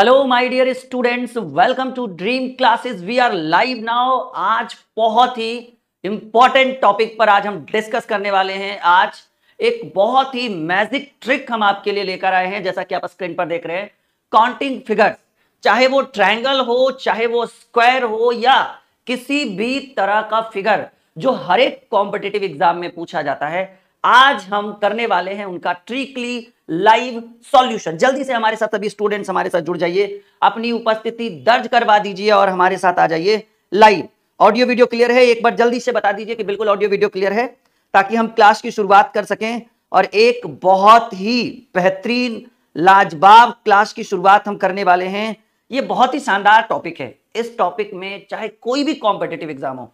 Hello my dear students welcome to dream classes we are live now आज बहुत ही important topic पर आज हम डिस्कस करने वाले हैं आज एक बहुत ही मैजिक ट्रिक हम आपके लिए लेकर आए हैं जैसा कि आप स्क्रीन पर देख रहे हैं काउंटिंग फिगर्स चाहे वो ट्रायंगल हो चाहे वो स्क्वायर हो या किसी भी तरह का फिगर जो हर एक कॉम्पिटेटिव एग्जाम में पूछा जाता है आज हम करने वाले हैं उनका ट्रिकली लाइव सॉल्यूशन जल्दी से हमारे साथ सभी स्टूडेंट्स हमारे साथ जुड़ जाइए अपनी उपस्थिति दर्ज करवा दीजिए और हमारे साथ आ जाइए लाइव ऑडियो वीडियो क्लियर है एक बार जल्दी से बता दीजिए कि बिल्कुल ऑडियो वीडियो क्लियर है ताकि हम क्लास की शुरुआत कर सकें और एक बहुत ही बेहतरीन लाजवाब क्लास की शुरुआत हम करने वाले हैं ये बहुत ही शानदार टॉपिक है इस टॉपिक में चाहे कोई भी कॉम्पिटेटिव एग्जाम हो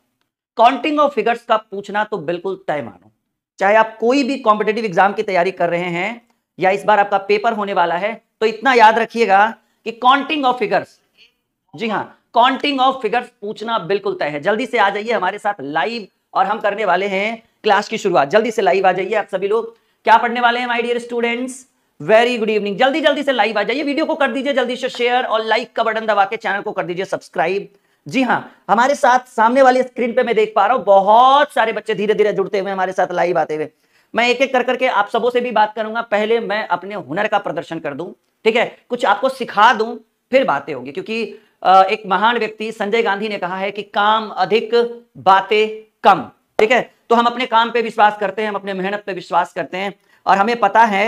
काउंटिंग ऑफ फिगर्स का पूछना तो बिल्कुल तय मानो चाहे आप कोई भी कॉम्पिटेटिव एग्जाम की तैयारी कर रहे हैं या इस बार आपका पेपर होने वाला है तो इतना याद रखिएगा कि काउंटिंग ऑफ फिगर्स जी हाँ काउंटिंग ऑफ फिगर्स पूछना बिल्कुल तय है जल्दी से आ जाइए हमारे साथ लाइव और हम करने वाले हैं क्लास की शुरुआत जल्दी से लाइव आ जाइए आप सभी लोग क्या पढ़ने वाले हैं my dear students very good evening जल्दी जल्दी से लाइव आ जाइए वीडियो को कर दीजिए जल्दी से शेयर और लाइक का बटन दबा के चैनल को कर दीजिए सब्सक्राइब जी हाँ हमारे साथ सामने वाली स्क्रीन पे मैं देख पा रहा हूँ बहुत सारे बच्चे धीरे धीरे जुड़ते हुए हमारे साथ लाइव आते हुए मैं एक एक कर करके आप सबों से भी बात करूंगा पहले मैं अपने हुनर का प्रदर्शन कर दूं ठीक है कुछ आपको सिखा दूं फिर बातें होगी क्योंकि एक महान व्यक्ति संजय गांधी ने कहा है कि काम अधिक बातें कम ठीक है तो हम अपने काम पे विश्वास करते हैं हम अपने मेहनत पे विश्वास करते हैं और हमें पता है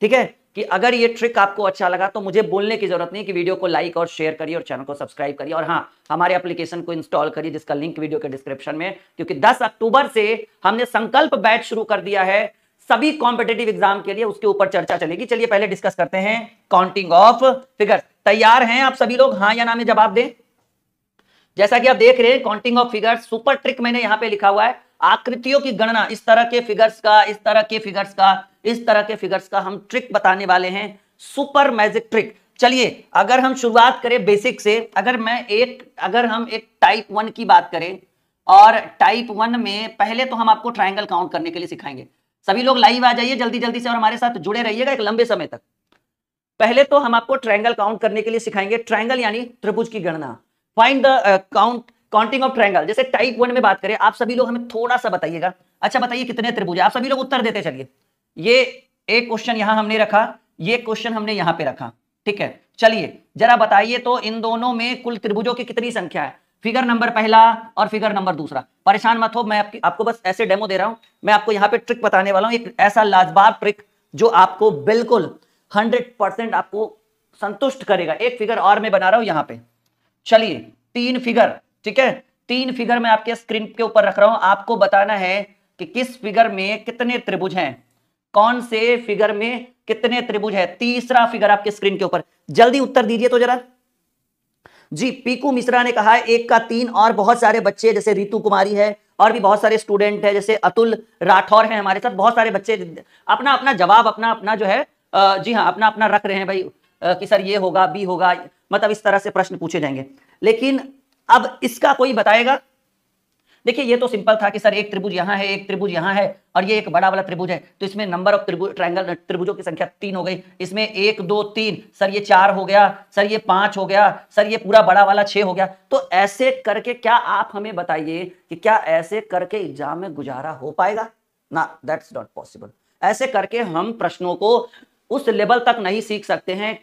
ठीक है कि अगर ये ट्रिक आपको अच्छा लगा तो मुझे बोलने की जरूरत नहीं कि वीडियो को लाइक और शेयर करिए और चैनल को सब्सक्राइब करिए और हाँ हमारे एप्लीकेशन को इंस्टॉल करिए जिसका लिंक वीडियो के डिस्क्रिप्शन में क्योंकि 10 अक्टूबर से हमने संकल्प बैच शुरू कर दिया है सभी कॉम्पिटेटिव एग्जाम के लिए उसके ऊपर चर्चा चलेगी चलिए पहले डिस्कस करते हैं काउंटिंग ऑफ फिगर्स तैयार हैं आप सभी लोग हाँ या ना में जवाब दें जैसा कि आप देख रहे हैं counting of figures super trick मैंने यहां पर लिखा हुआ है आकृतियों की गणना इस तरह के फिगर्स का इस तरह के फिगर्स का इस तरह के फिगर्स का हम ट्रिक बताने वाले हैं सुपर मैजिक ट्रिक चलिए अगर हम शुरुआत करें बेसिक से अगर मैं एक अगर हम एक टाइप वन की बात करें और टाइप वन में पहले तो हम आपको ट्राइंगल काउंट करने के लिए सिखाएंगे सभी लोग लाइव आ जाइए जल्दी जल्दी से और हमारे साथ जुड़े रहिएगा एक लंबे समय तक पहले तो हम आपको ट्रायंगल काउंट करने के लिए सिखाएंगे ट्रायंगल यानी त्रिभुज की गणना find the count counting of triangle जैसे टाइप वन में बात करें आप सभी लोग हमें थोड़ा सा बताइएगा अच्छा बताइए कितने त्रिभुज आप सभी लोग उत्तर देते चलिए ये एक क्वेश्चन यहां हमने रखा ये क्वेश्चन हमने यहां पे रखा ठीक है चलिए जरा बताइए तो इन दोनों में कुल त्रिभुजों की कितनी संख्या है फिगर नंबर पहला और फिगर नंबर दूसरा परेशान मत हो मैं आपकी आपको बस ऐसे डेमो दे रहा हूं मैं आपको यहाँ पे ट्रिक बताने वाला हूँ एक ऐसा लाजवाब ट्रिक जो आपको बिल्कुल हंड्रेड परसेंट आपको संतुष्ट करेगा एक फिगर और मैं बना रहा हूं यहाँ पे चलिए तीन फिगर ठीक है तीन फिगर मैं आपके स्क्रीन के ऊपर रख रहा हूं आपको बताना है कि किस फिगर में कितने त्रिभुज हैं कौन से फिगर में कितने त्रिभुज है तीसरा फिगर आपके स्क्रीन के ऊपर जल्दी उत्तर दीजिए तो जरा जी पीकू मिश्रा ने कहा है एक का तीन और बहुत सारे बच्चे जैसे रितु कुमारी है और भी बहुत सारे स्टूडेंट है जैसे अतुल राठौर है हमारे साथ बहुत सारे बच्चे अपना अपना जवाब अपना अपना जो है जी हाँ अपना अपना रख रहे हैं भाई कि सर ये होगा बी होगा मतलब इस तरह से प्रश्न पूछे जाएंगे लेकिन अब इसका कोई बताएगा देखिए ये तो सिंपल था कि सर एक त्रिभुज यहाँ है एक त्रिभुज यहाँ है और ये एक बड़ा वाला त्रिभुज है तो इसमें नंबर ऑफ त्रिभुज ट्रायंगल त्रिभुजों की संख्या तीन हो गई इसमें एक दो तीन सर ये चार हो गया सर ये पांच हो गया सर ये पूरा बड़ा वाला छह हो गया तो ऐसे करके क्या आप हमें बताइए कि क्या ऐसे करके एग्जाम में गुजारा हो पाएगा ना दैट्स नॉट पॉसिबल ऐसे करके हम प्रश्नों को उस लेवल तक नहीं सीख सकते हैं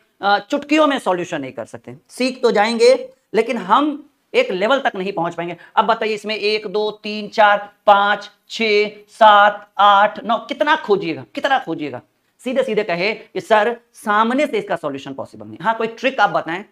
चुटकियों में सॉल्यूशन नहीं कर सकते सीख तो जाएंगे लेकिन हम एक लेवल तक नहीं पहुंच पाएंगे अब बताइए इसमें एक दो तीन चार पांच छ सात आठ नौ कितना खोजिएगा कितना खोजिएगा सीधे सीधे कहे कि सर सामने से इसका सॉल्यूशन पॉसिबल नहीं हाँ कोई ट्रिक आप बताएं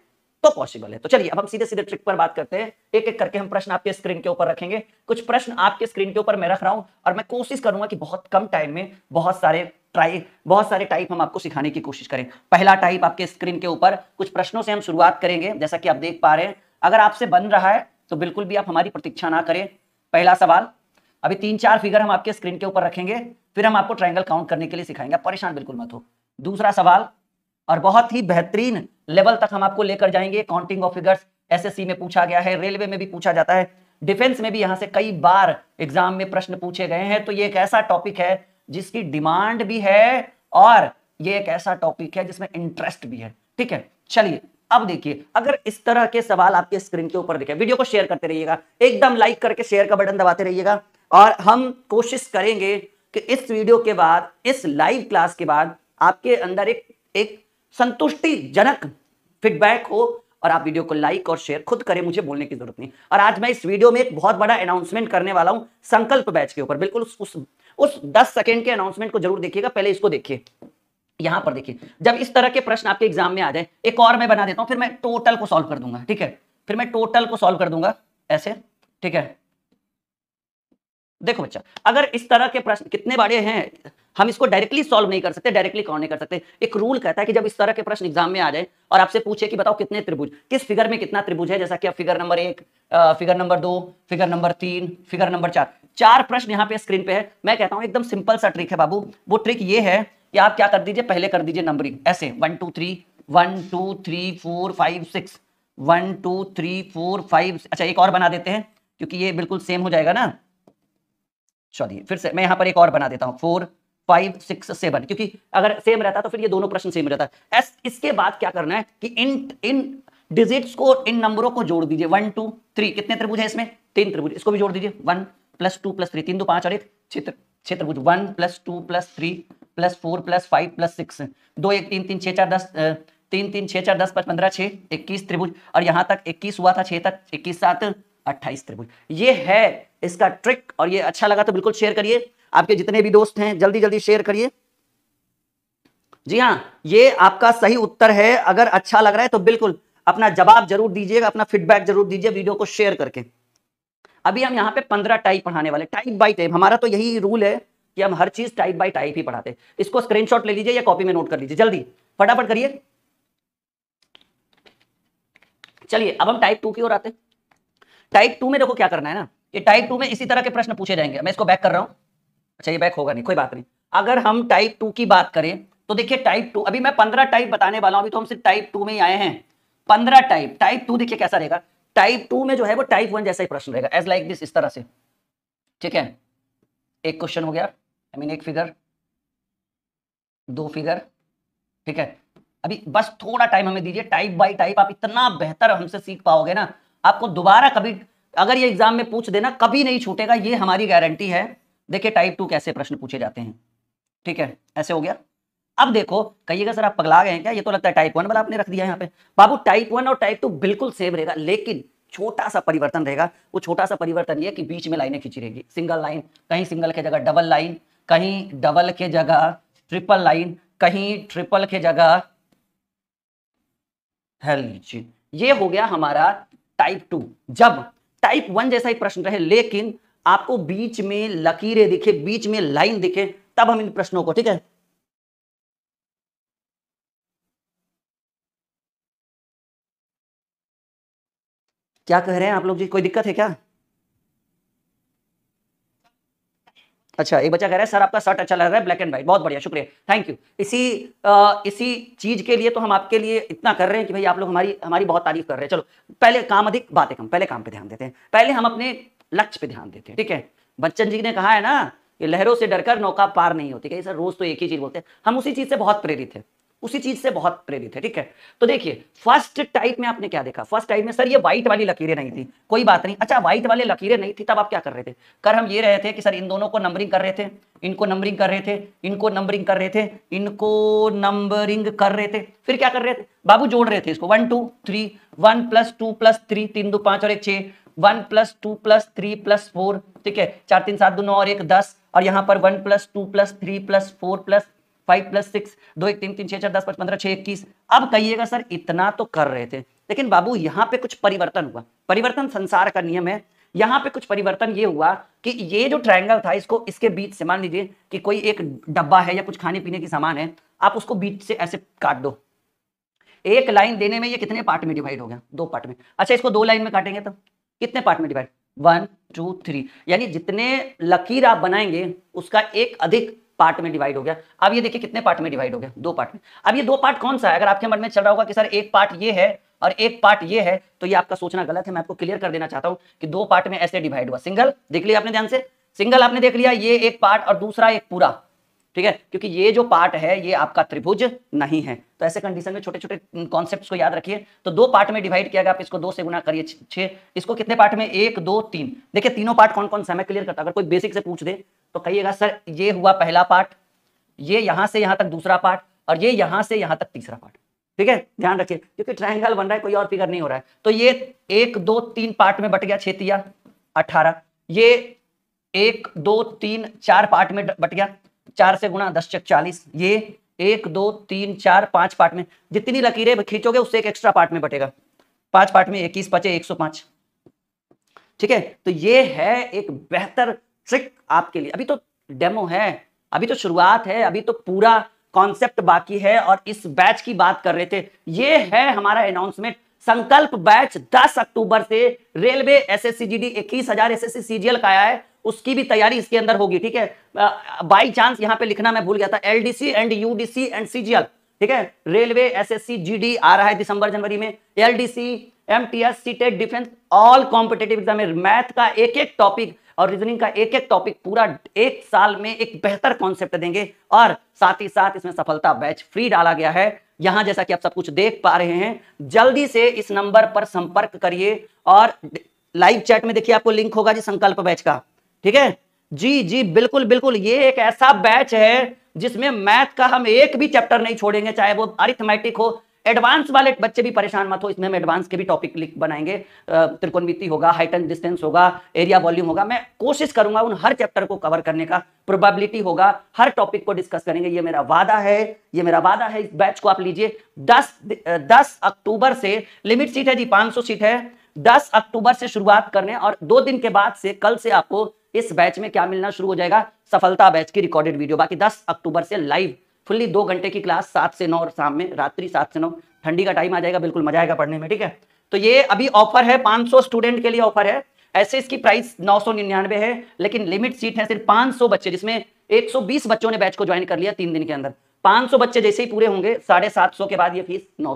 तो पॉसिबल है तो चलिए अब हम सीधे सीधे ट्रिक पर बात करते हैं एक एक करके हम प्रश्न आपके स्क्रीन के ऊपर रखेंगे कुछ प्रश्न आपके स्क्रीन के ऊपर मैं रख रहा हूं और मैं कोशिश करूंगा कि बहुत कम टाइम में बहुत सारे ट्राई बहुत सारे टाइप हम आपको सिखाने की कोशिश करें पहला टाइप आपके स्क्रीन के ऊपर कुछ प्रश्नों से हम शुरुआत करेंगे जैसा कि आप देख पा रहे हैं अगर आपसे बन रहा है तो बिल्कुल भी आप हमारी प्रतीक्षा ना करें पहला सवाल अभी तीन चार फिगर हम आपके स्क्रीन के ऊपर रखेंगे फिर हम आपको ट्राइंगल काउंट करने के लिए सिखाएंगे परेशान बिल्कुल मत हो दूसरा सवाल और बहुत ही बेहतरीन लेवल तक हम आपको लेकर जाएंगे काउंटिंग ऑफ फिगर्स एस में पूछा गया है रेलवे में भी पूछा जाता है डिफेंस में भी यहां से कई बार एग्जाम में प्रश्न पूछे गए हैं तो ये एक ऐसा टॉपिक है जिसकी डिमांड भी है और ये एक ऐसा टॉपिक है जिसमें इंटरेस्ट भी है ठीक है चलिए अब देखिए अगर इस तरह के सवाल आपके स्क्रीन के ऊपर दिखे वीडियो को शेयर करते रहिएगा एकदम लाइक करके शेयर का बटन दबाते रहिएगा और हम कोशिश करेंगे कि इस वीडियो के बाद इस लाइव क्लास के बाद आपके अंदर एक एक संतुष्टिजनक फीडबैक हो और आप वीडियो को लाइक और शेयर खुद करें मुझे बोलने की जरूरत नहीं और आज मैं इस वीडियो में एक बहुत बड़ा अनाउंसमेंट करने वाला हूं संकल्प बैच के ऊपर बिल्कुल उस उस, 10 सेकेंड के अनाउंसमेंट को जरूर देखिएगा पहले इसको देखिए यहां पर देखिए जब इस तरह के प्रश्न आपके एग्जाम में आ जाए एक और मैं बना देता हूं फिर मैं टोटल को सॉल्व कर दूंगा ठीक है फिर मैं टोटल को सॉल्व कर दूंगा ऐसे ठीक है देखो बच्चा अगर इस तरह के प्रश्न कितने बड़े हैं हम इसको डायरेक्टली सॉल्व नहीं कर सकते डायरेक्टली कौन नहीं कर सकते एक रूल कहता है कि जब इस तरह के प्रश्न एग्जाम में आ जाए और आपसे पूछे कि बताओ कितने त्रिभुज किस फिगर में कितना त्रिभुज है जैसा कि आप फिगर नंबर एक फिगर नंबर दो फिगर नंबर तीन फिगर नंबर चार चार प्रश्न यहाँ पे स्क्रीन पे है मैं कहता हूँ एकदम सिंपल सा ट्रिक है बाबू वो ट्रिक ये है या आप क्या कर दीजिए पहले कर दीजिए नंबरिंग ऐसे one two three one two three four five six one two three four five अच्छा एक और बना देते हैं क्योंकि ये बिल्कुल सेम हो जाएगा ना चलिए फिर से मैं यहां पर एक और बना देता हूं फोर फाइव सिक्स सेवन क्योंकि अगर सेम रहता तो फिर ये दोनों प्रश्न सेम रहता एस इसके बाद क्या करना है कि इन इन डिजिट्स को इन नंबरों को जोड़ दीजिए वन टू थ्री कितने त्रिभुज है इसमें तीन त्रिभुज इसको भी जोड़ दीजिए one plus two plus three तीन दो पांच और एक क्षेत्र क्षेत्रभुज one plus two plus three plus four plus five plus six दो एक तीन तीन छः चार दस तीन तीन छः चार दस पाँच पंद्रह छः इक्कीस त्रिभुज और यहाँ तक इक्कीस हुआ था छः तक इक्कीस सात अट्ठाईस त्रिभुज ये है इसका ट्रिक और ये अच्छा लगा तो बिल्कुल शेयर करिए आपके जितने भी दोस्त हैं जल्दी जल्दी शेयर करिए जी हाँ ये आपका सही उत्तर है अगर अच्छा लग रहा है तो बिल्कुल अपना जवाब जरूर दीजिएगा अपना फीडबैक जरूर दीजिए वीडियो को शेयर करके अभी हम यहाँ पे पंद्रह टाइप पढ़ाने वाले टाइप बाई टाइप हमारा तो यही रूल है कि हम हर चीज टाइप बाय टाइप ही पढ़ाते इसको स्क्रीनशॉट ले लीजिए या कॉपी में नोट कर लीजिए जल्दी फटाफट करिए चलिए अब हम टाइप टू की ओर आते टाइप टू में देखो क्या करना है ना ये टाइप टू में इसी तरह के प्रश्न पूछे जाएंगे मैं इसको बैक कर रहा हूं अच्छा ये बैक होगा नहीं कोई बात नहीं अगर हम टाइप टू की बात करें तो देखिए टाइप टू अभी मैं पंद्रह टाइप बताने वाला हूं अभी तो हम सिर्फ टाइप टू में ही आए हैं पंद्रह टाइप टाइप टू देखिए कैसा रहेगा टाइप टू में जो है वो टाइप वन जैसा ही प्रश्न रहेगा एज लाइक दिस इस तरह से ठीक है एक क्वेश्चन हो गया आई मीन एक फिगर दो फिगर ठीक है अभी बस थोड़ा टाइम हमें दीजिए टाइप बाय टाइप आप इतना बेहतर हमसे सीख पाओगे ना आपको दोबारा कभी अगर ये एग्जाम में पूछ देना कभी नहीं छूटेगा ये हमारी गारंटी है देखिए टाइप टू कैसे प्रश्न पूछे जाते हैं ठीक है ऐसे हो गया अब देखो कहिएगा सर आप पगला गए हैं क्या ये तो लगता है टाइप वन वाला आपने रख दिया यहाँ पे बाबू टाइप वन और टाइप टू बिल्कुल सेम रहेगा लेकिन छोटा सा परिवर्तन रहेगा वो छोटा सा परिवर्तन ये कि बीच में लाइनें खींची रहेगी सिंगल लाइन कहीं सिंगल की जगह डबल लाइन कहीं डबल के जगह ट्रिपल लाइन कहीं ट्रिपल के जगह ये हो गया हमारा टाइप टू जब टाइप वन जैसा ही प्रश्न रहे लेकिन आपको बीच में लकीरें दिखे बीच में लाइन दिखे तब हम इन प्रश्नों को ठीक है क्या कह रहे हैं आप लोग जी कोई दिक्कत है क्या अच्छा एक बच्चा कह रहा है सर आपका शर्ट अच्छा लग रहा है ब्लैक एंड व्हाइट बहुत बढ़िया शुक्रिया थैंक यू इसी आ, इसी चीज के लिए तो हम आपके लिए इतना कर रहे हैं कि भाई आप लोग हमारी हमारी बहुत तारीफ कर रहे हैं चलो पहले काम अधिक बातें कम पहले काम पे ध्यान देते हैं पहले हम अपने लक्ष्य पे ध्यान देते हैं ठीक है बच्चन जी ने कहा है ना कि लहरों से डरकर नौका पार नहीं होती कहीं सर रोज तो एक ही चीज बोलते हैं हम उसी चीज से बहुत प्रेरित है उसी चीज से बहुत प्रेरित है ठीक है तो देखिए फर्स्ट टाइप में आपने क्या देखा फर्स्ट टाइप में सर ये व्हाइट वाली लकीरें नहीं थी कोई बात नहीं अच्छा व्हाइट वाले लकीरें नहीं थी तब आप क्या कर रहे थे कर हम ये रहे थे कि सर इन दोनों को नंबरिंग कर रहे थे इनको नंबरिंग कर रहे थे इनको नंबरिंग कर रहे थे इनको नंबरिंग कर रहे थे फिर क्या कर रहे थे बाबू जोड़ रहे थे इसको one two three one plus two plus three तीन दो पांच और एक छे one plus two plus three plus four ठीक है चार तीन सात दो नौ और एक दस और यहाँ पर one plus two plus three plus four plus five plus six दो एक तीन तीन छह चार दस पांच पंद्रह छह इक्कीस अब कहिएगा सर इतना तो कर रहे थे लेकिन बाबू यहाँ पे कुछ परिवर्तन हुआ परिवर्तन संसार का नियम है यहाँ पे कुछ परिवर्तन ये हुआ कि ये जो ट्रायंगल था इसको इसके बीच से मान लीजिए कि कोई एक डब्बा है या कुछ खाने पीने की सामान है आप उसको बीच से ऐसे काट दो एक लाइन देने में ये कितने पार्ट में डिवाइड हो गया दो पार्ट में अच्छा इसको दो लाइन में काटेंगे तो कितने पार्ट में डिवाइड वन टू थ्री यानी जितने लकीर आप बनाएंगे उसका एक अधिक पार्ट में डिवाइड हो गया अब ये देखिए कितने पार्ट में डिवाइड हो गया दो पार्ट में अब ये दो पार्ट कौन सा है अगर आपके मन में चल रहा होगा कि सर एक पार्ट ये है और एक पार्ट ये है तो ये आपका सोचना गलत है मैं आपको क्लियर कर देना चाहता हूँ कि दो पार्ट में ऐसे डिवाइड हुआ सिंगल देख लिया आपने ध्यान से सिंगल आपने देख लिया ये एक पार्ट और दूसरा एक पूरा ठीक है क्योंकि ये जो पार्ट है ये आपका त्रिभुज नहीं है तो ऐसे कंडीशन में छोटे छोटे कॉन्सेप्ट को याद रखिए तो दो पार्ट में डिवाइड किया गया आप इसको दो से गुना करिए छः इसको कितने पार्ट में एक दो तीन देखिए तीनों पार्ट कौन कौन सा मैं क्लियर करता अगर कोई बेसिक से पूछ दे तो कहिएगा सर ये हुआ पहला पार्ट ये यहां से यहां तक दूसरा पार्ट और ये यहां से यहां तक तीसरा पार्ट ठीक है ध्यान रखिए क्योंकि ट्राइंगल बन रहा है कोई और फिगर नहीं हो रहा है तो ये एक दो तीन पार्ट में बट गया छेतिया अठारह ये एक दो तीन चार पार्ट में बट गया चार से गुणा दस चक चालीस ये एक दो तीन चार पांच पार्ट में जितनी लकीरें खींचोगे उससे एक एक्स्ट्रा पार्ट में बटेगा पांच पार्ट में इक्कीस पचे एक सौ पांच ठीक है तो ये है एक बेहतर ट्रिक आपके लिए अभी तो डेमो है अभी तो शुरुआत है अभी तो पूरा कॉन्सेप्ट बाकी है और इस बैच की बात कर रहे थे ये है हमारा अनाउंसमेंट संकल्प बैच 10 अक्टूबर से railway S S C G D इक्कीस हजार एस एस सी सीजीएल का आया है उसकी भी तैयारी इसके अंदर होगी ठीक है बाई चांस यहाँ पे लिखना मैं भूल गया था L and UDC and C ठीक है रेलवे एसएससी जीडी आ रहा है दिसंबर जनवरी में LDC MTS CTET defence all competitive exam math का एक एक टॉपिक और रीजनिंग का एक एक टॉपिक पूरा एक साल में एक बेहतर कॉन्सेप्ट देंगे और साथ ही साथ इसमें सफलता बैच फ्री डाला गया है यहां जैसा कि आप सब कुछ देख पा रहे हैं जल्दी से इस नंबर पर संपर्क करिए और लाइव चैट में देखिए आपको लिंक होगा जी संकल्प बैच का ठीक है जी जी बिल्कुल बिल्कुल ये एक ऐसा बैच है जिसमें मैथ का हम एक भी चैप्टर नहीं छोड़ेंगे चाहे वो अरिथमेटिक हो एडवांस वाले बच्चे भी परेशान मत हो इसमें हम एडवांस के भी टॉपिक बनाएंगे त्रिकोणमिति होगा हाइट एंड डिस्टेंस होगा एरिया वॉल्यूम होगा मैं कोशिश करूंगा उन हर चैप्टर को कवर करने का प्रोबेबिलिटी होगा हर टॉपिक को डिस्कस करेंगे ये मेरा वादा है ये मेरा वादा है इस बैच को आप लीजिए दस दस अक्टूबर से लिमिट सीट है जी पांच सीट है दस अक्टूबर से शुरुआत करने और दो दिन के बाद से कल से आपको इस बैच में क्या मिलना शुरू हो जाएगा सफलता बैच की रिकॉर्डेड वीडियो बाकी दस अक्टूबर से लाइव फुल्ली दो घंटे की क्लास सात से नौ और शाम में रात्रि सात से नौ ठंडी का टाइम आ जाएगा बिल्कुल मजा आएगा पढ़ने में ठीक है तो ये अभी ऑफर है पांच स्टूडेंट के लिए ऑफर है ऐसे इसकी प्राइस नौ है लेकिन लिमिट सीट है सिर्फ पांच बच्चे जिसमें एक बच्चों ने बैच को ज्वाइन कर लिया तीन दिन के अंदर 500 बच्चे जैसे ही पूरे होंगे साढ़े के बाद ये फीस नौ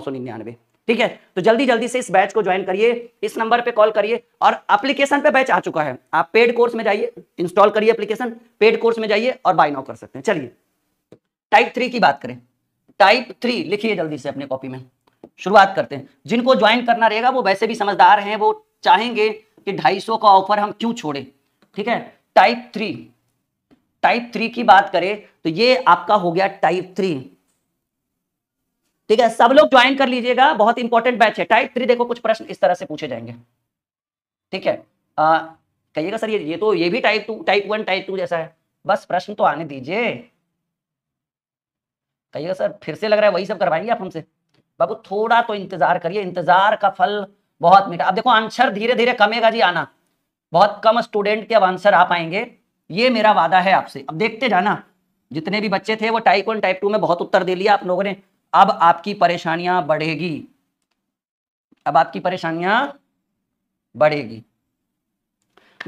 ठीक है तो जल्दी जल्दी से इस बैच को ज्वाइन करिए इस नंबर पे कॉल करिए और एप्लीकेशन पे बैच आ चुका है आप पेड कोर्स में जाइए इंस्टॉल करिए एप्लीकेशन पेड कोर्स में जाइए और बाय नाउ कर सकते हैं चलिए टाइप थ्री की बात करें टाइप थ्री लिखिए जल्दी से अपने कॉपी में शुरुआत करते हैं जिनको ज्वाइन करना रहेगा वो वैसे भी समझदार हैं वो चाहेंगे कि ढाई का ऑफर हम क्यों छोड़े ठीक है टाइप थ्री टाइप थ्री की बात करें तो ये आपका हो गया टाइप थ्री ठीक है सब लोग ज्वाइन कर लीजिएगा बहुत इंपॉर्टेंट बैच है टाइप थ्री देखो कुछ प्रश्न इस तरह से पूछे जाएंगे ठीक है कहिएगा सर ये ये तो ये भी type two type one type two जैसा है बस प्रश्न तो आने दीजिए कहिएगा सर फिर से लग रहा है वही सब करवाएंगे आप हमसे बाबू थोड़ा तो इंतजार करिए इंतजार का फल बहुत मीठा अब देखो आंसर धीरे धीरे कमेगा जी आना बहुत कम स्टूडेंट के अब आंसर आ पाएंगे ये मेरा वादा है आपसे अब देखते जाना जितने भी बच्चे थे वो टाइप वन टाइप टू में बहुत उत्तर दे लिया आप लोगों ने अब आपकी परेशानियां बढ़ेगी अब आपकी परेशानियां बढ़ेगी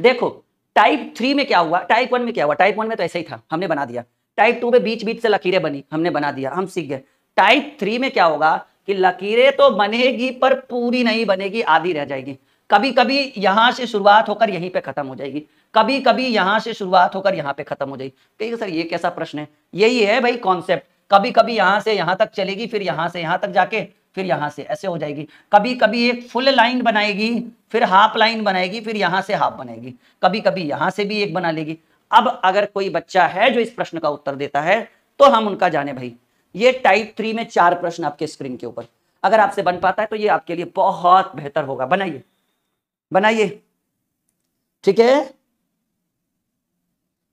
देखो टाइप थ्री में क्या हुआ टाइप वन में क्या हुआ टाइप वन में तो ऐसा ही था हमने बना दिया टाइप टू में बीच बीच से लकीरें बनी हमने बना दिया हम सीख गए टाइप थ्री में क्या होगा कि लकीरें तो बनेगी पर पूरी नहीं बनेगी आधी रह जाएगी कभी कभी यहां से शुरुआत होकर यहीं पे खत्म हो जाएगी कभी कभी यहां से शुरुआत होकर यहां पे खत्म हो जाएगी ठीक सर ये कैसा प्रश्न है यही है भाई कॉन्सेप्ट कभी कभी यहां से यहां तक चलेगी फिर यहां से यहां तक जाके फिर यहां से ऐसे हो जाएगी कभी कभी एक फुल लाइन बनाएगी फिर हाफ लाइन बनाएगी फिर यहां से हाफ बनाएगी कभी कभी यहां से भी एक बना लेगी अब अगर कोई बच्चा है जो इस प्रश्न का उत्तर देता है तो हम उनका जाने भाई ये टाइप थ्री में चार प्रश्न आपके स्क्रीन के ऊपर अगर आपसे बन पाता है तो ये आपके लिए बहुत बेहतर होगा बनाइए बनाइए ठीक है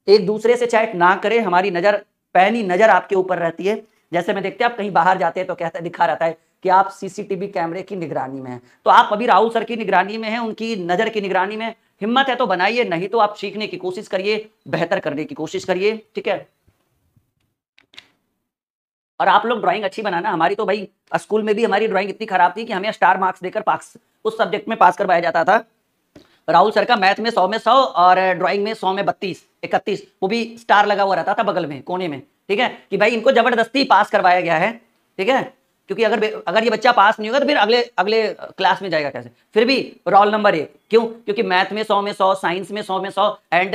एक दूसरे से चैट ना करें हमारी नजर पहली नजर आपके ऊपर रहती है जैसे मैं देखते हैं आप कहीं बाहर जाते हैं तो कहते हैं दिखा रहता है कि आप सीसीटीवी कैमरे की निगरानी में हैं तो आप अभी राहुल सर की निगरानी में हैं उनकी नजर की निगरानी में हिम्मत है तो बनाइए नहीं तो आप सीखने की कोशिश करिए बेहतर करने की कोशिश करिए ठीक है और आप लोग ड्राइंग अच्छी बनाना हमारी तो भाई स्कूल में भी हमारी ड्राइंग इतनी खराब थी कि हमें स्टार मार्क्स देकर पास उस सब्जेक्ट में पास करवाया जाता था राहुल सर का मैथ में सौ में सौ और ड्राइंग में सौ में बत्तीस इकतीस वो भी स्टार लगा हुआ रहता था बगल में कोने में ठीक है कि भाई इनको जबरदस्ती पास करवाया गया है ठीक है क्योंकि अगर अगर ये बच्चा पास नहीं होगा तो फिर अगले अगले क्लास में जाएगा कैसे फिर भी रोल नंबर एक क्यों क्योंकि मैथ में सौ में सौ साइंस में सौ में सौ and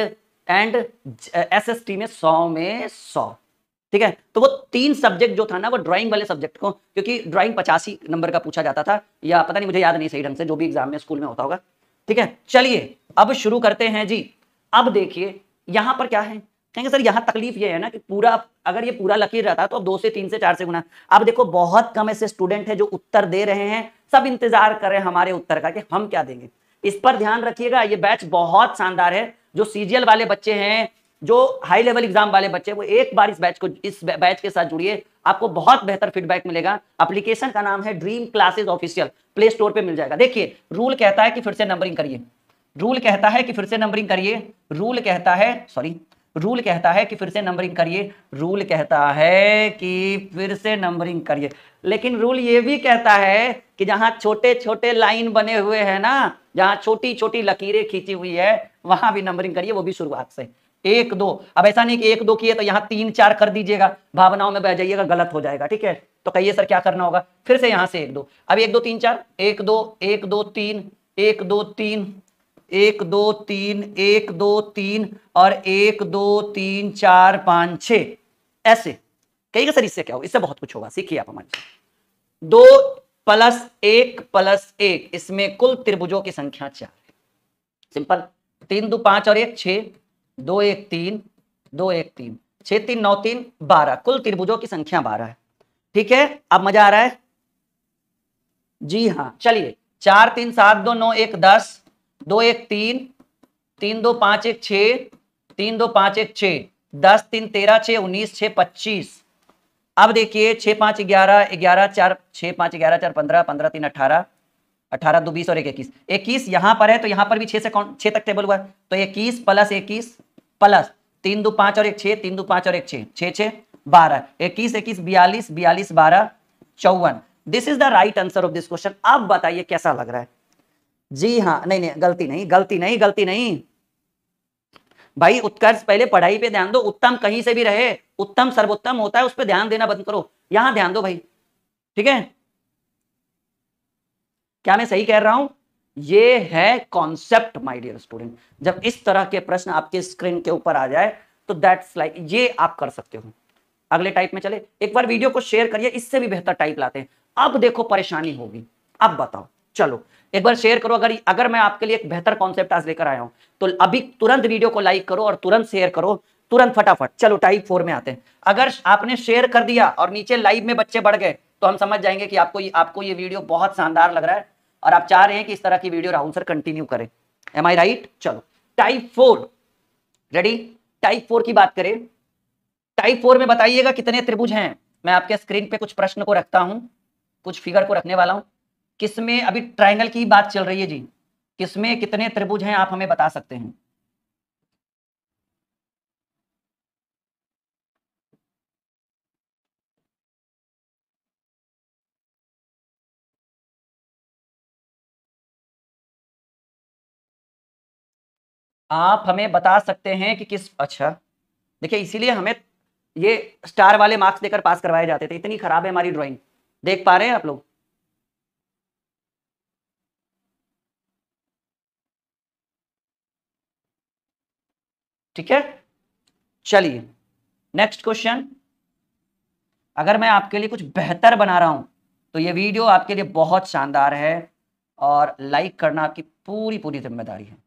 and S S T में सौ में सौ ठीक है तो वो तीन सब्जेक्ट जो था ना वो ड्राइंग वाले सब्जेक्ट को क्योंकि ड्राइंग पचासी नंबर का पूछा जाता था या पता नहीं मुझे याद नहीं सही ढंग से जो भी एग्जाम में स्कूल में होता होगा ठीक है चलिए अब शुरू करते हैं जी अब देखिए यहां पर क्या है कहेंगे सर यहां तकलीफ ये है ना कि पूरा अगर ये पूरा लकीर रहता तो अब दो से तीन से चार से गुना अब देखो बहुत कम ऐसे स्टूडेंट है जो उत्तर दे रहे हैं सब इंतजार कर रहे हैं हमारे उत्तर का कि हम क्या देंगे इस पर ध्यान रखिएगा ये बैच बहुत शानदार है जो सीजीएल वाले बच्चे हैं जो हाई लेवल एग्जाम वाले बच्चे हैं वो एक बार इस बैच को इस बैच के साथ जुड़िए आपको बहुत बेहतर फीडबैक मिलेगा एप्लीकेशन का नाम है dream classes official play store पर मिल जाएगा देखिए रूल कहता है कि फिर से नंबरिंग करिए रूल कहता है कि फिर से नंबरिंग करिए रूल कहता है सॉरी रूल कहता है कि फिर से नंबरिंग करिए रूल कहता है कि फिर से नंबरिंग करिए लेकिन रूल ये भी कहता है कि जहां छोटे छोटे लाइन बने हुए हैं ना जहां छोटी छोटी लकीरें खींची हुई है वहां भी नंबरिंग करिए वो भी शुरुआत से एक दो अब ऐसा नहीं कि एक दो किए तो यहाँ तीन चार कर दीजिएगा भावनाओं में बह जाइएगा गलत हो जाएगा ठीक है तो कहिए सर क्या करना होगा फिर से यहाँ से एक दो अब एक दो तीन चार एक दो एक दो तीन एक दो तीन एक दो तीन एक दो तीन और एक दो तीन चार पाँच छ ऐसे कहिएगा सर इससे क्या होगा इससे बहुत कुछ होगा सीखिए आप हमारे दो प्लस एक प्लस एक इसमें कुल त्रिभुजों की संख्या चार सिंपल तीन दो पांच और एक छः दो एक तीन दो एक तीन छह तीन नौ तीन बारह कुल त्रिभुजों की संख्या बारह है ठीक है अब मजा आ रहा है जी हाँ चलिए चार तीन सात दो नौ एक दस दो एक तीन तीन दो पांच एक छ तीन दो पांच एक छ दस तीन तेरह छ उन्नीस छ पच्चीस अब देखिए छह पांच ग्यारह ग्यारह चार छह पांच ग्यारह चार पंद्रह पंद्रह तीन अठारह अठारह दो बीस और एक इक्कीस इक्कीस यहां पर है तो यहां पर भी छह से कौन छह तक टेबल हुआ तो इक्कीस प्लस इक्कीस प्लस तीन दो पांच और एक छह तीन दो पांच और एक छह छे छे बारह इक्कीस इक्कीस बयालीस बयालीस बारह चौवन this is the right answer of this question अब बताइए कैसा लग रहा है जी हाँ नहीं नहीं गलती नहीं गलती नहीं गलती नहीं भाई उत्कर्ष पहले पढ़ाई पे ध्यान दो उत्तम कहीं से भी रहे उत्तम सर्वोत्तम होता है उस पर ध्यान देना बंद करो यहां ध्यान दो भाई ठीक है क्या मैं सही कह रहा हूं ये है कॉन्सेप्ट माय डियर स्टूडेंट जब इस तरह के प्रश्न आपके स्क्रीन के ऊपर आ जाए तो दैट्स लाइक ये आप कर सकते हो अगले टाइप में चले एक बार वीडियो को शेयर करिए इससे भी बेहतर टाइप लाते हैं अब देखो परेशानी होगी अब बताओ चलो एक बार शेयर करो अगर अगर मैं आपके लिए एक बेहतर कॉन्सेप्ट आज लेकर आया हूं तो अभी तुरंत वीडियो को लाइक करो और तुरंत शेयर करो तुरंत फटाफट चलो टाइप फोर में आते हैं अगर आपने शेयर कर दिया और नीचे लाइव में बच्चे बढ़ गए तो हम समझ जाएंगे कि आपको ये, आपको ये वीडियो बहुत शानदार लग रहा है और आप चाह रहे हैं कि इस तरह की वीडियो राहुल सर कंटिन्यू करें एम आई राइट चलो type four ready type four की बात करें टाइप फोर में बताइएगा कितने त्रिभुज हैं मैं आपके स्क्रीन पे कुछ प्रश्न को रखता हूं कुछ फिगर को रखने वाला हूं किसमें अभी ट्राइंगल की बात चल रही है जी किसमें कितने त्रिभुज हैं आप हमें बता सकते हैं आप हमें बता सकते हैं कि किस अच्छा देखिए इसीलिए हमें ये स्टार वाले मार्क्स देकर पास करवाए जाते थे इतनी खराब है हमारी ड्राइंग देख पा रहे हैं आप लोग ठीक है चलिए नेक्स्ट क्वेश्चन अगर मैं आपके लिए कुछ बेहतर बना रहा हूं तो ये वीडियो आपके लिए बहुत शानदार है और लाइक करना आपकी पूरी पूरी जिम्मेदारी है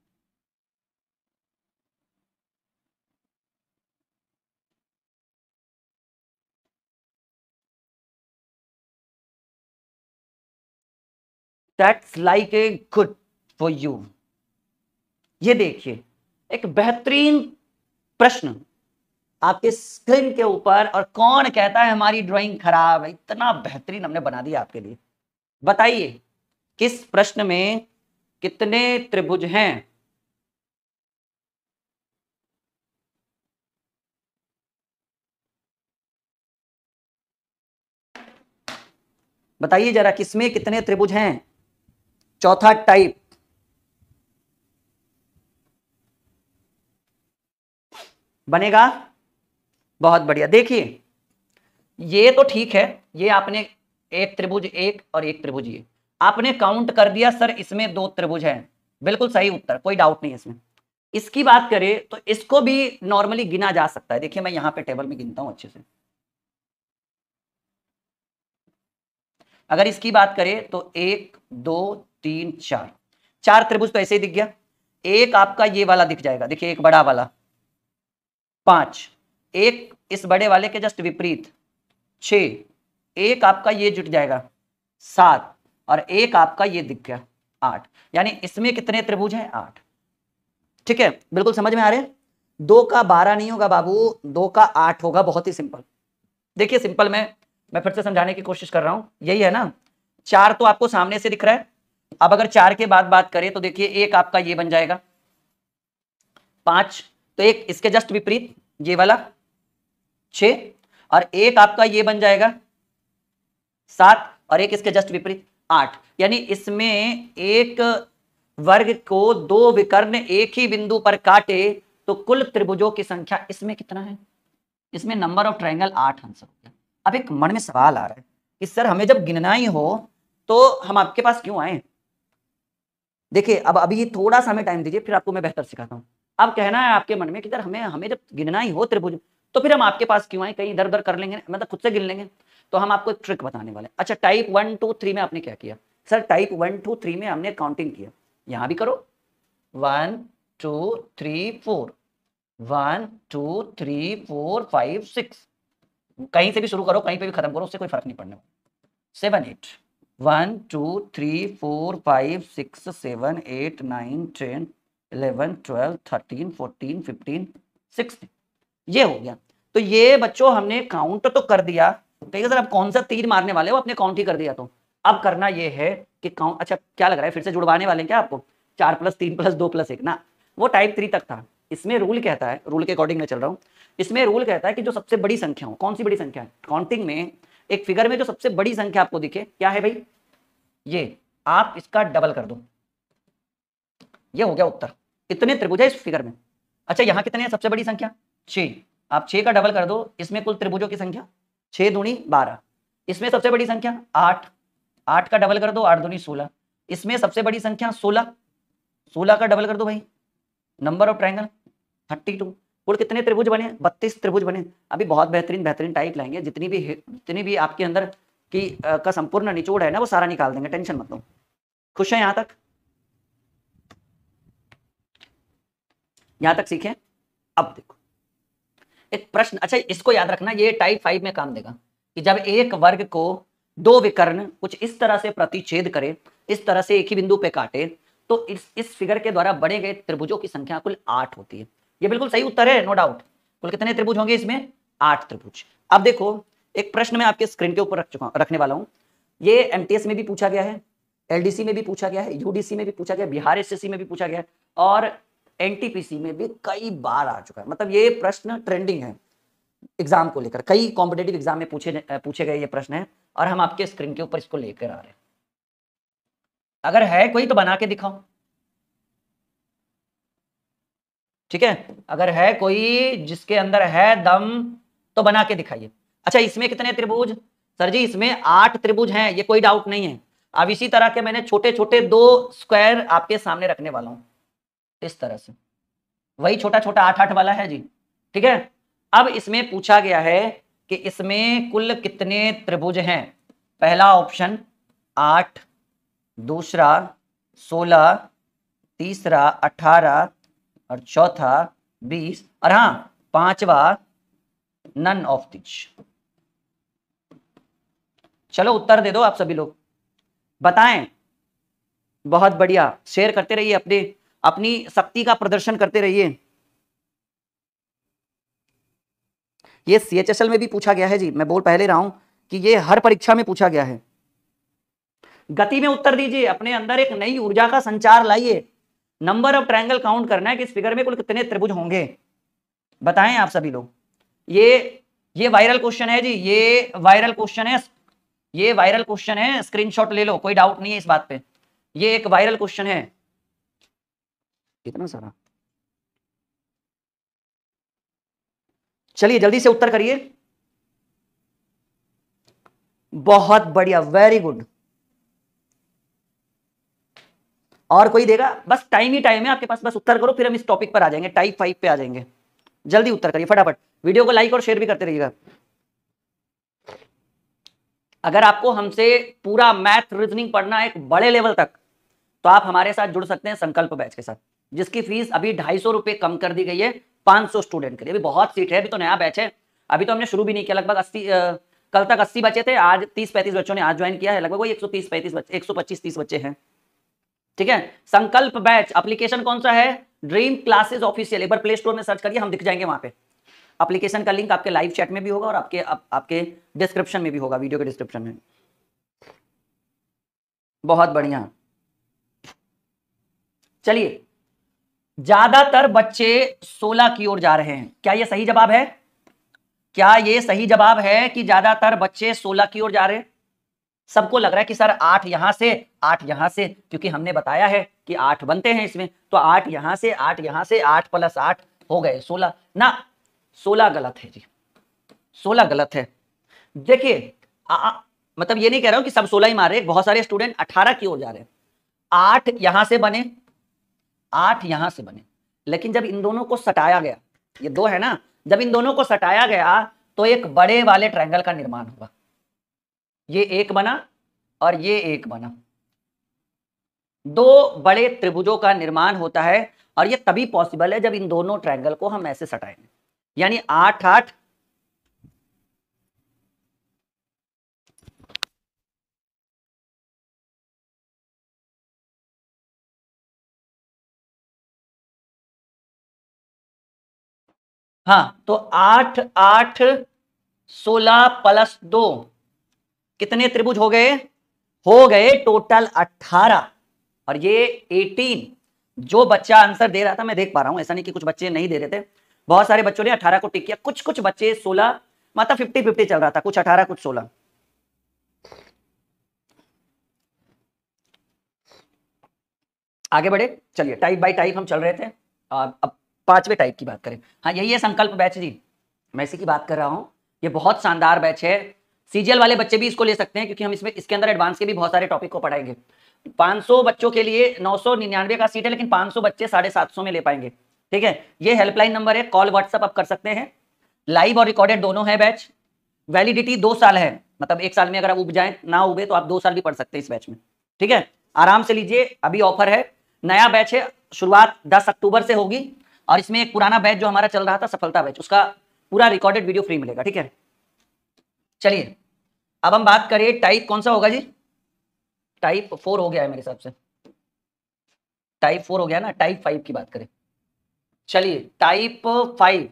that's like a good for you ये देखिए एक बेहतरीन प्रश्न आपके स्क्रीन के ऊपर और कौन कहता है हमारी ड्राइंग खराब है इतना बेहतरीन हमने बना दिया आपके लिए बताइए किस प्रश्न में कितने त्रिभुज हैं बताइए जरा किसमें कितने त्रिभुज हैं चौथा टाइप बनेगा बहुत बढ़िया देखिए ये तो ठीक है ये आपने एक त्रिभुज एक और एक त्रिभुज ये आपने काउंट कर दिया सर इसमें दो त्रिभुज हैं बिल्कुल सही उत्तर कोई डाउट नहीं है इसमें इसकी बात करें तो इसको भी नॉर्मली गिना जा सकता है देखिए मैं यहां पे टेबल में गिनता हूं अच्छे से अगर इसकी बात करें तो एक दो तीन चार चार त्रिभुज तो ऐसे ही दिख गया एक आपका ये वाला दिख जाएगा देखिए एक बड़ा वाला पांच एक इस बड़े वाले के जस्ट विपरीत छ एक आपका ये जुट जाएगा सात और एक आपका ये दिख गया आठ यानी इसमें कितने त्रिभुज हैं आठ ठीक है बिल्कुल समझ में आ रहे दो का बारह नहीं होगा बाबू दो का आठ होगा बहुत ही सिंपल देखिए सिंपल में मैं फिर से समझाने की कोशिश कर रहा हूं यही है ना चार तो आपको सामने से दिख रहा है अब अगर चार के बाद बात करें तो देखिए एक आपका ये बन जाएगा पांच तो एक इसके जस्ट विपरीत ये वाला छ और एक आपका ये बन जाएगा सात और एक इसके जस्ट विपरीत आठ यानी इसमें एक वर्ग को दो विकर्ण एक ही बिंदु पर काटे तो कुल त्रिभुजों की संख्या इसमें कितना है इसमें नंबर ऑफ ट्रायंगल आठ आंसर हो गया अब एक मन में सवाल आ रहा है कि सर हमें जब गिनना ही हो तो हम आपके पास क्यों आए देखिए अब अभी थोड़ा सा हमें टाइम दीजिए फिर आपको मैं बेहतर सिखाता हूँ अब कहना है आपके मन में कि सर हमें हमें जब गिनना ही हो त्रिभुज तो फिर हम आपके पास क्यों आए कहीं इधर उधर कर लेंगे मतलब खुद से गिन लेंगे तो हम आपको एक ट्रिक बताने वाले अच्छा टाइप वन टू थ्री में आपने क्या किया sir type one two three में हमने काउंटिंग किया यहाँ भी करो one two three four one two three four five six कहीं से भी शुरू करो कहीं पे भी खत्म करो उससे कोई फर्क नहीं पड़ने वाला seven eight one two three four five six seven eight nine ten eleven twelve thirteen fourteen fifteen sixteen ये हो गया तो ये बच्चों हमने काउंट तो कर दिया है सर आप कौन सा तीर मारने वाले हो आपने काउंट ही कर दिया तो अब करना ये है कि काउंट अच्छा क्या लग रहा है फिर से जुड़वाने वाले क्या आपको चार प्लस तीन प्लस दो प्लस एक ना वो टाइप थ्री तक था इसमें रूल कहता है रूल के अकॉर्डिंग में चल रहा हूँ इसमें रूल कहता है कि जो सबसे बड़ी संख्या हो कौन सी बड़ी संख्या है काउंटिंग में एक फिगर में जो सबसे बड़ी संख्या आपको दिखे क्या है भाई ये आप इसका डबल कर दो ये हो गया उत्तर इतने त्रिभुज है इस फिगर में अच्छा यहाँ कितने हैं सबसे बड़ी संख्या छः आप छः का डबल कर दो इसमें कुल त्रिभुजों की संख्या छः दूनी बारह इसमें सबसे बड़ी संख्या आठ आठ का डबल कर दो आठ दूनी सोलह इसमें सबसे बड़ी संख्या सोलह सोलह का डबल कर दो भाई number of triangle thirty two कुल कितने त्रिभुज बने बत्तीस त्रिभुज बने अभी बहुत बेहतरीन बेहतरीन टाइप लाएंगे जितनी भी जितनी भी आपके अंदर की का संपूर्ण निचोड़ है ना वो सारा निकाल देंगे टेंशन मत लो खुश है यहां तक यहां तक सीखे अब देखो एक प्रश्न अच्छा इसको याद रखना ये टाइप फाइव में काम देगा कि जब एक वर्ग को दो विकर्ण कुछ इस तरह से प्रतिच्छेद करे इस तरह से एक ही बिंदु पे काटे तो इस इस फिगर के द्वारा बढ़े गए त्रिभुजों की संख्या कुल आठ होती है ये बिल्कुल सही उत्तर है नो डाउट कुल कितने त्रिभुज होंगे इसमें आठ त्रिभुज अब देखो एक प्रश्न मैं आपके स्क्रीन के ऊपर रख चुका रखने वाला हूँ ये एमटीएस में भी पूछा गया है एलडीसी में भी पूछा गया है यूडीसी में भी पूछा गया बिहार एसएससी में भी पूछा गया है और एनटीपीसी में भी कई बार आ चुका है मतलब ये प्रश्न ट्रेंडिंग है एग्जाम को लेकर कई कॉम्पिटेटिव एग्जाम में पूछे पूछे गए ये प्रश्न है और हम आपके स्क्रीन के ऊपर इसको लेकर आ रहे हैं अगर है कोई तो बना के दिखाओ ठीक है अगर है कोई जिसके अंदर है दम तो बना के दिखाइए अच्छा इसमें कितने त्रिभुज सर जी इसमें आठ त्रिभुज हैं ये कोई डाउट नहीं है अब इसी तरह के मैंने छोटे छोटे दो स्क्वायर आपके सामने रखने वाला हूं इस तरह से वही छोटा छोटा आठ आठ वाला है जी ठीक है अब इसमें पूछा गया है कि इसमें कुल कितने त्रिभुज हैं पहला ऑप्शन आठ दूसरा सोलह तीसरा अठारह और चौथा बीस और हाँ पांचवा नन ऑफ दिच चलो उत्तर दे दो आप सभी लोग बताएं बहुत बढ़िया शेयर करते रहिए अपने अपनी शक्ति का प्रदर्शन करते रहिए ये सीएचएसएल में भी पूछा गया है जी मैं बोल पहले रहा हूं कि ये हर परीक्षा में पूछा गया है गति में उत्तर दीजिए अपने अंदर एक नई ऊर्जा का संचार लाइए नंबर ऑफ ट्रायंगल काउंट करना है कि इस फिगर में कुल कितने त्रिभुज होंगे बताएं आप सभी लोग ये ये वायरल क्वेश्चन है जी ये वायरल क्वेश्चन है ये वायरल क्वेश्चन है स्क्रीनशॉट ले लो कोई डाउट नहीं है इस बात पे ये एक वायरल क्वेश्चन है कितना सारा चलिए जल्दी से उत्तर करिए बहुत बढ़िया वेरी गुड और कोई देगा बस टाइम ही टाइम है आपके पास बस उत्तर करो फिर हम इस टॉपिक पर आ जाएंगे टाइप फाइव पे आ जाएंगे जल्दी उत्तर करिए फटाफट वीडियो को लाइक और शेयर भी करते रहिएगा अगर आपको हमसे पूरा मैथ रीजनिंग पढ़ना है एक बड़े लेवल तक तो आप हमारे साथ जुड़ सकते हैं संकल्प बैच के साथ जिसकी फीस अभी ढाई सौ रुपए कम कर दी गई है पांच सौ स्टूडेंट के लिए अभी बहुत सीट है अभी तो नया बैच है अभी तो हमने शुरू भी नहीं किया लगभग अस्सी कल तक अस्सी बच्चे थे आज तीस पैंतीस बच्चों ने आज ज्वाइन किया है लगभग वही एक सौ तीस पैंतीस बच्चे एक सौ पच्चीस तीस बच्चे हैं ठीक है संकल्प बैच अप्लीकेशन कौन सा है ड्रीम क्लासेस ऑफिशियल एक बार प्ले स्टोर में सर्च करिए हम दिख जाएंगे वहां पे अप्लीकेशन का लिंक आपके लाइव चैट में भी होगा और आपके आप, आपके डिस्क्रिप्शन में भी होगा वीडियो के डिस्क्रिप्शन में बहुत बढ़िया चलिए ज्यादातर बच्चे 16 की ओर जा रहे हैं क्या यह सही जवाब है क्या यह सही जवाब है कि ज्यादातर बच्चे 16 की ओर जा रहे हैं सबको लग रहा है कि सर आठ यहाँ से आठ यहाँ से क्योंकि हमने बताया है कि आठ बनते हैं इसमें तो आठ यहाँ से आठ यहाँ से आठ प्लस आठ हो गए सोलह ना सोलह गलत है जी सोलह गलत है देखिए मतलब ये नहीं कह रहा हूं कि सब सोलह ही मारे बहुत सारे स्टूडेंट अठारह की ओर जा रहे हैं आठ यहां से बने आठ यहां से बने लेकिन जब इन दोनों को सटाया गया ये दो है ना जब इन दोनों को सटाया गया तो एक बड़े वाले ट्रायंगल का निर्माण हुआ ये एक बना और ये एक बना दो बड़े त्रिभुजों का निर्माण होता है और ये तभी पॉसिबल है जब इन दोनों ट्रायंगल को हम ऐसे सटाएंगे यानी आठ आठ हाँ तो आठ आठ सोलह प्लस दो कितने त्रिभुज हो गए हो गए टोटल 18 और ये 18 जो बच्चा आंसर दे रहा था मैं देख पा रहा हूं ऐसा नहीं कि कुछ बच्चे नहीं दे रहे थे बहुत सारे बच्चों ने 18 को टिक किया कुछ कुछ बच्चे 16 मतलब 50 50 चल रहा था कुछ 18 कुछ 16 आगे बढ़े चलिए टाइप बाय टाइप हम चल रहे थे अब अब पांचवे टाइप की बात करें हाँ यही है संकल्प बैच जी मैं इसी की बात कर रहा हूं ये बहुत शानदार बैच है सीजीएल वाले बच्चे भी इसको ले सकते हैं क्योंकि हम इसमें इसके अंदर एडवांस के भी बहुत सारे टॉपिक को पढ़ाएंगे 500 बच्चों के लिए नौ का सीट है लेकिन 500 बच्चे साढ़े सात में ले पाएंगे ठीक है ये हेल्पलाइन नंबर है कॉल व्हाट्सअप आप कर सकते हैं लाइव और रिकॉर्डेड दोनों है बैच वैलिडिटी दो साल है मतलब एक साल में अगर आप उब जाए ना उबे तो आप दो साल भी पढ़ सकते हैं इस बैच में ठीक है आराम से लीजिए अभी ऑफर है नया बैच है शुरुआत दस अक्टूबर से होगी और इसमें एक पुराना बैच जो हमारा चल रहा था सफलता बैच उसका पूरा रिकॉर्डेड वीडियो फ्री मिलेगा ठीक है चलिए अब हम बात करिए टाइप कौन सा होगा जी टाइप फोर हो गया है मेरे हिसाब से टाइप फोर हो गया ना टाइप फाइव की बात करें चलिए टाइप फाइव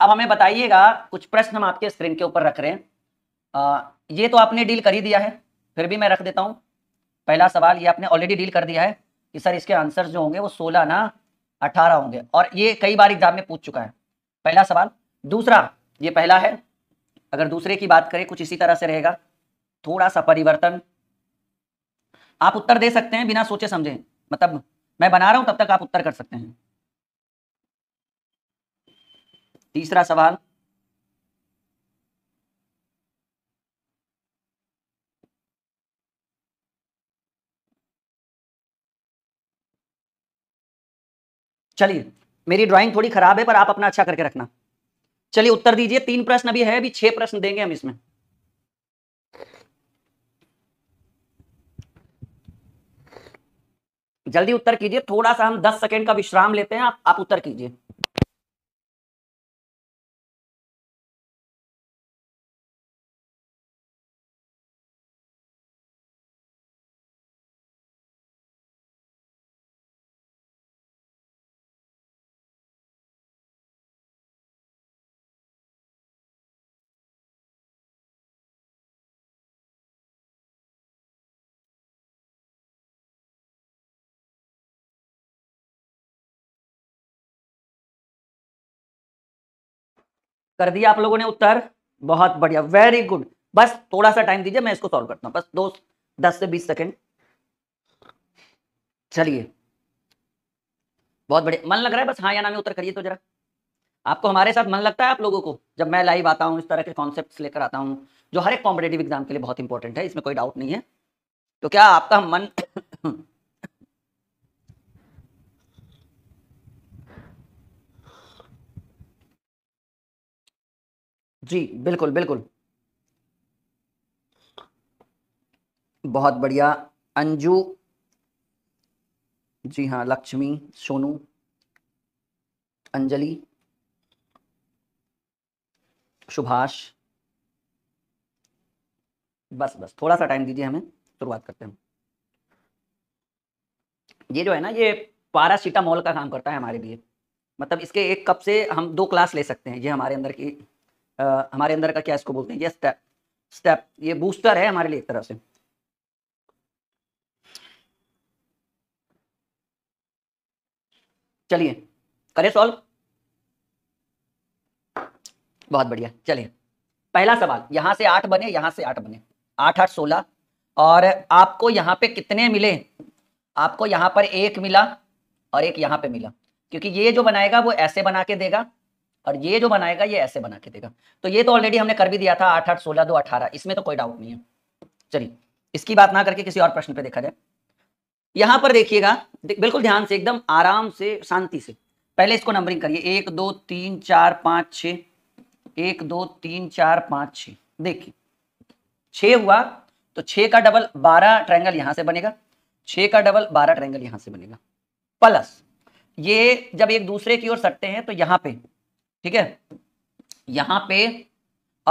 अब हमें बताइएगा कुछ प्रश्न हम आपके स्क्रीन के ऊपर रख रहे हैं आ, ये तो आपने डील कर ही दिया है फिर भी मैं रख देता हूँ पहला सवाल ये आपने ऑलरेडी डील कर दिया है कि सर इसके आंसर जो होंगे वो सोलह ना अठारह होंगे और ये कई बार एग्जाम में पूछ चुका है पहला सवाल दूसरा ये पहला है अगर दूसरे की बात करें कुछ इसी तरह से रहेगा थोड़ा सा परिवर्तन आप उत्तर दे सकते हैं बिना सोचे समझे मतलब मैं बना रहा हूं तब तक आप उत्तर कर सकते हैं तीसरा सवाल चलिए मेरी ड्राइंग थोड़ी खराब है पर आप अपना अच्छा करके रखना चलिए उत्तर दीजिए तीन प्रश्न अभी है अभी छह प्रश्न देंगे हम इसमें जल्दी उत्तर कीजिए थोड़ा सा हम दस सेकेंड का विश्राम लेते हैं आप, आप उत्तर कीजिए कर दिया आप लोगों ने उत्तर बहुत बढ़िया वेरी गुड बस थोड़ा सा टाइम दीजिए मैं इसको सॉल्व करता हूं बस दो दस से बीस सेकेंड चलिए बहुत बढ़िया मन लग रहा है बस हाँ या ना में उत्तर करिए तो जरा आपको हमारे साथ मन लगता है आप लोगों को जब मैं लाइव आता हूँ इस तरह के कॉन्सेप्ट लेकर आता हूँ जो हर एक कॉम्पिटेटिव एग्जाम के लिए बहुत इंपॉर्टेंट है इसमें कोई डाउट नहीं है तो क्या आपका मन जी बिल्कुल बिल्कुल बहुत बढ़िया अंजू जी हाँ लक्ष्मी सोनू अंजलि सुभाष बस बस थोड़ा सा टाइम दीजिए हमें शुरुआत करते हैं ये जो है ना ये पारासीटामोल का काम करता है हमारे लिए मतलब इसके एक कप से हम दो क्लास ले सकते हैं ये हमारे अंदर की आ, हमारे अंदर का क्या इसको बोलते हैं ये स्टेप स्टेप ये बूस्टर है हमारे लिए एक तरह से चलिए करें सॉल्व बहुत बढ़िया चलिए पहला सवाल यहां से आठ बने यहां से आठ बने आठ आठ सोलह और आपको यहां पे कितने मिले आपको यहां पर एक मिला और एक यहां पे मिला क्योंकि ये जो बनाएगा वो ऐसे बना के देगा और ये जो बनाएगा ये ऐसे बना के देगा तो ये तो ऑलरेडी हमने कर भी दिया था आठ आठ सोलह दो अठारह इसमें तो कोई डाउट नहीं है चलिए इसकी बात ना करके किसी और प्रश्न पे देखा जाए यहां पर देखिएगा बिल्कुल ध्यान से एकदम आराम से शांति से पहले इसको नंबरिंग करिए एक दो तीन चार पांच छ एक दो तीन चार पांच छ देखिए छ हुआ तो छ का डबल बारह ट्रायंगल यहां से बनेगा छ का डबल बारह ट्रायंगल यहां से बनेगा प्लस ये जब एक दूसरे की ओर सटते हैं तो यहां पे ठीक है यहां पे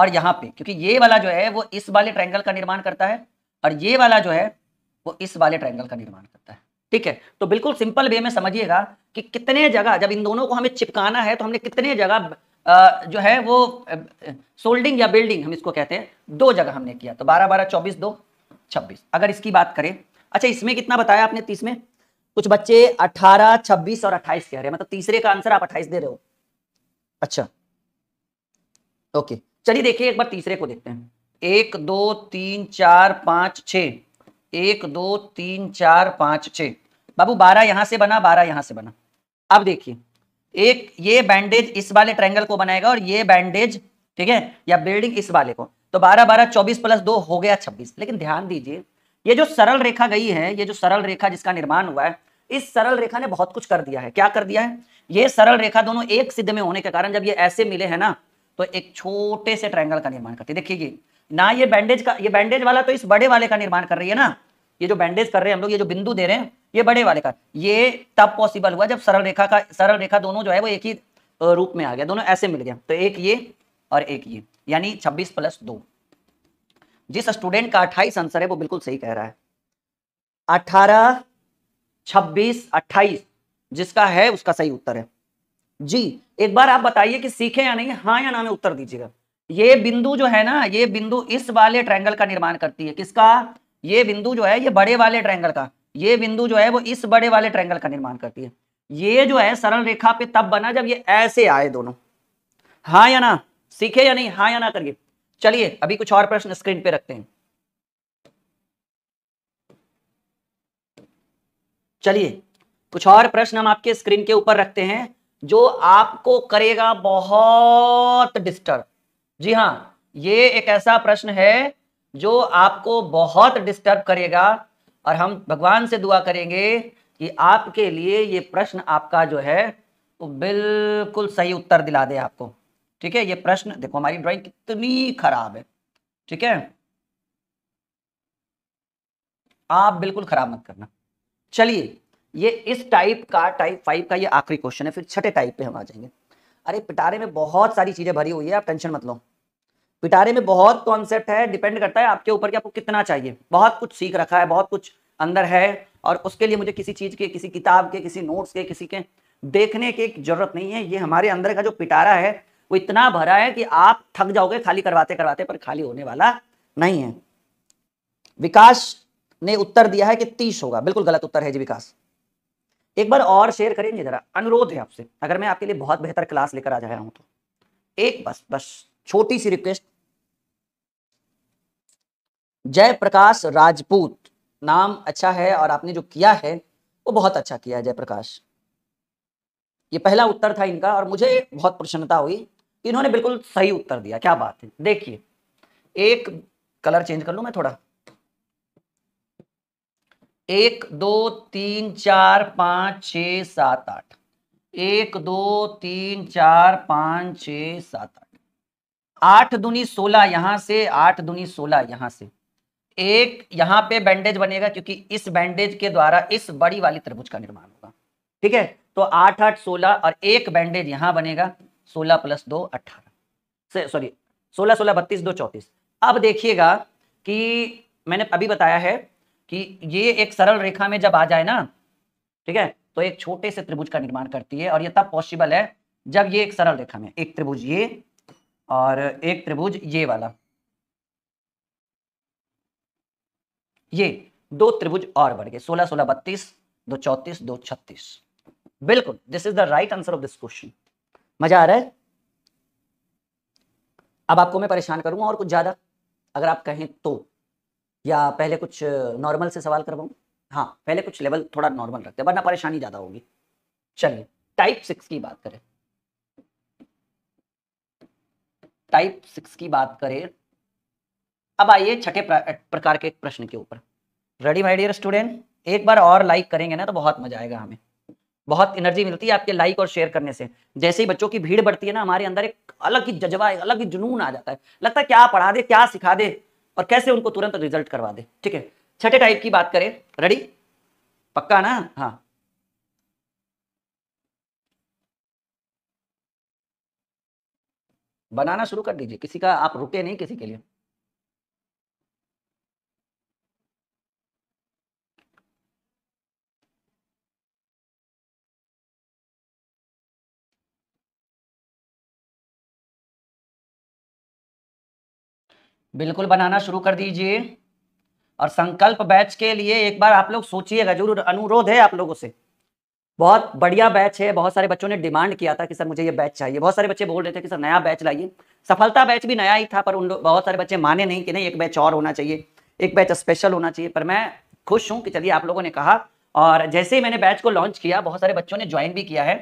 और यहां पे क्योंकि ये वाला जो है वो इस वाले ट्रायंगल का निर्माण करता है और ये वाला जो है वो इस वाले ट्रायंगल का निर्माण करता है ठीक है तो बिल्कुल सिंपल वे में समझिएगा कि कितने जगह जब इन दोनों को हमें चिपकाना है तो हमने कितने जगह जो है वो सोल्डिंग या बिल्डिंग हम इसको कहते हैं दो जगह हमने किया तो बारह बारह चौबीस दो छब्बीस अगर इसकी बात करें अच्छा इसमें कितना बताया आपने तीस में कुछ बच्चे अठारह छब्बीस और अट्ठाईस कह रहे हैं मतलब तीसरे का आंसर आप अट्ठाईस दे रहे हो अच्छा ओके चलिए देखिए एक बार तीसरे को देखते हैं एक दो तीन चार पांच छ एक दो तीन चार पांच छ बाबू बारह यहां से बना बारह यहां से बना अब देखिए एक ये बैंडेज इस वाले ट्रायंगल को बनाएगा और ये बैंडेज ठीक है या बिल्डिंग इस वाले को तो बारह बारह चौबीस प्लस दो हो गया छब्बीस लेकिन ध्यान दीजिए ये जो सरल रेखा गई है ये जो सरल रेखा जिसका निर्माण हुआ है इस सरल रेखा ने बहुत कुछ कर दिया है क्या कर दिया है ये सरल रेखा दोनों एक सिद्ध में होने के कारण जब ये ऐसे मिले हैं ना तो एक छोटे से ट्रायंगल का निर्माण करती है देखिए ना ये बैंडेज का ये बैंडेज वाला तो इस बड़े वाले का निर्माण कर रही है ना ये जो बैंडेज कर रहे हैं हम लोग ये जो बिंदु दे रहे हैं ये बड़े वाले का ये तब पॉसिबल हुआ जब सरल रेखा का सरल रेखा दोनों जो है वो एक ही रूप में आ गया दोनों ऐसे मिल गया तो एक ये और एक ये यानी छब्बीस प्लस दो जिस स्टूडेंट का अट्ठाईस आंसर है वो बिल्कुल सही कह रहा है अठारह छब्बीस अट्ठाईस जिसका है उसका सही उत्तर है जी एक बार आप बताइए कि सीखे या नहीं हाँ या ना में उत्तर दीजिएगा ये बिंदु जो है ना ये बिंदु इस वाले ट्रायंगल का निर्माण करती है किसका ये बिंदु जो है ये बड़े वाले ट्रायंगल का ये बिंदु जो है वो इस बड़े वाले ट्रायंगल का निर्माण करती है ये जो है सरल रेखा पे तब बना जब ये ऐसे आए दोनों हाँ या ना सीखे या नहीं हाँ या ना करिए चलिए अभी कुछ और प्रश्न स्क्रीन पे रखते हैं चलिए कुछ और प्रश्न हम आपके स्क्रीन के ऊपर रखते हैं जो आपको करेगा बहुत डिस्टर्ब जी हाँ ये एक ऐसा प्रश्न है जो आपको बहुत डिस्टर्ब करेगा और हम भगवान से दुआ करेंगे कि आपके लिए ये प्रश्न आपका जो है वो बिल्कुल सही उत्तर दिला दे आपको ठीक है ये प्रश्न देखो हमारी ड्राइंग कितनी खराब है ठीक है आप बिल्कुल खराब मत करना चलिए ये इस टाइप का टाइप फाइव का ये आखिरी क्वेश्चन है फिर छठे टाइप पे हम आ जाएंगे अरे पिटारे में बहुत सारी चीजें भरी हुई है आप टेंशन मत लो पिटारे में बहुत कॉन्सेप्ट है डिपेंड करता है आपके ऊपर कि आपको कितना चाहिए बहुत कुछ सीख रखा है बहुत कुछ अंदर है और उसके लिए मुझे किसी चीज के किसी किताब के किसी नोट्स के किसी के देखने की जरूरत नहीं है ये हमारे अंदर का जो पिटारा है वो इतना भरा है कि आप थक जाओगे खाली करवाते करवाते पर खाली होने वाला नहीं है विकास ने उत्तर दिया है कि तीस होगा बिल्कुल गलत उत्तर है जी विकास एक बार और शेयर करेंगे जरा अनुरोध है आपसे अगर मैं आपके लिए बहुत बेहतर क्लास लेकर आ जाया हूं तो एक बस बस छोटी सी रिक्वेस्ट जयप्रकाश राजपूत नाम अच्छा है और आपने जो किया है वो बहुत अच्छा किया है जयप्रकाश ये पहला उत्तर था इनका और मुझे बहुत प्रसन्नता हुई इन्होंने बिल्कुल सही उत्तर दिया क्या बात है देखिए एक कलर चेंज कर लू मैं थोड़ा एक दो तीन चार पाँच छ सात आठ एक दो तीन चार पाँच छ सात आठ आठ दुनी सोलह यहाँ से आठ दुनी सोलह यहाँ से एक यहाँ पे बैंडेज बनेगा क्योंकि इस बैंडेज के द्वारा इस बड़ी वाली त्रिभुज का निर्माण होगा ठीक है तो आठ आठ सोलह और एक बैंडेज यहाँ बनेगा सोलह प्लस दो अट्ठारह सॉरी सोलह सोलह बत्तीस दो चौतीस अब देखिएगा कि मैंने अभी बताया है कि ये एक सरल रेखा में जब आ जाए ना ठीक है तो एक छोटे से त्रिभुज का निर्माण करती है और ये तब पॉसिबल है जब ये एक सरल रेखा में एक त्रिभुज ये और एक त्रिभुज ये वाला ये दो त्रिभुज और बढ़ गए सोलह सोलह बत्तीस दो चौतीस दो छत्तीस बिल्कुल this is the right answer of this question मजा आ रहा है अब आपको मैं परेशान करूंगा और कुछ ज्यादा अगर आप कहें तो या पहले कुछ नॉर्मल से सवाल करवाऊँ हाँ पहले कुछ लेवल थोड़ा नॉर्मल रखते हैं वरना परेशानी ज़्यादा होगी चलिए टाइप सिक्स की बात करें टाइप सिक्स की बात करें अब आइए छठे प्रकार के प्रश्न के ऊपर रेडी माई डियर स्टूडेंट एक बार और लाइक करेंगे ना तो बहुत मजा आएगा हमें बहुत एनर्जी मिलती है आपके लाइक और शेयर करने से जैसे ही बच्चों की भीड़ बढ़ती है ना हमारे अंदर एक अलग ही जज्बा एक अलग ही जुनून आ जाता है लगता है क्या पढ़ा दे क्या सिखा दे और कैसे उनको तुरंत रिजल्ट करवा दे ठीक है छठे टाइप की बात करें रेडी पक्का ना हाँ बनाना शुरू कर दीजिए किसी का आप रुके नहीं किसी के लिए बिल्कुल बनाना शुरू कर दीजिए और संकल्प बैच के लिए एक बार आप लोग सोचिएगा जरूर अनुरोध है आप लोगों से बहुत बढ़िया बैच है बहुत सारे बच्चों ने डिमांड किया था कि सर मुझे ये बैच चाहिए बहुत सारे बच्चे बोल रहे थे कि सर नया बैच लाइए सफलता बैच भी नया ही था पर उन लोग बहुत सारे बच्चे माने नहीं कि नहीं एक बैच और होना चाहिए एक बैच स्पेशल होना चाहिए पर मैं खुश हूँ कि चलिए आप लोगों ने कहा और जैसे ही मैंने बैच को लॉन्च किया बहुत सारे बच्चों ने ज्वाइन भी किया है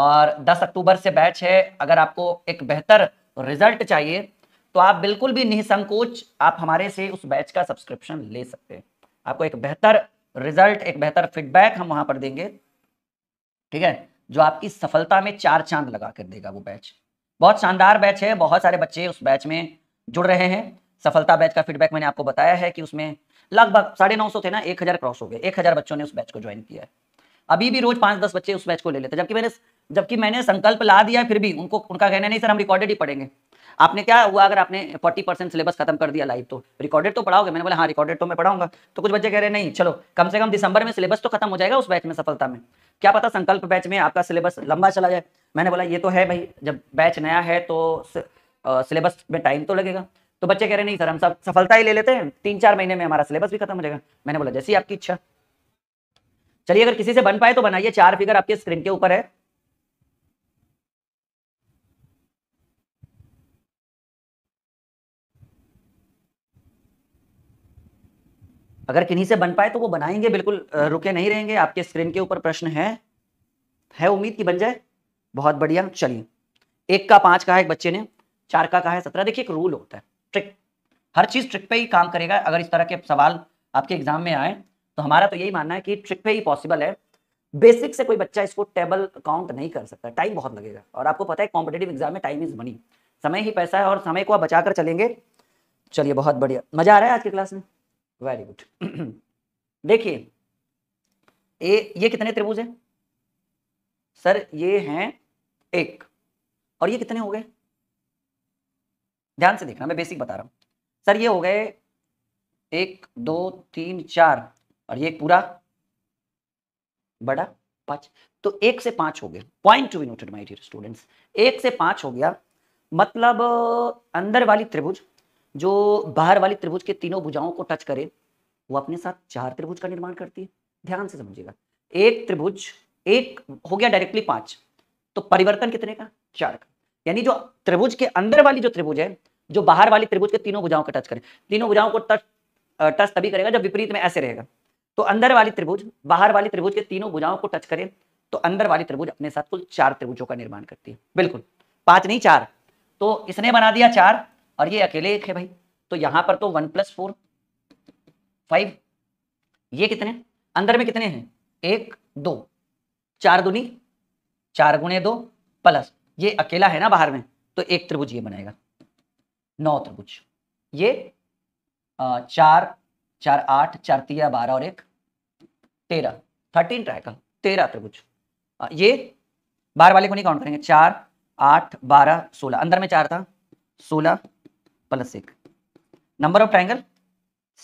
और दस अक्टूबर से बैच है अगर आपको एक बेहतर रिजल्ट चाहिए तो आप बिल्कुल भी निसंकोच आप हमारे से उस बैच का सब्सक्रिप्शन ले सकते हैं आपको एक बेहतर रिजल्ट एक बेहतर फीडबैक हम वहां पर देंगे ठीक है जो आपकी सफलता में चार चांद लगा कर देगा वो बैच बहुत शानदार बैच है बहुत सारे बच्चे उस बैच में जुड़ रहे हैं सफलता बैच का फीडबैक मैंने आपको बताया है कि उसमें लगभग साढ़े नौ सौ थे ना एक हजार क्रॉस हो गए एक हजार बच्चों ने उस बैच को ज्वाइन किया है अभी भी रोज पांच दस बच्चे उस बैच को ले लेते हैं जबकि मैंने जबकि मैंने संकल्प ला दिया फिर भी उनको उनका कहना नहीं सर हम रिकॉर्डेड ही पढ़ेंगे आपने क्या हुआ अगर आपने फोर्टी परसेंट सिलेबस खत्म कर दिया लाइव तो रिकॉर्डेड तो पढ़ाओगे मैंने बोला हाँ रिकॉर्डेड तो मैं पढ़ाऊंगा तो कुछ बच्चे कह रहे नहीं चलो कम से कम दिसंबर में सिलेबस तो खत्म हो जाएगा उस बैच में सफलता में क्या पता संकल्प बैच में आपका सिलेबस लंबा चला जाए मैंने बोला ये तो है भाई जब बैच नया है तो सिलेबस में टाइम तो लगेगा तो बच्चे कह रहे नहीं सर हम सब सफलता ही ले लेते हैं तीन चार महीने में हमारा सिलेबस भी खत्म हो जाएगा मैंने बोला जैसी आपकी इच्छा चलिए अगर किसी से बन पाए तो बनाइए चार फिगर आपके स्क्रीन के ऊपर है अगर किन्हीं से बन पाए तो वो बनाएंगे बिल्कुल रुके नहीं रहेंगे आपके स्क्रीन के ऊपर प्रश्न है है उम्मीद कि बन जाए बहुत बढ़िया चलिए एक का पांच का है एक बच्चे ने चार का कहा है सत्रह देखिए एक रूल होता है ट्रिक हर चीज ट्रिक पे ही काम करेगा अगर इस तरह के सवाल आपके एग्जाम में आए तो हमारा तो यही मानना है कि ट्रिक पे ही पॉसिबल है बेसिक से कोई बच्चा इसको टेबल काउंट नहीं कर सकता टाइम बहुत लगेगा और आपको पता है कॉम्पिटेटिव एग्जाम में टाइम इज मनी समय ही पैसा है और समय को आप बचा कर चलेंगे चलिए बहुत बढ़िया मजा आ रहा है आज की क्लास में वेरी गुड देखिए ये ये कितने त्रिभुज हैं सर ये हैं एक और ये कितने हो गए ध्यान से देखना मैं बेसिक बता रहा हूं सर ये हो गए एक दो तीन चार और ये पूरा बड़ा पांच तो एक से पांच हो गया point to be noted my dear students एक से पांच हो गया मतलब अंदर वाली त्रिभुज जो बाहर वाली त्रिभुज के तीनों भुजाओं को टच करे वो अपने साथ चार त्रिभुज का निर्माण करती है ध्यान से समझिएगा एक त्रिभुज एक हो गया डायरेक्टली पांच तो परिवर्तन कितने का चार का यानी जो त्रिभुज के अंदर वाली जो त्रिभुज है जो बाहर वाली त्रिभुज के तीनों भुजाओं का टच करे तीनों भुजाओं को टच टच तभी करेगा जब विपरीत में ऐसे रहेगा तो अंदर वाली त्रिभुज बाहर वाली त्रिभुज के तीनों भुजाओं को टच करे तो अंदर वाली त्रिभुज अपने साथ कुल चार त्रिभुजों का निर्माण करती है बिल्कुल पांच नहीं चार तो इसने बना दिया चार और ये अकेले एक है भाई तो यहां पर तो वन प्लस फोर फाइव ये कितने अंदर में कितने हैं एक दो चार दुनी चार गुणे दो प्लस ये अकेला है ना बाहर में तो एक त्रिभुज ये बनाएगा नौ त्रिभुज ये आ, चार चार आठ चार तिया बारह और एक तेरह थर्टीन ट्राइकल तेरह त्रिभुज ये बार वाले को नहीं काउंट करेंगे चार आठ बारह सोलह अंदर में चार था सोलह प्लस एक number of triangle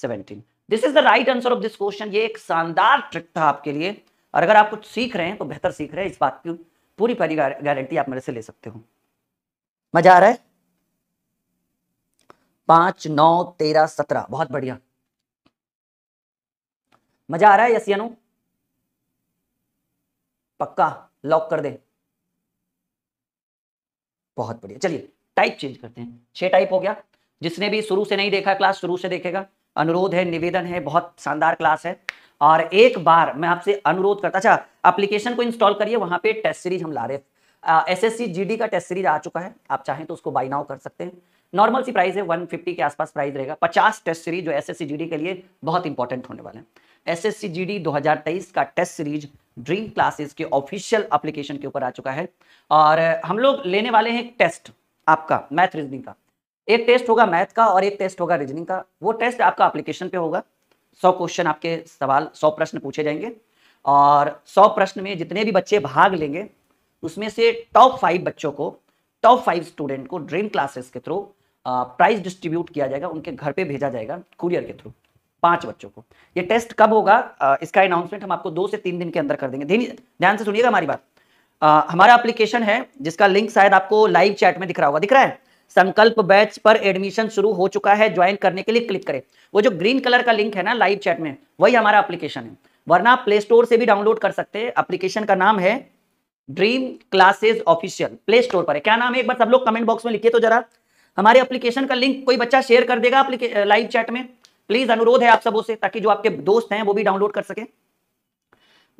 seventeen this is the right answer of this question ये एक शानदार ट्रिक था आपके लिए और अगर आप कुछ सीख रहे हैं तो बेहतर सीख रहे हैं इस बात की पूरी पूरी गारंटी आप मेरे से ले सकते हो मजा आ रहा है पांच नौ तेरह सत्रह बहुत बढ़िया मजा आ रहा है यसियनु पक्का लॉक कर दे बहुत बढ़िया चलिए टाइप चेंज करते हैं छह टाइप हो गया जिसने भी शुरू से नहीं देखा क्लास शुरू से देखेगा अनुरोध है निवेदन है बहुत शानदार क्लास है और एक बार मैं आपसे अनुरोध करता अच्छा एप्लीकेशन को इंस्टॉल करिए वहां पे टेस्ट सीरीज हम ला रहे हैं एस एस का टेस्ट सीरीज आ चुका है आप चाहें तो उसको बाई नाउ कर सकते हैं नॉर्मल सी प्राइस है 150 के आसपास प्राइस रहेगा 50 टेस्ट सीरीज जो एस एस के लिए बहुत इंपॉर्टेंट होने वाले हैं एस एस 2023 का टेस्ट सीरीज ड्रीम क्लासेस के ऑफिशियल एप्लीकेशन के ऊपर आ चुका है और हम लोग लेने वाले हैं टेस्ट आपका मैथ रीजनिंग का एक टेस्ट होगा मैथ का और एक टेस्ट होगा रीजनिंग का वो टेस्ट आपका एप्लीकेशन पे होगा सौ क्वेश्चन आपके सवाल सौ प्रश्न पूछे जाएंगे और सौ प्रश्न में जितने भी बच्चे भाग लेंगे उसमें से टॉप फाइव बच्चों को टॉप फाइव स्टूडेंट को ड्रीम क्लासेस के थ्रू प्राइज डिस्ट्रीब्यूट किया जाएगा उनके घर पर भेजा जाएगा कुरियर के थ्रू पांच बच्चों को ये टेस्ट कब होगा इसका अनाउंसमेंट हम आपको दो से तीन दिन के अंदर कर देंगे ध्यान से सुनिएगा हमारी बात आ, हमारा एप्लीकेशन है जिसका लिंक शायद आपको लाइव चैट में दिख रहा होगा दिख रहा है संकल्प बैच पर एडमिशन शुरू हो चुका है ज्वाइन करने के लिए क्लिक करें वो जो ग्रीन कलर का लिंक है ना लाइव चैट में वही हमारा एप्लीकेशन है वरना प्ले स्टोर से भी डाउनलोड कर सकते हैं एप्लीकेशन का नाम है dream classes official play store पर है क्या नाम है एक बार सब लोग कमेंट बॉक्स में लिखिए तो जरा हमारे एप्लीकेशन का लिंक कोई बच्चा शेयर कर देगा लाइव चैट में प्लीज अनुरोध है आप सबों से ताकि जो आपके दोस्त हैं वो भी डाउनलोड कर सके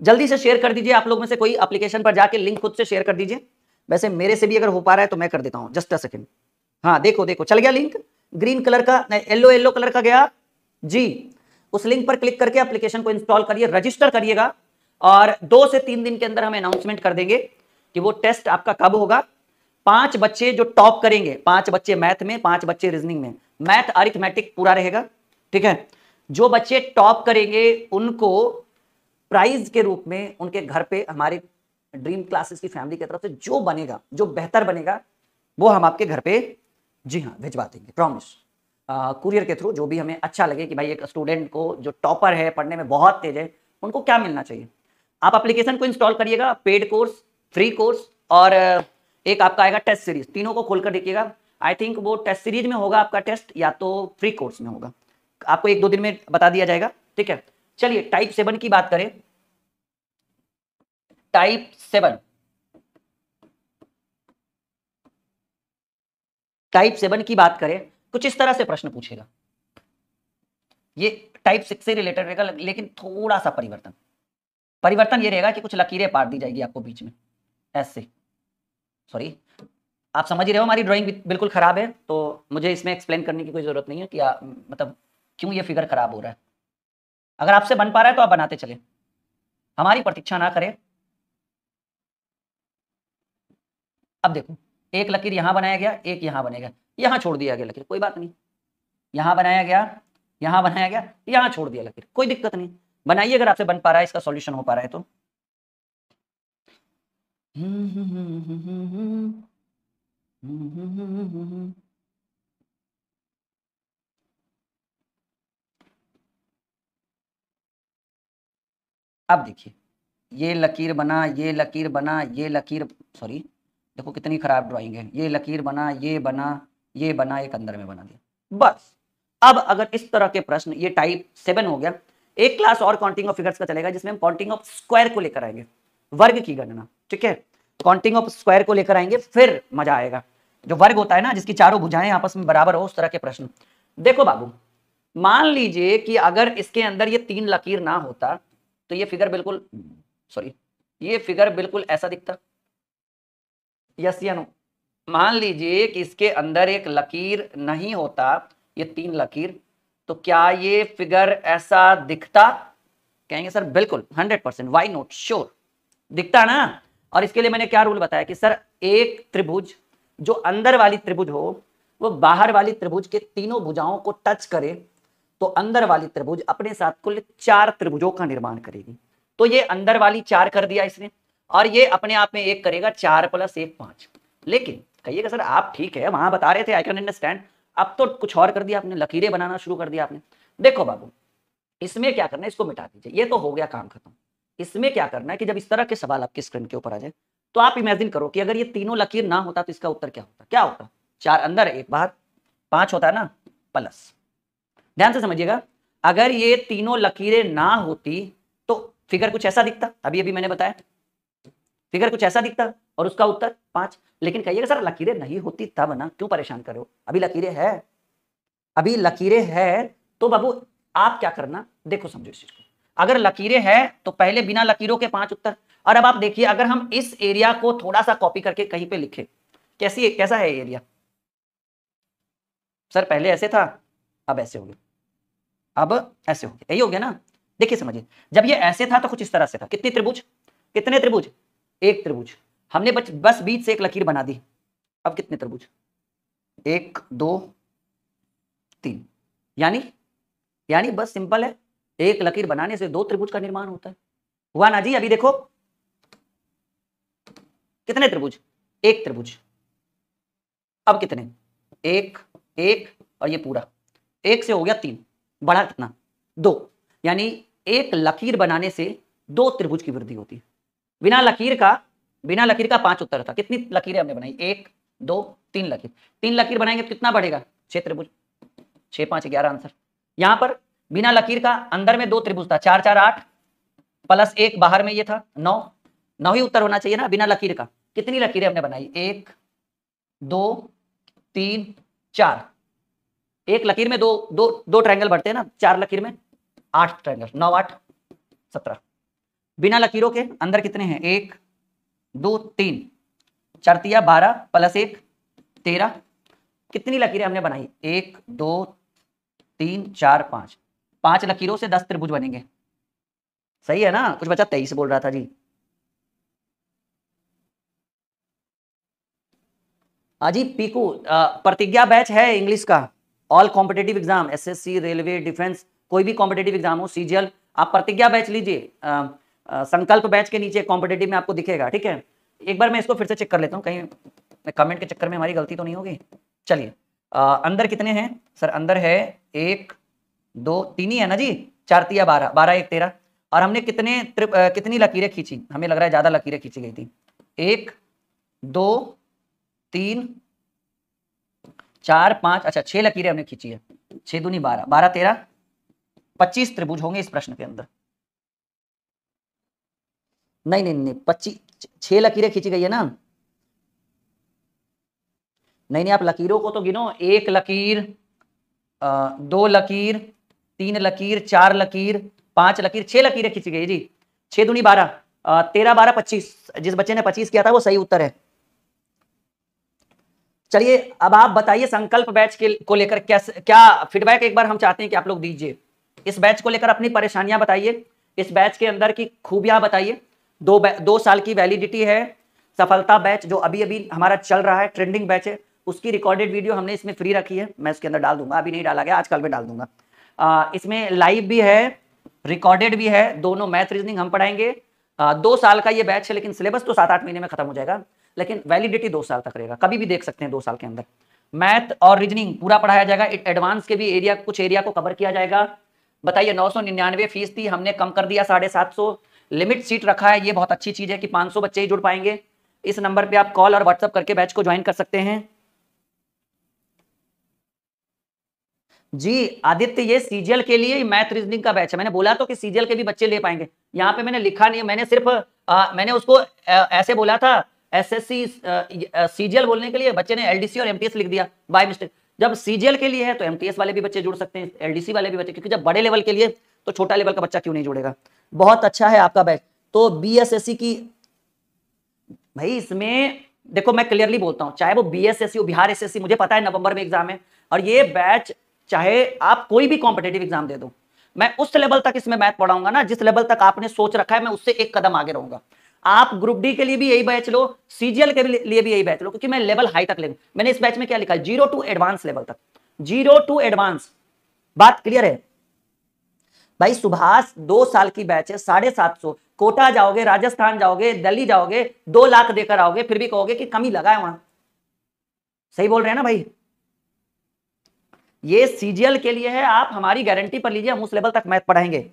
जल्दी से शेयर कर दीजिए आप लोग में से कोई एप्लीकेशन पर जाके लिंक खुद से शेयर कर दीजिए वैसे मेरे से भी अगर हो पा रहा है तो मैं कर देता हूँ जस्ट अ सेकंड हाँ देखो देखो चल गया लिंक ग्रीन कलर का येल्लो येल्लो कलर का गया जी उस लिंक पर क्लिक करके एप्लीकेशन को इंस्टॉल करिए रजिस्टर करिएगा और दो से तीन दिन के अंदर हम अनाउंसमेंट कर देंगे कि वो टेस्ट आपका कब होगा पांच बच्चे जो टॉप करेंगे पांच बच्चे मैथ में पांच बच्चे रीजनिंग में मैथ अरिथमेटिक पूरा रहेगा ठीक है जो बच्चे टॉप करेंगे उनको प्राइज के रूप में उनके घर पे हमारे ड्रीम क्लासेस की फैमिली की तरफ से जो बनेगा जो बेहतर बनेगा वो हम आपके घर पे जी हाँ भिजवा देंगे प्रॉमिस कुरियर के थ्रू जो भी हमें अच्छा लगे कि भाई एक स्टूडेंट को जो टॉपर है पढ़ने में बहुत तेज है उनको क्या मिलना चाहिए आप एप्लीकेशन को इंस्टॉल करिएगा पेड कोर्स फ्री कोर्स और एक आपका आएगा टेस्ट सीरीज तीनों को खोलकर देखिएगा आई थिंक वो टेस्ट सीरीज में होगा आपका टेस्ट या तो फ्री कोर्स में होगा आपको एक दो दिन में बता दिया जाएगा ठीक है चलिए टाइप सेवन की बात करें टाइप सेवन टाइप सेवन की बात करें कुछ इस तरह से प्रश्न पूछेगा ये टाइप सिक्स से रिलेटेड रहेगा लेकिन थोड़ा सा परिवर्तन परिवर्तन ये रहेगा कि कुछ लकीरें पार दी जाएगी आपको बीच में ऐसे सॉरी आप समझ ही रहे हो हमारी ड्राइंग बिल्कुल ख़राब है तो मुझे इसमें एक्सप्लेन करने की कोई ज़रूरत नहीं है कि आ, मतलब क्यों ये फिगर ख़राब हो रहा है अगर आपसे बन पा रहा है तो आप बनाते चले हमारी प्रतीक्षा ना करें अब देखो एक लकीर यहां बनाया गया एक यहां बनाया गया यहाँ छोड़ दिया गया लकीर कोई बात नहीं यहां बनाया गया यहां बनाया गया यहाँ छोड़ दिया लकीर कोई दिक्कत नहीं बनाइए अगर आपसे बन पा रहा है इसका सॉल्यूशन हो पा रहा है तो अब देखिए ये लकीर बना ये लकीर बना ये लकीर सॉरी देखो कितनी खराब ड्राइंग है ये लकीर बना ये बना ये बना एक अंदर में बना दिया बस अब अगर इस तरह के प्रश्न ये टाइप सेवन हो गया एक क्लास और काउंटिंग ऑफ फिगर्स का चलेगा जिसमें हम काउंटिंग ऑफ स्क्वायर को लेकर आएंगे वर्ग की गणना ठीक है काउंटिंग ऑफ स्क्वायर को लेकर आएंगे फिर मजा आएगा जो वर्ग होता है ना जिसकी चारों भुजाएं आपस में बराबर हो उस तरह के प्रश्न देखो बाबू मान लीजिए कि अगर इसके अंदर ये तीन लकीर ना होता तो ये फिगर बिल्कुल सॉरी ये फिगर बिल्कुल ऐसा दिखता यस या नो मान लीजिए कि इसके अंदर एक लकीर नहीं होता ये तीन लकीर तो क्या ये फिगर ऐसा दिखता कहेंगे सर बिल्कुल hundred percent why not sure दिखता ना और इसके लिए मैंने क्या रूल बताया कि सर एक त्रिभुज जो अंदर वाली त्रिभुज हो वो बाहर वाली त्रिभुज के तीनों भुजाओं को टच करे तो अंदर वाली त्रिभुज अपने साथ कुल चार त्रिभुजों का निर्माण करेगी तो ये अंदर वाली चार कर दिया इसने और ये अपने आप में एक करेगा चार प्लस एक पांच लेकिन कहिएगा सर आप ठीक है वहां बता रहे थे आई कैन अंडरस्टैंड अब तो कुछ और कर दिया आपने लकीरें बनाना शुरू कर दिया आपने देखो बाबू इसमें क्या करना है इसको मिटा दीजिए ये तो हो गया काम खत्म इसमें क्या करना है कि जब इस तरह के सवाल आपकी स्क्रीन के ऊपर आ जाए तो आप इमेजिन करो कि अगर ये तीनों लकीर ना होता तो इसका उत्तर क्या होता क्या होता चार अंदर एक बाहर पांच होता है ना प्लस ध्यान से समझिएगा अगर ये तीनों लकीरें ना होती तो फिगर कुछ ऐसा दिखता अभी अभी मैंने बताया फिगर कुछ ऐसा दिखता और उसका उत्तर पांच लेकिन कहिएगा सर लकीरें नहीं होती तब ना क्यों परेशान कर रहे हो अभी लकीरें है अभी लकीरें है तो बाबू आप क्या करना देखो समझो इस चीज को अगर लकीरें हैं तो पहले बिना लकीरों के पांच उत्तर और अब आप देखिए अगर हम इस एरिया को थोड़ा सा कॉपी करके कहीं पे लिखे कैसी कैसा है एरिया सर पहले ऐसे था अब ऐसे हो गया अब ऐसे हो गया यही हो गया ना देखिए समझिए जब ये ऐसे था तो कुछ इस तरह से था कितने त्रिभुज कितने त्रिभुज एक त्रिभुज हमने बच, बस बीच से एक लकीर बना दी अब कितने त्रिभुज एक दो तीन यानी यानी बस सिंपल है एक लकीर बनाने से दो त्रिभुज का निर्माण होता है हुआ ना जी अभी देखो कितने त्रिभुज एक त्रिभुज अब कितने एक एक और ये पूरा एक से हो गया तीन बढ़ा कितना दो यानी एक लकीर बनाने से दो त्रिभुज की वृद्धि होती है बिना लकीर का बिना लकीर का पांच उत्तर था कितनी लकीरें हमने बनाई एक दो तीन लकीर तीन लकीर बनाएंगे तो कितना बढ़ेगा छह त्रिभुज छह पांच ग्यारह आंसर यहां पर बिना लकीर का अंदर में दो त्रिभुज था चार चार आठ प्लस एक बाहर में ये था नौ नौ ही उत्तर होना चाहिए ना बिना लकीर का कितनी लकीरें हमने बनाई एक दो तीन चार एक लकीर में दो दो दो ट्रायंगल बढ़ते हैं ना चार लकीर में आठ ट्रायंगल नौ आठ सत्रह बिना लकीरों के अंदर कितने हैं एक दो तीन चरतिया बारह प्लस एक तेरह कितनी लकीरें हमने बनाई एक दो तीन चार पांच पांच लकीरों से दस त्रिभुज बनेंगे सही है ना कुछ बच्चा तेईस बोल रहा था जी अजी पीकू प्रतिज्ञा बैच है इंग्लिश का all competitive exam SSC railway defence कोई भी कॉम्पिटेटिव एग्जाम हो सीजीएल आप प्रतिज्ञा बैच लीजिए संकल्प बैच के नीचे कॉम्पिटेटिव में आपको दिखेगा ठीक है एक बार मैं इसको फिर से चेक कर लेता हूँ कहीं कमेंट के चक्कर में हमारी गलती तो नहीं होगी चलिए अंदर कितने हैं सर अंदर है एक दो तीन ही है ना जी चार तिया बारह बारह एक तेरह और हमने कितने कितनी लकीरें खींची हमें लग रहा है ज़्यादा लकीरें खींची गई थी एक दो तीन चार पांच अच्छा छह लकीरें हमने खींची है छह दूनी बारह बारह तेरह पच्चीस त्रिभुज होंगे इस प्रश्न के अंदर नहीं नहीं नहीं पच्चीस छह लकीरें खींची गई है ना नहीं नहीं आप लकीरों को तो गिनो एक लकीर दो लकीर तीन लकीर चार लकीर पांच लकीर छह लकीरें खींची गई जी छह दुनी बारह तेरह बारह पच्चीस जिस बच्चे ने पच्चीस किया था वो सही उत्तर है चलिए अब आप बताइए संकल्प बैच के को लेकर कैसे क्या फीडबैक एक बार हम चाहते हैं कि आप लोग दीजिए इस बैच को लेकर अपनी परेशानियां बताइए इस बैच के अंदर की खूबियां बताइए दो दो साल की वैलिडिटी है सफलता बैच जो अभी अभी हमारा चल रहा है ट्रेंडिंग बैच है उसकी रिकॉर्डेड वीडियो हमने इसमें फ्री रखी है मैं उसके अंदर डाल दूंगा अभी नहीं डाला गया आजकल में डाल दूंगा आ, इसमें लाइव भी है रिकॉर्डेड भी है दोनों मैथ रीजनिंग हम पढ़ाएंगे आ, दो साल का ये बैच है लेकिन सिलेबस तो सात आठ महीने में खत्म हो जाएगा लेकिन वैलिडिटी दो साल तक रहेगा कभी भी देख सकते हैं दो साल के अंदर मैथ और रीजनिंग पूरा पढ़ाया जाएगा एडवांस के भी एरिया कुछ एरिया को कवर किया जाएगा बताइए नौ सौ निन्यानवे फीस थी हमने कम कर दिया साढ़े सात सौ लिमिट सीट रखा है ये बहुत अच्छी चीज़ है कि 500 बच्चे ही जुड़ पाएंगे इस नंबर पे आप कॉल और व्हाट्सअप करके बैच को ज्वाइन कर सकते हैं जी आदित्य ये सीजीएल के लिए मैथ रीजनिंग का बैच है मैंने बोला तो कि सीजीएल के भी बच्चे ले पाएंगे यहाँ पे मैंने लिखा नहीं मैंने सिर्फ आ, मैंने उसको आ, ऐसे बोला था एसएससी सीजीएल बोलने के लिए बच्चे ने एलडीसी और एमटीएस लिख दिया बाय मिस्टेक जब सीजीएल के लिए है तो एमटीएस वाले भी बच्चे जुड़ सकते हैं एलडीसी वाले भी बच्चे क्योंकि जब बड़े लेवल के लिए तो छोटा लेवल का बच्चा क्यों नहीं जुड़ेगा बहुत अच्छा है आपका बैच तो बी की भाई इसमें देखो मैं क्लियरली बोलता हूं चाहे वो बी एस बिहार एस मुझे पता है नवंबर में एग्जाम है और ये बैच चाहे आप कोई भी कॉम्पिटेटिव एग्जाम दे दो मैं उस लेवल तक इसमें मैथ पढ़ाऊंगा ना जिस लेवल तक आपने सोच रखा है मैं उससे एक कदम आगे रहूंगा आप ग्रुप डी के लिए भी यही बैच लो सीजीएल के लिए भी यही बैच लो क्योंकि मैं लेवल हाई तक लेंगे मैंने इस बैच में क्या लिखा जीरो टू एडवांस लेवल तक जीरो टू एडवांस बात क्लियर है भाई सुभाष दो साल की बैच है साढ़े सात सौ कोटा जाओगे राजस्थान जाओगे दिल्ली जाओगे दो लाख देकर आओगे फिर भी कहोगे कि कमी लगा है वहां सही बोल रहे हैं ना भाई ये सीजीएल के लिए है आप हमारी गारंटी पर लीजिए हम उस लेवल तक मैथ पढ़ाएंगे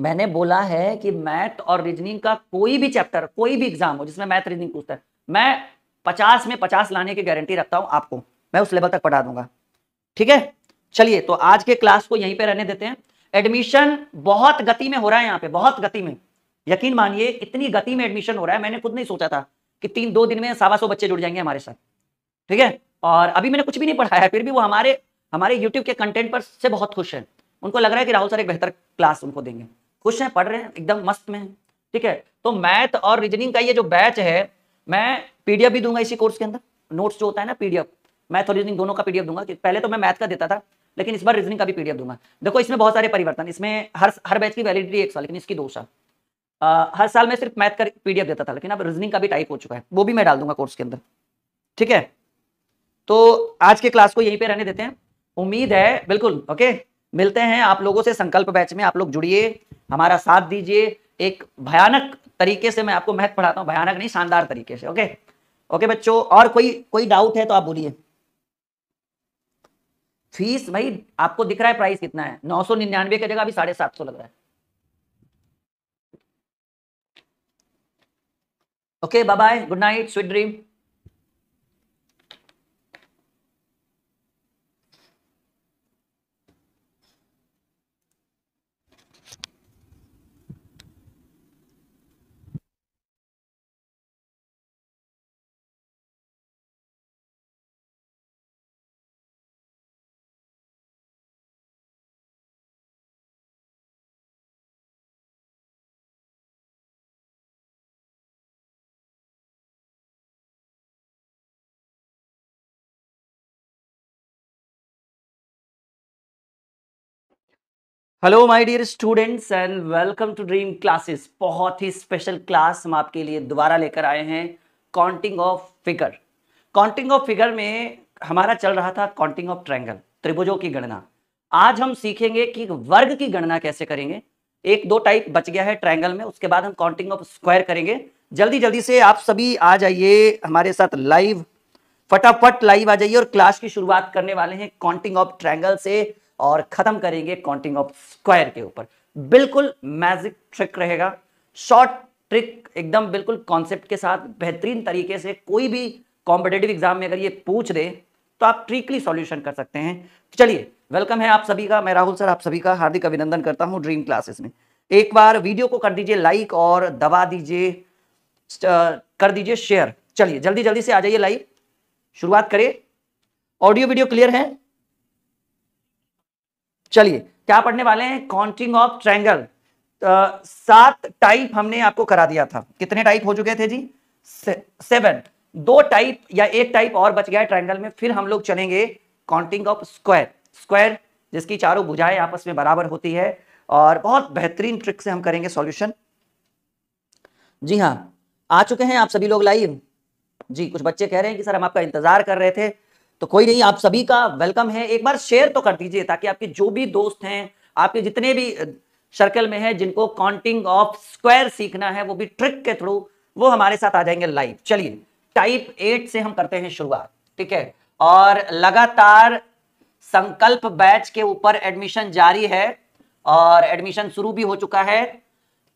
मैंने बोला है कि मैथ और रीजनिंग का कोई भी चैप्टर कोई भी एग्जाम हो जिसमें मैथ रीजनिंग पूछता है मैं पचास में पचास लाने की गारंटी रखता हूं आपको मैं उस लेवल तक पढ़ा दूंगा ठीक है चलिए तो आज के क्लास को यहीं पे रहने देते हैं एडमिशन बहुत गति में हो रहा है यहाँ पे बहुत गति में यकीन मानिए इतनी गति में एडमिशन हो रहा है मैंने खुद नहीं सोचा था कि तीन दो दिन में सवा सौ बच्चे जुड़ जाएंगे हमारे साथ ठीक है और अभी मैंने कुछ भी नहीं पढ़ाया फिर भी वो हमारे हमारे यूट्यूब के कंटेंट पर से बहुत खुश है उनको लग रहा है कि राहुल सर एक बेहतर क्लास उनको देंगे खुश हैं पढ़ रहे हैं एकदम मस्त में ठीक है तो मैथ और रीजनिंग का ये जो बैच है मैं पीडीएफ भी दूंगा इसी कोर्स के अंदर नोट्स जो होता है ना पीडीएफ मैथ और रीजनिंग दोनों का पीडीएफ दूंगा पहले तो मैं मैथ का देता था लेकिन इस बार रीजनिंग का भी पीडीएफ दूंगा देखो इसमें बहुत सारे परिवर्तन इसमें हर हर बैच की वैलिडिटी एक साल लेकिन इसकी दो साल हर साल में सिर्फ मैथ का पीडीएफ देता था लेकिन अब रीजनिंग का भी टाइप हो चुका है वो भी मैं डाल दूंगा कोर्स के अंदर ठीक है तो आज के क्लास को यहीं पे रहने देते हैं उम्मीद है बिल्कुल ओके मिलते हैं आप लोगों से संकल्प बैच में आप लोग जुड़िए हमारा साथ दीजिए एक भयानक तरीके से मैं आपको मैथ पढ़ाता हूँ भयानक नहीं शानदार तरीके से ओके ओके बच्चों और कोई कोई डाउट है तो आप बोलिए फीस भाई आपको दिख रहा है प्राइस कितना है नौ सौ निन्यानवे की जगह अभी साढ़े सात सौ लग रहा है okay bye bye good night sweet dream hello my dear students and welcome to dream classes बहुत ही स्पेशल क्लास हम आपके लिए दोबारा लेकर आए हैं counting of figure counting of figure में हमारा चल रहा था काउंटिंग ऑफ ट्रायंगल त्रिभुजों की गणना आज हम सीखेंगे कि वर्ग की गणना कैसे करेंगे एक दो टाइप बच गया है ट्रायंगल में उसके बाद हम काउंटिंग ऑफ स्क्वायर करेंगे जल्दी जल्दी से आप सभी आ जाइए हमारे साथ लाइव फटाफट लाइव आ जाइए और क्लास की शुरुआत करने वाले हैं काउंटिंग ऑफ ट्रायंगल से और खत्म करेंगे काउंटिंग ऑफ स्क्वायर के ऊपर बिल्कुल मैजिक ट्रिक रहेगा शॉर्ट ट्रिक एकदम बिल्कुल कॉन्सेप्ट के साथ बेहतरीन तरीके से कोई भी कॉम्पिटेटिव एग्जाम में अगर ये पूछ दे तो आप ट्रिकली सॉल्यूशन कर सकते हैं तो चलिए वेलकम है आप सभी का मैं राहुल सर आप सभी का हार्दिक अभिनंदन करता हूं ड्रीम क्लासेस में एक बार वीडियो को कर दीजिए लाइक और दबा दीजिए कर दीजिए शेयर चलिए जल्दी जल्दी से आ जाइए लाइव शुरुआत करें ऑडियो वीडियो क्लियर है चलिए क्या पढ़ने वाले हैं काउंटिंग ऑफ ट्रैंगल सात टाइप हमने आपको करा दिया था कितने टाइप हो चुके थे जी सेवन दो टाइप या एक टाइप और बच गया ट्रायंगल में फिर हम लोग चलेंगे काउंटिंग ऑफ स्क्वायर स्क्वायर जिसकी चारों भुजाएं आपस में बराबर होती है और बहुत बेहतरीन ट्रिक से हम करेंगे सॉल्यूशन जी हाँ आ चुके हैं आप सभी लोग लाइव जी कुछ बच्चे कह रहे हैं कि सर हम आपका इंतजार कर रहे थे तो कोई नहीं आप सभी का वेलकम है एक बार शेयर तो कर दीजिए ताकि आपके जो भी दोस्त हैं आपके जितने भी सर्कल में है जिनको काउंटिंग ऑफ स्क्वायर सीखना है वो भी ट्रिक के थ्रू वो हमारे साथ आ जाएंगे लाइव चलिए टाइप एट से हम करते हैं शुरुआत ठीक है और लगातार संकल्प बैच के ऊपर एडमिशन जारी है और एडमिशन शुरू भी हो चुका है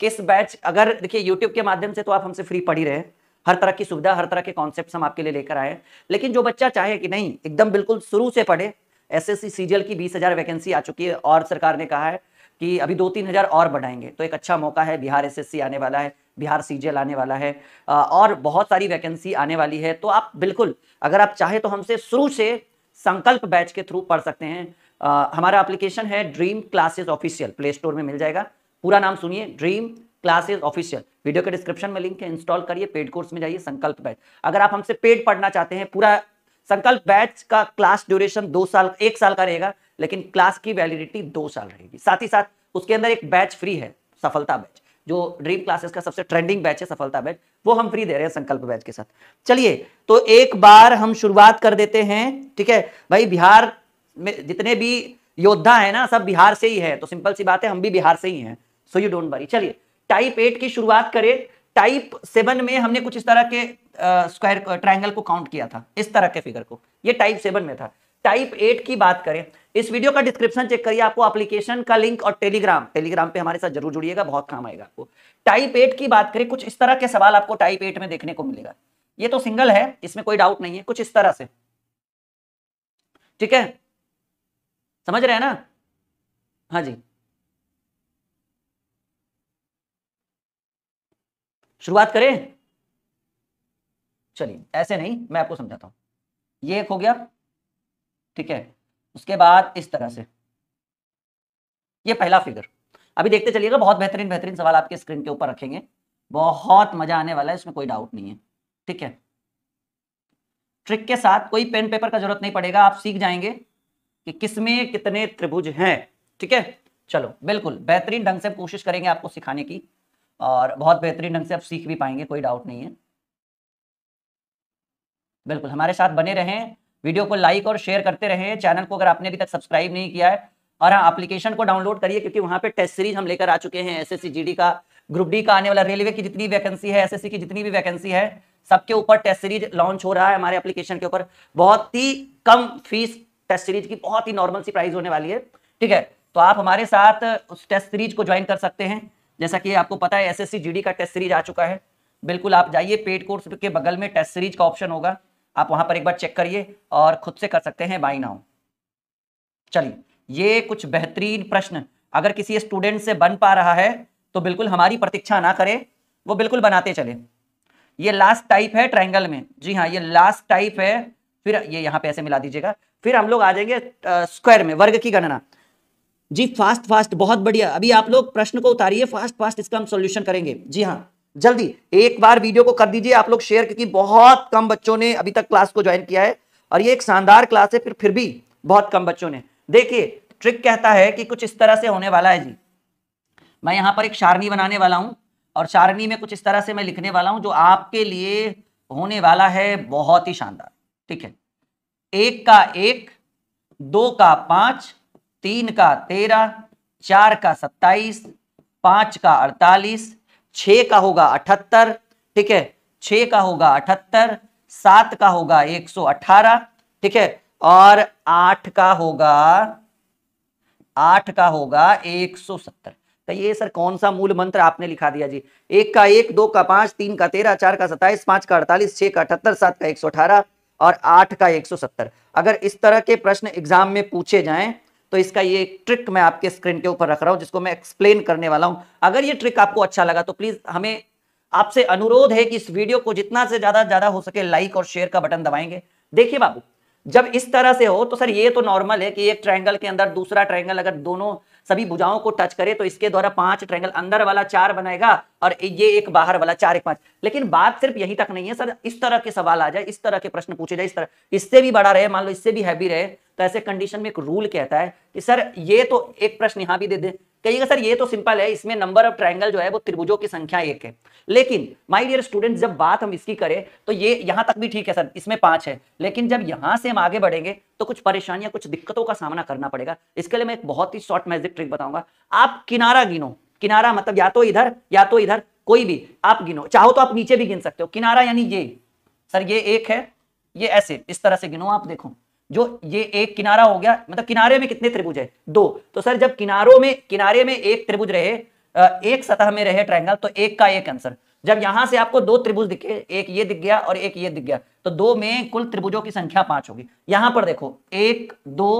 किस बैच अगर देखिए यूट्यूब के माध्यम से तो आप हमसे फ्री पढ़ी रहे हर तरह की सुविधा हर तरह के कॉन्सेप्ट हम आपके लिए लेकर आए लेकिन जो बच्चा चाहे कि नहीं एकदम बिल्कुल शुरू से पढ़े एस एस की बीस हजार वैकेंसी आ चुकी है और सरकार ने कहा है कि अभी दो तीन हजार और बढ़ाएंगे तो एक अच्छा मौका है बिहार एसएससी आने वाला है बिहार सीजीएल आने वाला है और बहुत सारी वैकेंसी आने वाली है तो आप बिल्कुल अगर आप चाहे तो हमसे शुरू से संकल्प बैच के थ्रू पढ़ सकते हैं आ, हमारा एप्लीकेशन है dream classes official play store में मिल जाएगा पूरा नाम सुनिए ड्रीम क्लासेज ऑफिशियल वीडियो के डिस्क्रिप्शन में लिंक है इंस्टॉल करिए पेड कोर्स में जाइए संकल्प बैच अगर आप हमसे पेड पढ़ना चाहते हैं पूरा संकल्प बैच का क्लास ड्यूरेशन दो साल एक साल का रहेगा लेकिन क्लास की वैलिडिटी दो साल रहेगी साथ ही साथ उसके अंदर एक बैच फ्री है सफलता बैच जो ड्रीम क्लासेस का सबसे ट्रेंडिंग बैच है सफलता बैच वो हम फ्री दे रहे हैं संकल्प बैच के साथ चलिए तो एक बार हम शुरुआत कर देते हैं ठीक है भाई बिहार में जितने भी योद्धा है ना सब बिहार से ही है तो सिंपल सी बात है हम भी बिहार से ही हैं सो यू डोंट वरी चलिए टाइप एट की शुरुआत करें टाइप सेवन में हमने कुछ इस तरह के स्क्वायर ट्राइंगल को काउंट किया था इस तरह के फिगर को ये टाइप सेवन में था टाइप एट की बात करें इस वीडियो का डिस्क्रिप्शन चेक करिए आपको एप्लीकेशन का लिंक और टेलीग्राम टेलीग्राम पे हमारे साथ जरूर जुड़िएगा बहुत काम आएगा आपको टाइप एट की बात करें कुछ इस तरह के सवाल आपको टाइप एट में देखने को मिलेगा ये तो सिंगल है इसमें कोई डाउट नहीं है कुछ इस तरह से ठीक है समझ रहे हैं ना हाँ जी शुरुआत करें चलिए ऐसे नहीं मैं आपको समझाता हूं ये एक हो गया ठीक है उसके बाद इस तरह से ये पहला फिगर अभी देखते चलिएगा बहुत बेहतरीन बेहतरीन सवाल आपके स्क्रीन के ऊपर रखेंगे बहुत मजा आने वाला है इसमें कोई डाउट नहीं है ठीक है ट्रिक के साथ कोई पेन पेपर का जरूरत नहीं पड़ेगा आप सीख जाएंगे कि किसमें कितने त्रिभुज हैं ठीक है चलो बिल्कुल बेहतरीन ढंग से कोशिश करेंगे आपको सिखाने की और बहुत बेहतरीन ढंग से आप सीख भी पाएंगे कोई डाउट नहीं है बिल्कुल हमारे साथ बने रहें वीडियो को लाइक और शेयर करते रहें चैनल को अगर आपने अभी तक सब्सक्राइब नहीं किया है और हाँ एप्लीकेशन को डाउनलोड करिए क्योंकि वहां पे टेस्ट सीरीज हम लेकर आ चुके हैं एस एस का ग्रुप डी का आने वाला रेलवे की जितनी वैकेंसी है एस की जितनी भी वैकेंसी है सबके ऊपर टेस्ट सीरीज लॉन्च हो रहा है हमारे एप्लीकेशन के ऊपर बहुत ही कम फीस टेस्ट सीरीज की बहुत ही नॉर्मल सी प्राइस होने वाली है ठीक है तो आप हमारे साथ उस टेस्ट सीरीज को ज्वाइन कर सकते हैं जैसा कि आपको पता है एसएससी जीडी का टेस्ट सीरीज आ चुका है बिल्कुल आप जाइए पेड कोर्स के बगल में टेस्ट सीरीज का ऑप्शन होगा आप वहां पर एक बार चेक करिए और खुद से कर सकते हैं बाई नाउ चलिए ये कुछ बेहतरीन प्रश्न अगर किसी स्टूडेंट से बन पा रहा है तो बिल्कुल हमारी प्रतीक्षा ना करे वो बिल्कुल बनाते चले ये लास्ट टाइप है ट्राइंगल में जी हाँ ये लास्ट टाइप है फिर ये यहाँ पे ऐसे मिला दीजिएगा फिर हम लोग आ जाएंगे स्क्वायर में वर्ग की गणना जी फास्ट फास्ट बहुत बढ़िया अभी आप लोग प्रश्न को उतारिए फास्ट फास्ट इसका हम सोल्यूशन करेंगे जी हाँ जल्दी एक बार वीडियो को कर दीजिए आप लोग शेयर क्योंकि बहुत कम बच्चों ने अभी तक क्लास को ज्वाइन किया है और ये एक शानदार क्लास है फिर फिर भी बहुत कम बच्चों ने देखिए ट्रिक कहता है कि कुछ इस तरह से होने वाला है जी मैं यहां पर एक सारणी बनाने वाला हूँ और सारणी में कुछ इस तरह से मैं लिखने वाला हूँ जो आपके लिए होने वाला है बहुत ही शानदार ठीक है एक का एक दो का पांच तीन का तेरह चार का सत्ताईस पांच का अड़तालीस छ का होगा अठहत्तर ठीक है छ का होगा अठहत्तर सात का होगा एक सौ अठारह ठीक है और आठ का होगा आठ का होगा एक सौ सत्तर तो ये सर कौन सा मूल मंत्र आपने लिखा दिया जी एक का एक दो का पांच तीन का तेरह चार का सत्ताईस पांच का अड़तालीस छह का अठहत्तर सात का एक सौ अठारह और आठ का एक सौ सत्तर अगर इस तरह के प्रश्न एग्जाम में पूछे जाएं तो इसका ये ट्रिक मैं आपके स्क्रीन के ऊपर रख रहा हूँ जिसको मैं एक्सप्लेन करने वाला हूं अगर ये ट्रिक आपको अच्छा लगा तो प्लीज़ हमें आपसे अनुरोध है कि इस वीडियो को जितना से ज़्यादा ज़्यादा हो सके लाइक और शेयर का बटन दबाएंगे देखिए बाबू जब इस तरह से हो तो सर ये तो नॉर्मल है कि एक ट्रायंगल के अंदर दूसरा ट्रायंगल अगर दोनों सभी भुजाओं को टच करे तो इसके द्वारा पांच ट्रायंगल अंदर वाला चार बनाएगा और ये एक बाहर वाला चार एक पांच लेकिन बात सिर्फ यहीं तक नहीं है सर इस तरह के सवाल आ जाए इस तरह के प्रश्न पूछे जाए इस तरह इससे भी बड़ा रहे मान लो इससे भी हैवी रहे तो ऐसे कंडीशन में एक रूल कहता है कि सर ये तो एक प्रश्न यहां भी दे दे कहिएगा सर ये तो सिंपल है इसमें नंबर ऑफ ट्रायंगल जो है वो त्रिभुजों की संख्या एक है लेकिन माय डियर स्टूडेंट जब बात हम इसकी करें तो ये यहां तक भी ठीक है सर इसमें पांच है लेकिन जब यहां से हम आगे बढ़ेंगे तो कुछ परेशानियां कुछ दिक्कतों का सामना करना पड़ेगा इसके लिए मैं एक बहुत ही शॉर्ट मैजिक ट्रिक बताऊंगा आप किनारा गिनो किनारा मतलब या तो इधर या तो इधर कोई भी आप गिनो चाहो तो आप नीचे भी गिन सकते हो किनारा यानी ये सर ये एक है ये ऐसे इस तरह से गिनो आप देखो जो ये एक किनारा हो गया मतलब किनारे में कितने त्रिभुज है दो तो सर जब किनारों में किनारे में एक त्रिभुज रहे एक सतह में रहे ट्राइंगल तो एक का एक आंसर जब यहां से आपको दो त्रिभुज दिखे एक ये दिख गया और एक ये दिख गया तो दो में कुल त्रिभुजों की संख्या पांच होगी यहां पर देखो एक दो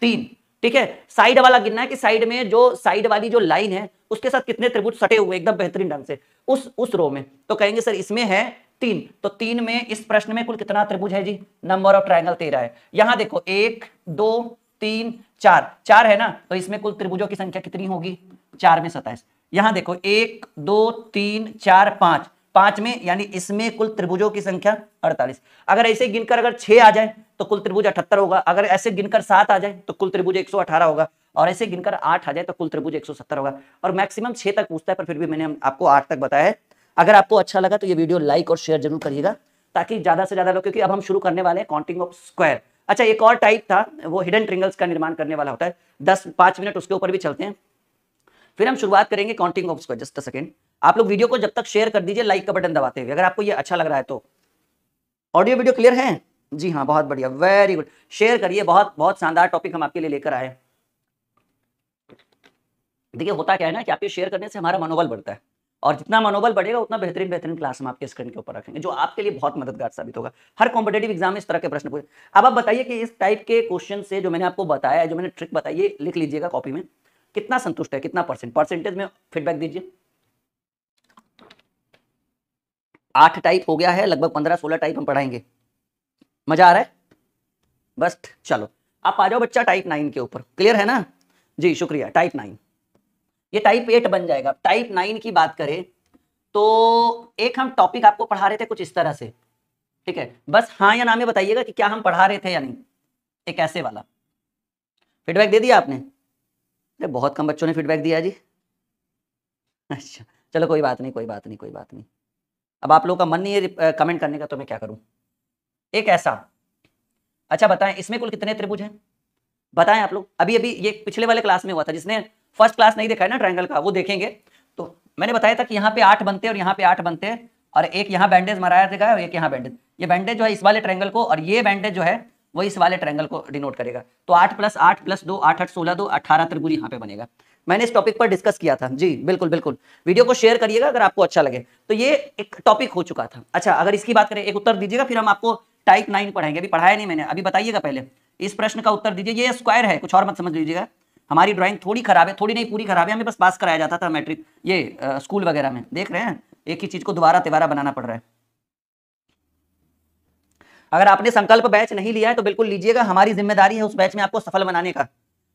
तीन ठीक है साइड वाला गिनना है कि साइड में जो साइड वाली जो लाइन है उसके साथ कितने त्रिभुज सटे हुए एकदम बेहतरीन ढंग से उस उस रो में तो कहेंगे सर इसमें है तीन तो तीन में इस प्रश्न में कुल कितना त्रिभुज है जी नंबर ऑफ ट्राइंगल तेरह है यहां देखो एक दो तीन चार चार है ना तो इसमें कुल त्रिभुजों की संख्या कितनी होगी चार में सताइस यहां देखो एक दो तीन चार पांच पांच में यानी इसमें कुल त्रिभुजों की संख्या अड़तालीस अगर ऐसे गिनकर अगर छह आ जाए तो कुल त्रिभुज अठहत्तर होगा अगर ऐसे गिनकर सात आ जाए तो कुल त्रिभुज एक होगा और ऐसे गिनकर आठ आ जाए तो कुल त्रिभुज एक होगा और मैक्सिमम छह तक पूछता है पर फिर भी मैंने आपको आठ तक बताया है अगर आपको अच्छा लगा तो ये वीडियो लाइक और शेयर जरूर करिएगा ताकि ज़्यादा से ज़्यादा लोग क्योंकि अब हम शुरू करने वाले हैं काउंटिंग ऑफ स्क्वायर अच्छा एक और टाइप था वो हिडन ट्रिंगल्स का निर्माण करने वाला होता है दस पांच मिनट उसके ऊपर भी चलते हैं फिर हम शुरुआत करेंगे counting of square just a second आप लोग वीडियो को जब तक शेयर कर दीजिए लाइक का बटन दबाते हुए अगर आपको ये अच्छा लग रहा है तो ऑडियो वीडियो क्लियर है जी हाँ बहुत बढ़िया वेरी गुड शेयर करिए बहुत बहुत शानदार टॉपिक हम आपके लिए लेकर आए देखिए होता क्या है ना कि आपके शेयर करने से हमारा मनोबल बढ़ता है और जितना मनोबल बढ़ेगा उतना बेहतरीन बेहतरीन क्लास हम आपके स्क्रीन के ऊपर रखेंगे जो आपके लिए बहुत मददगार साबित होगा हर कॉम्पिटेटिव एग्जाम में इस तरह के प्रश्न पूछे अब आप बताइए कि इस टाइप के क्वेश्चन से जो मैंने आपको बताया जो मैंने ट्रिक बताई लिख लीजिएगा कॉपी में कितना संतुष्ट है कितना परसेंट परसेंटेज में फीडबैक दीजिए आठ टाइप हो गया है लगभग पंद्रह सोलह टाइप हम पढ़ाएंगे मजा आ रहा है बस चलो आप आ जाओ बच्चा टाइप नाइन के ऊपर क्लियर है ना जी शुक्रिया टाइप नाइन ये टाइप एट बन जाएगा टाइप नाइन की बात करें तो एक हम टॉपिक आपको पढ़ा रहे थे कुछ इस तरह से ठीक है बस हाँ या ना में बताइएगा कि क्या हम पढ़ा रहे थे या नहीं एक ऐसे वाला फीडबैक दे दिया आपने अरे बहुत कम बच्चों ने फीडबैक दिया जी अच्छा चलो कोई बात नहीं कोई बात नहीं कोई बात नहीं अब आप लोगों का मन नहीं है कमेंट करने का तो मैं क्या करूं एक ऐसा अच्छा बताएं इसमें कुल कितने त्रिभुज हैं बताएं आप लोग अभी अभी ये पिछले वाले क्लास में हुआ था जिसने फर्स्ट क्लास नहीं देखा है ना ट्राइंगल का वो देखेंगे तो मैंने बताया था कि यहाँ पे आठ बनते और यहाँ पे आठ बनते हैं और एक यहाँ बैंडेज मराया देगा और एक यहाँ बैंडेज ये बैंडेज जो है इस वाले ट्रैंगल को और ये बैंडेज जो है वो इस वाले ट्राइंगल को डिनोट करेगा तो आठ प्लस आठ प्लस दो आठ आठ सोलह दो अठारह त्रिभुज यहाँ पे बनेगा मैंने इस टॉपिक पर डिस्कस किया था जी बिल्कुल बिल्कुल वीडियो को शेयर करिएगा अगर आपको अच्छा लगे तो ये एक टॉपिक हो चुका था अच्छा अगर इसकी बात करें एक उत्तर दीजिएगा फिर हम आपको टाइप नाइन पढ़ाएंगे अभी पढ़ाया नहीं मैंने अभी बताइएगा पहले इस प्रश्न का उत्तर दीजिए ये स्क्वायर है कुछ और मत समझ लीजिएगा हमारी ड्राइंग थोड़ी खराब है थोड़ी नहीं पूरी खराब है हमें बस पास कराया जाता था मैट्रिक ये आ, स्कूल वगैरह में देख रहे हैं एक ही चीज को दोबारा तिबारा बनाना पड़ रहा है अगर आपने संकल्प बैच नहीं लिया है तो बिल्कुल लीजिएगा हमारी जिम्मेदारी है उस बैच में आपको सफल बनाने का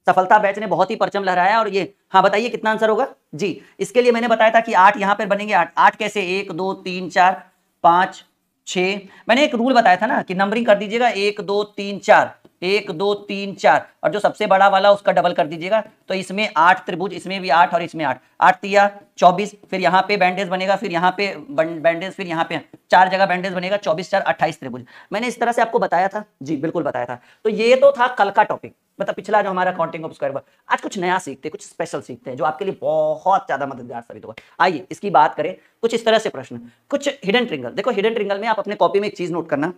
सफलता बैच ने बहुत ही परचम लहराया और ये हाँ बताइए कितना आंसर होगा जी इसके लिए मैंने बताया था कि आठ यहाँ पर बनेंगे आठ आठ कैसे एक दो तीन चार पांच छे मैंने एक रूल बताया था ना कि नंबरिंग कर दीजिएगा एक दो तीन चार एक दो तीन चार और जो सबसे बड़ा वाला उसका डबल कर दीजिएगा तो इसमें आठ त्रिभुज इसमें भी आठ और इसमें आठ आठ तिया चौबीस फिर यहाँ पे बैंडेज बनेगा फिर यहाँ पे बैंडेज फिर यहाँ पे चार जगह बैंडेज बनेगा चौबीस चार अट्ठाईस त्रिभुज मैंने इस तरह से आपको बताया था जी बिल्कुल बताया था तो ये तो था कल का टॉपिक मतलब पिछला जो हमारा काउंटिंग ऑफ स्क्वायर आज कुछ नया सीखते हैं कुछ स्पेशल सीखते हैं जो आपके लिए बहुत ज्यादा मददगार साबित होगा आइए इसकी बात करें कुछ इस तरह से प्रश्न कुछ हिडन ट्रिंगल देखो हिडन ट्रिंगल में आप अपने कॉपी में एक चीज नोट करना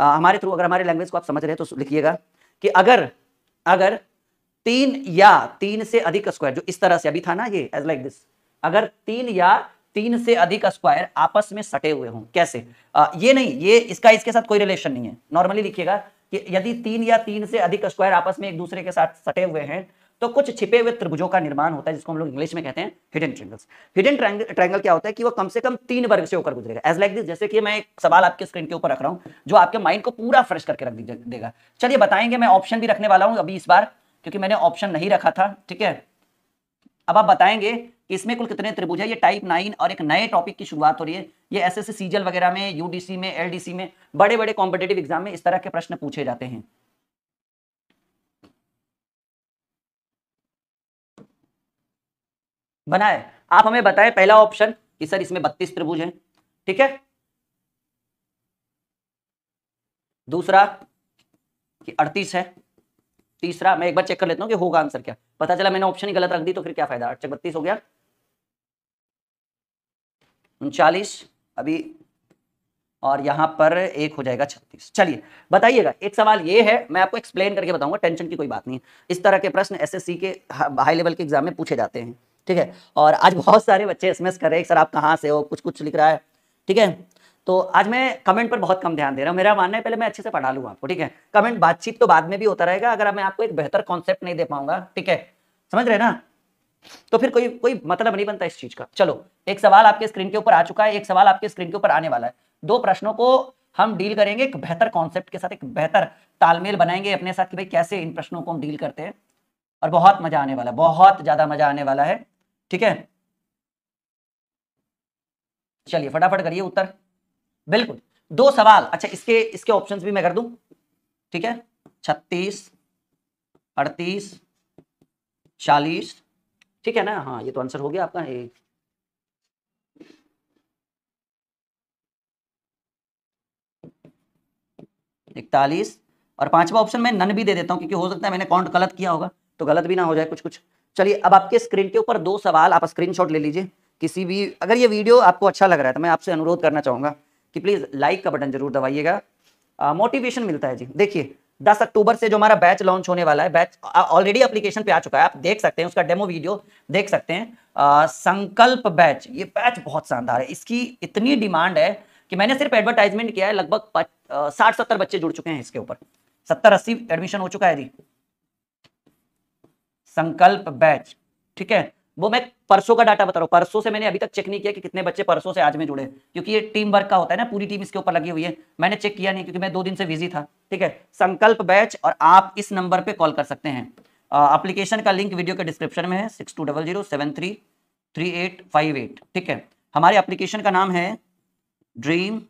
हमारे थ्रू अगर हमारे लैंग्वेज को आप समझ रहे हैं तो लिखिएगा कि अगर अगर तीन या तीन से अधिक स्क्वायर जो इस तरह से अभी था ना ये एज लाइक दिस अगर तीन या तीन से अधिक स्क्वायर आपस में सटे हुए हों कैसे आ, ये नहीं ये इसका इसके साथ कोई रिलेशन नहीं है नॉर्मली लिखिएगा कि यदि तीन या तीन से अधिक स्क्वायर आपस में एक दूसरे के साथ सटे हुए हैं तो कुछ छिपे हुए त्रिभुजों का निर्माण होता है जिसको हम लोग इंग्लिश में कहते हैं हिडन ट्रेंगल्स हिडन ट्रेंगल क्या होता है कि वो कम से कम तीन वर्ग से होकर गुजरेगा एज लाइक दिस जैसे कि मैं एक सवाल आपके स्क्रीन के ऊपर रख रहा हूँ जो आपके माइंड को पूरा फ्रेश करके रख देगा चलिए बताएंगे मैं ऑप्शन भी रखने वाला हूँ अभी इस बार क्योंकि मैंने ऑप्शन नहीं रखा था ठीक है अब आप बताएंगे इसमें कुल कितने त्रिभुज है ये टाइप नाइन और एक नए टॉपिक की शुरुआत हो रही है ये एस एस सीजल वगैरह में यूडीसी में एलडीसी में बड़े बड़े कॉम्पिटेटिव एग्जाम में इस तरह के प्रश्न पूछे जाते हैं बना है आप हमें बताएं पहला ऑप्शन कि सर इसमें बत्तीस त्रिभुज हैं ठीक है दूसरा कि अड़तीस है तीसरा मैं एक बार चेक कर लेता हूं कि होगा आंसर क्या पता चला मैंने ऑप्शन ही गलत रख दी तो फिर क्या फायदा अच्छा बत्तीस हो गया उनचालीस अभी और यहां पर एक हो जाएगा छत्तीस चलिए बताइएगा एक सवाल ये है मैं आपको एक्सप्लेन करके बताऊंगा टेंशन की कोई बात नहीं है इस तरह के प्रश्न एसएससी के हाई लेवल के एग्जाम में पूछे जाते हैं ठीक है और आज बहुत सारे बच्चे एस कर रहे हैं सर आप कहाँ से हो कुछ कुछ लिख रहा है ठीक है तो आज मैं कमेंट पर बहुत कम ध्यान दे रहा हूँ मेरा मानना है पहले मैं अच्छे से पढ़ा लूँ आपको ठीक है कमेंट बातचीत तो बाद में भी होता रहेगा अगर मैं आपको एक बेहतर कॉन्सेप्ट नहीं दे पाऊंगा ठीक है समझ रहे ना तो फिर कोई कोई मतलब नहीं बनता इस चीज का चलो एक सवाल आपके स्क्रीन के ऊपर आ चुका है एक सवाल आपके स्क्रीन के ऊपर आने वाला है दो प्रश्नों को हम डील करेंगे एक बेहतर कॉन्सेप्ट के साथ एक बेहतर तालमेल बनाएंगे अपने साथ कि भाई कैसे इन प्रश्नों को हम डील करते हैं और बहुत मजा आने वाला है बहुत ज्यादा मजा आने वाला है ठीक है चलिए फटाफट करिए उत्तर बिल्कुल दो सवाल अच्छा इसके इसके ऑप्शंस भी मैं कर दूं ठीक है छत्तीस अड़तीस चालीस ठीक है ना हाँ ये तो आंसर हो गया आपका एक इकतालीस और पांचवा ऑप्शन मैं नन भी दे देता हूँ क्योंकि हो सकता है मैंने काउंट गलत किया होगा तो गलत भी ना हो जाए कुछ कुछ चलिए अब आपके स्क्रीन के ऊपर दो सवाल आप स्क्रीनशॉट ले लीजिए किसी भी अगर ये वीडियो आपको अच्छा लग रहा है तो मैं आपसे अनुरोध करना चाहूंगा कि प्लीज़ लाइक का बटन जरूर दबाइएगा मोटिवेशन मिलता है जी देखिए 10 अक्टूबर से जो हमारा बैच लॉन्च होने वाला है बैच ऑलरेडी एप्लीकेशन पे आ चुका है आप देख सकते हैं उसका डेमो वीडियो देख सकते हैं आ, संकल्प बैच ये बैच बहुत शानदार है इसकी इतनी डिमांड है कि मैंने सिर्फ एडवर्टाइजमेंट किया है लगभग साठ सत्तर बच्चे जुड़ चुके हैं इसके ऊपर सत्तर अस्सी एडमिशन हो चुका है जी संकल्प बैच ठीक है वो मैं परसों का डाटा बता रहा हूँ परसों से मैंने अभी तक चेक नहीं किया कि कितने बच्चे परसों से आज में जुड़े क्योंकि ये टीम वर्क का होता है ना पूरी टीम इसके ऊपर लगी हुई है मैंने चेक किया नहीं क्योंकि मैं दो दिन से बिजी था ठीक है संकल्प बैच और आप इस नंबर पे कॉल कर सकते हैं अप्लीकेशन का लिंक वीडियो के डिस्क्रिप्शन में है six two double zero seven three three eight five eight ठीक है हमारे अप्लीकेशन का नाम है ड्रीम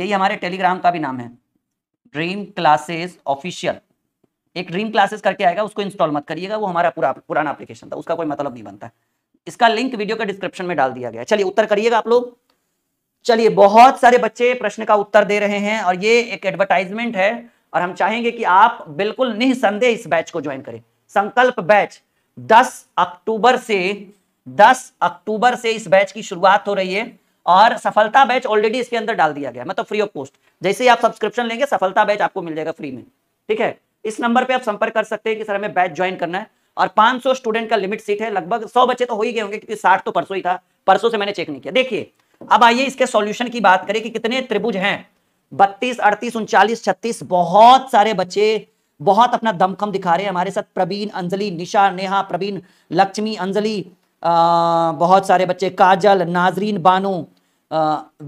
यही हमारे टेलीग्राम का भी नाम है ड्रीम क्लासेज ऑफिशियल एक ड्रीम क्लासेस करके आएगा उसको इंस्टॉल मत करिएगा वो हमारा पूरा पुराना एप्लीकेशन था उसका कोई मतलब नहीं बनता इसका लिंक वीडियो के डिस्क्रिप्शन में डाल दिया गया चलिए उत्तर करिएगा आप लोग चलिए बहुत सारे बच्चे प्रश्न का उत्तर दे रहे हैं और ये एक एडवर्टाइजमेंट है और हम चाहेंगे कि आप बिल्कुल निसंदेह इस बैच को ज्वाइन करें संकल्प बैच 10 अक्टूबर से 10 अक्टूबर से इस बैच की शुरुआत हो रही है और सफलता बैच ऑलरेडी इसके अंदर डाल दिया गया मतलब फ्री ऑफ कॉस्ट जैसे ही आप सब्सक्रिप्शन लेंगे सफलता बैच आपको मिल जाएगा फ्री में ठीक है इस नंबर पे आप संपर्क कर सकते हैं कि सर हमें बैच ज्वाइन करना है और 500 स्टूडेंट का लिमिट सीट है लगभग 100 बच्चे तो हो ही गए होंगे क्योंकि 60 तो परसों ही था परसों से मैंने चेक नहीं किया देखिए अब आइए इसके सॉल्यूशन की बात करें कि कितने त्रिभुज हैं बत्तीस अड़तीस उनचालीस छत्तीस बहुत सारे बच्चे बहुत अपना दमखम दिखा रहे हैं हमारे साथ प्रवीण अंजलि निशा नेहा प्रवीण लक्ष्मी अंजलि बहुत सारे बच्चे काजल नाजरीन बानो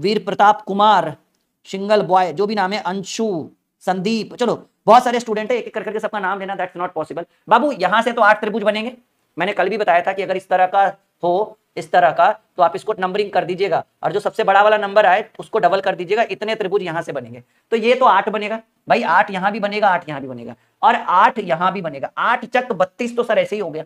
वीर प्रताप कुमार सिंगल बॉय जो भी नाम है अंशु संदीप चलो बहुत सारे स्टूडेंट है एक एक कर करके सबका नाम लेना दैट्स नॉट पॉसिबल बाबू यहां से तो आठ त्रिभुज बनेंगे मैंने कल भी बताया था कि अगर इस तरह का हो इस तरह का तो आप इसको नंबरिंग कर दीजिएगा और जो सबसे बड़ा वाला नंबर आए उसको डबल कर दीजिएगा इतने त्रिभुज यहां से बनेंगे तो ये तो आठ बनेगा भाई आठ यहां भी बनेगा आठ यहां भी बनेगा और आठ यहां भी बनेगा आठ चक बत्तीस तो सर ऐसे ही हो गया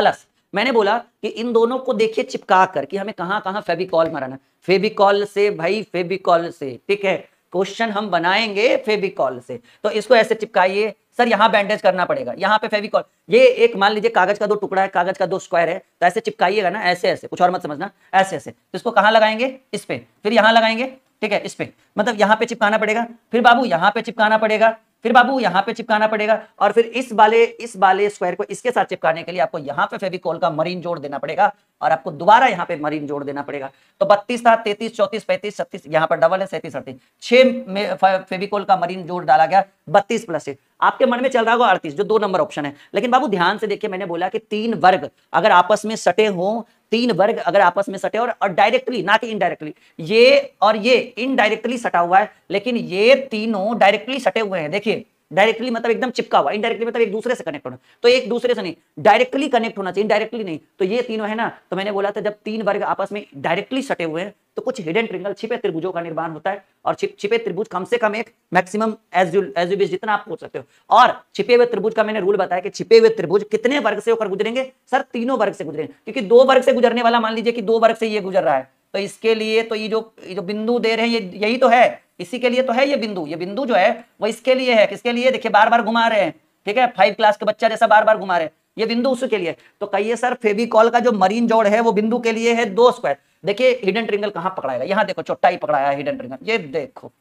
प्लस मैंने बोला कि इन दोनों को देखिए चिपका कर कि हमें कहां कहां फेबिकॉल मराना फेबिकॉल से भाई फेबिकॉल से ठीक है क्वेश्चन हम बनाएंगे फेविकॉल से तो इसको ऐसे चिपकाइए सर यहाँ बैंडेज करना पड़ेगा यहाँ पे फेविकॉल ये एक मान लीजिए कागज का दो टुकड़ा है कागज का दो स्क्वायर है तो ऐसे चिपकाइएगा ना ऐसे ऐसे कुछ और मत समझना ऐसे ऐसे तो इसको कहाँ लगाएंगे इस पे फिर यहाँ लगाएंगे ठीक है इस पे मतलब यहाँ पे चिपकाना पड़ेगा फिर बाबू यहाँ पे चिपकाना पड़ेगा फिर बाबू यहाँ पे चिपकाना पड़ेगा और फिर इस वाले इस वाले स्क्वायर को इसके साथ चिपकाने के लिए आपको यहाँ पे फेविकोल का मरीन जोड़ देना पड़ेगा और आपको दोबारा यहाँ पे मरीन जोड़ देना पड़ेगा तो बत्तीस था तैतीस चौतीस पैंतीस छत्तीस यहाँ पर डबल है सैंतीस अड़तीस छह में फेविकोल का मरीन जोड़ डाला गया बत्तीस प्लस आपके मन में चल रहा होगा अड़तीस जो दो नंबर ऑप्शन है लेकिन बाबू ध्यान से देखिए मैंने बोला कि तीन वर्ग अगर आपस में सटे हों तीन वर्ग अगर आपस में सटे और, और डायरेक्टली ना कि इनडायरेक्टली ये और ये इनडायरेक्टली सटा हुआ है लेकिन ये तीनों डायरेक्टली सटे हुए हैं देखिए डायरेक्टली मतलब एकदम चिपका हुआ इनडायरेक्टली मतलब एक दूसरे से कनेक्ट होना तो एक दूसरे से नहीं डायरेक्टली कनेक्ट होना चाहिए इनडायरेक्टली नहीं तो ये तीनों है ना तो मैंने बोला था जब तीन वर्ग आपस में डायरेक्टली सटे हुए हैं तो कुछ हिडन ट्रिंगल छिपे त्रिभुजों का निर्माण होता है और छिप छिपे त्रिभुज कम से कम एक maximum as you as you जितना आप पूछ सकते हो और छिपे हुए त्रिभुज का मैंने रूल बताया कि छिपे हुए त्रिभुज कितने वर्ग से होकर गुजरेंगे सर तीनों वर्ग से गुजरेंगे क्योंकि दो वर्ग से गुजरने वाला मान लीजिए कि दो वर्ग से ये गुजर रहा है तो इसके लिए तो ये जो ये जो बिंदु दे रहे हैं ये यही तो है इसी के लिए तो है ये बिंदु ये बिंदु जो है वो इसके लिए है किसके लिए देखिए बार बार घुमा रहे हैं ठीक है फाइव क्लास के बच्चा जैसा बार बार घुमा रहे हैं ये बिंदु उसके लिए तो कहिए सर फेविकॉल का जो मरीन जोड़ है वो बिंदु के लिए है दो स्क्वायर देखिए हिडन ट्रिंगल कहाँ पकड़ाएगा यहाँ देखो छोटा ही पकड़ाया हिडन ट्रिंगल ये देखो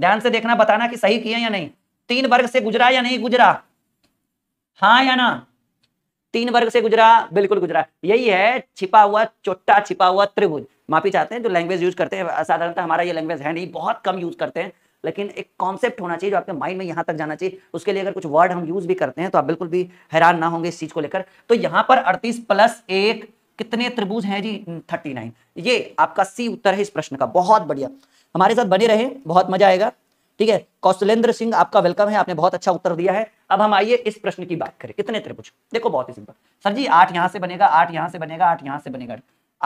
ध्यान से देखना बताना कि सही किया या नहीं तीन वर्ग से गुजरा या नहीं गुजरा हाँ या ना तीन वर्ग से गुजरा बिल्कुल गुजरा यही है छिपा हुआ चोटा छिपा हुआ त्रिभुज माफी चाहते हैं जो लैंग्वेज यूज करते हैं साधारणतः हमारा ये लैंग्वेज है नहीं बहुत कम यूज करते हैं लेकिन एक कॉन्सेप्ट होना चाहिए जो आपके माइंड में यहाँ तक जाना चाहिए उसके लिए अगर कुछ वर्ड हम यूज भी करते हैं तो आप बिल्कुल भी हैरान ना होंगे इस चीज को लेकर तो यहाँ पर अड़तीस प्लस एक कितने त्रिभुज हैं जी थर्टी हम्म, नाइन ये आपका सी उत्तर है इस प्रश्न का बहुत बढ़िया हमारे साथ बने रहे बहुत मजा आएगा ठीक है कौशलेंद्र सिंह आपका वेलकम है आपने बहुत अच्छा उत्तर दिया है अब हम आइए इस प्रश्न की बात करें कितने त्रिभुज देखो बहुत ही सिंपल सर जी आठ यहाँ से बनेगा आठ यहाँ से बनेगा आठ यहाँ से बनेगा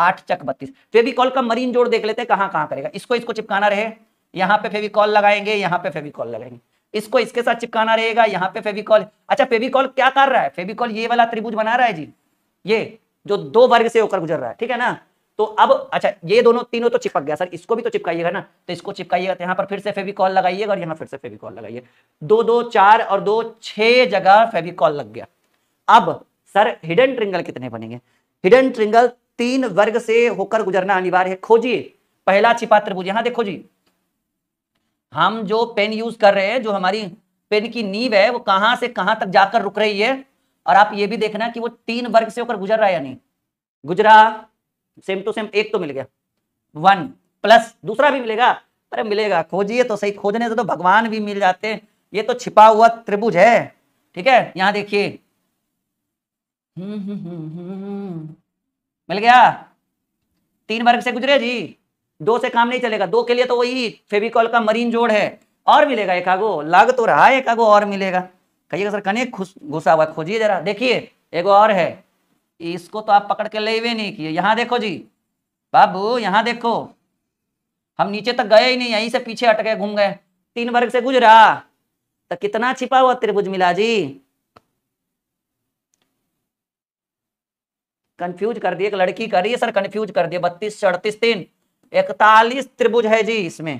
आठ चक बत्तीस फेविकॉल का मरीन जोड़ देख लेते हैं कहाँ कहाँ करेगा इसको इसको चिपकाना रहे यहाँ पे फेविकॉल लगाएंगे यहाँ पे फेविकॉल लगाएंगे इसको इसके साथ चिपकाना रहेगा यहाँ पे फेविकॉल अच्छा फेविकॉल क्या कर रहा है फेविकॉल ये वाला त्रिभुज बना रहा है जी ये जो दो वर्ग से होकर गुजर रहा है ठीक है ना तो अब अच्छा ये दोनों तीनों तो चिपक गया सर इसको भी तो चिपकाइएगा ना तो इसको चिपकाइएगा तो यहाँ पर फिर से फेविकॉल लगाइएगा और यहाँ फिर से फेविकॉल लगाइए दो दो चार और दो छह जगह फेविकॉल लग गया अब सर हिडन ट्रिंगल कितने बनेंगे हिडन ट्रिंगल तीन वर्ग से होकर गुजरना अनिवार्य है खोजिए पहला छिपा त्रिभुज यहां देखो जी हम जो पेन यूज कर रहे हैं जो हमारी पेन की नींव है वो कहां से कहां तक जाकर रुक रही है और आप ये भी देखना कि वो तीन वर्ग से होकर गुजर रहा है या नहीं गुजरा सेम टू सेम एक तो मिल गया वन प्लस दूसरा भी मिलेगा अरे मिलेगा खोजिए तो सही खोजने से तो भगवान भी मिल जाते हैं ये तो छिपा हुआ त्रिभुज है ठीक है यहां देखिए मिल गया तीन वर्ग से गुजरे जी दो से काम नहीं चलेगा दो के लिए तो वही फेविकॉल का मरीन जोड़ है और मिलेगा एक आगो लाग तो रहा है एक आगो और मिलेगा कहिएगा सर कने घुसा हुआ खोजिए जरा देखिए एगो और है इसको तो आप पकड़ के ले हुए नहीं किए यहाँ देखो जी बाबू यहाँ देखो हम नीचे तक गए ही नहीं यहीं से पीछे हट गए घूम गए तीन वर्ग से गुजरा तो कितना छिपा हुआ त्रिभुज मिला जी कंफ्यूज कर दिए एक लड़की कर रही है सर कंफ्यूज कर दिए बत्तीस अड़तीस तीन इकतालीस त्रिभुज है जी इसमें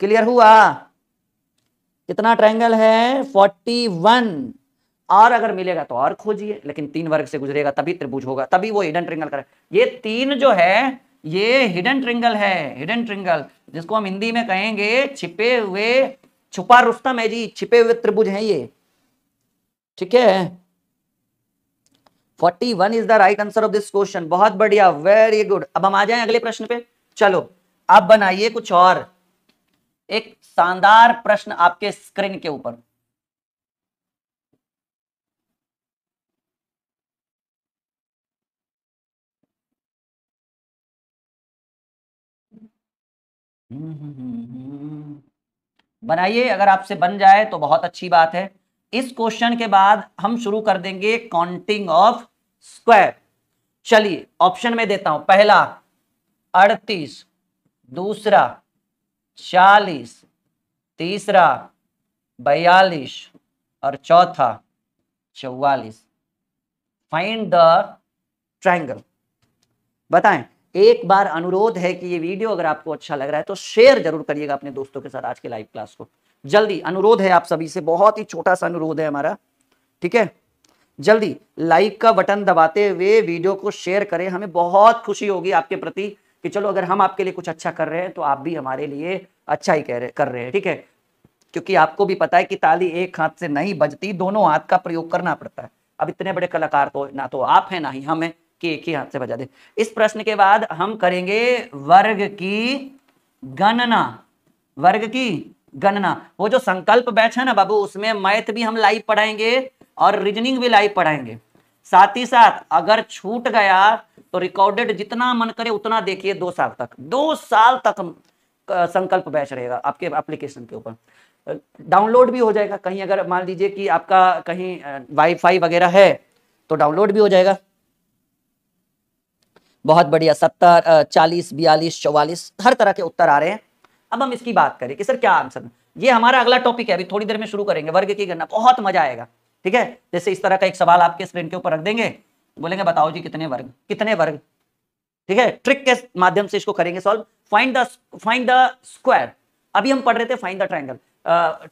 क्लियर हुआ कितना ट्रायंगल है फोर्टी वन आर अगर मिलेगा तो आर खोजिए लेकिन तीन वर्ग से गुजरेगा तभी त्रिभुज होगा तभी वो हिडन ट्रिंगल करे ये तीन जो है ये हिडन ट्रिंगल है हिडन ट्रिंगल जिसको हम हिंदी में कहेंगे छिपे हुए छुपा रुस्तम है जी छिपे हुए त्रिभुज है ये ठीक है forty one is the right answer of this question बहुत बढ़िया वेरी गुड अब हम आ जाए अगले प्रश्न पे चलो अब बनाइए कुछ और एक शानदार प्रश्न आपके स्क्रीन के ऊपर बनाइए अगर आपसे बन जाए तो बहुत अच्छी बात है इस क्वेश्चन के बाद हम शुरू कर देंगे काउंटिंग ऑफ स्क्वायर चलिए ऑप्शन में देता हूं पहला अड़तीस दूसरा चालीस तीसरा बयालीस और चौथा चौवालीस फाइंड द ट्रायंगल बताएं एक बार अनुरोध है कि ये वीडियो अगर आपको अच्छा लग रहा है तो शेयर जरूर करिएगा अपने दोस्तों के साथ आज के लाइव क्लास को जल्दी अनुरोध है आप सभी से बहुत ही छोटा सा अनुरोध है हमारा ठीक है जल्दी लाइक का बटन दबाते हुए वीडियो को शेयर करें हमें बहुत खुशी होगी आपके प्रति कि चलो अगर हम आपके लिए कुछ अच्छा कर रहे हैं तो आप भी हमारे लिए अच्छा ही कह रहे कर रहे हैं ठीक है क्योंकि आपको भी पता है कि ताली एक हाथ से नहीं बजती दोनों हाथ का प्रयोग करना पड़ता है अब इतने बड़े कलाकार तो ना तो आप हैं ना ही हम हैं के एक ही हाथ से बजा दे इस प्रश्न के बाद हम करेंगे वर्ग की गणना वर्ग की गणना वो जो संकल्प बैच है ना बाबू उसमें मैथ भी हम लाइव पढ़ाएंगे और रीजनिंग भी लाइव पढ़ाएंगे साथ ही साथ अगर छूट गया तो रिकॉर्डेड जितना मन करे उतना देखिए दो साल तक दो साल तक संकल्प बैच रहेगा आपके एप्लीकेशन के ऊपर डाउनलोड भी हो जाएगा कहीं अगर मान लीजिए कि आपका कहीं वाईफाई वगैरह है तो डाउनलोड भी हो जाएगा बहुत बढ़िया सत्तर चालीस बयालीस चौवालीस हर तरह के उत्तर आ रहे हैं अब हम इसकी बात करें कि सर क्या आंसर ये हमारा अगला टॉपिक है अभी थोड़ी देर में शुरू करेंगे वर्ग की गणना बहुत मजा आएगा ठीक है जैसे इस तरह का एक सवाल आपके स्क्रीन के ऊपर रख देंगे बोलेंगे बताओ जी कितने वर्ग कितने वर्ग ठीक है ट्रिक के माध्यम से इसको करेंगे solve find the find the square अभी हम पढ़ रहे थे फाइंड द ट्रायंगल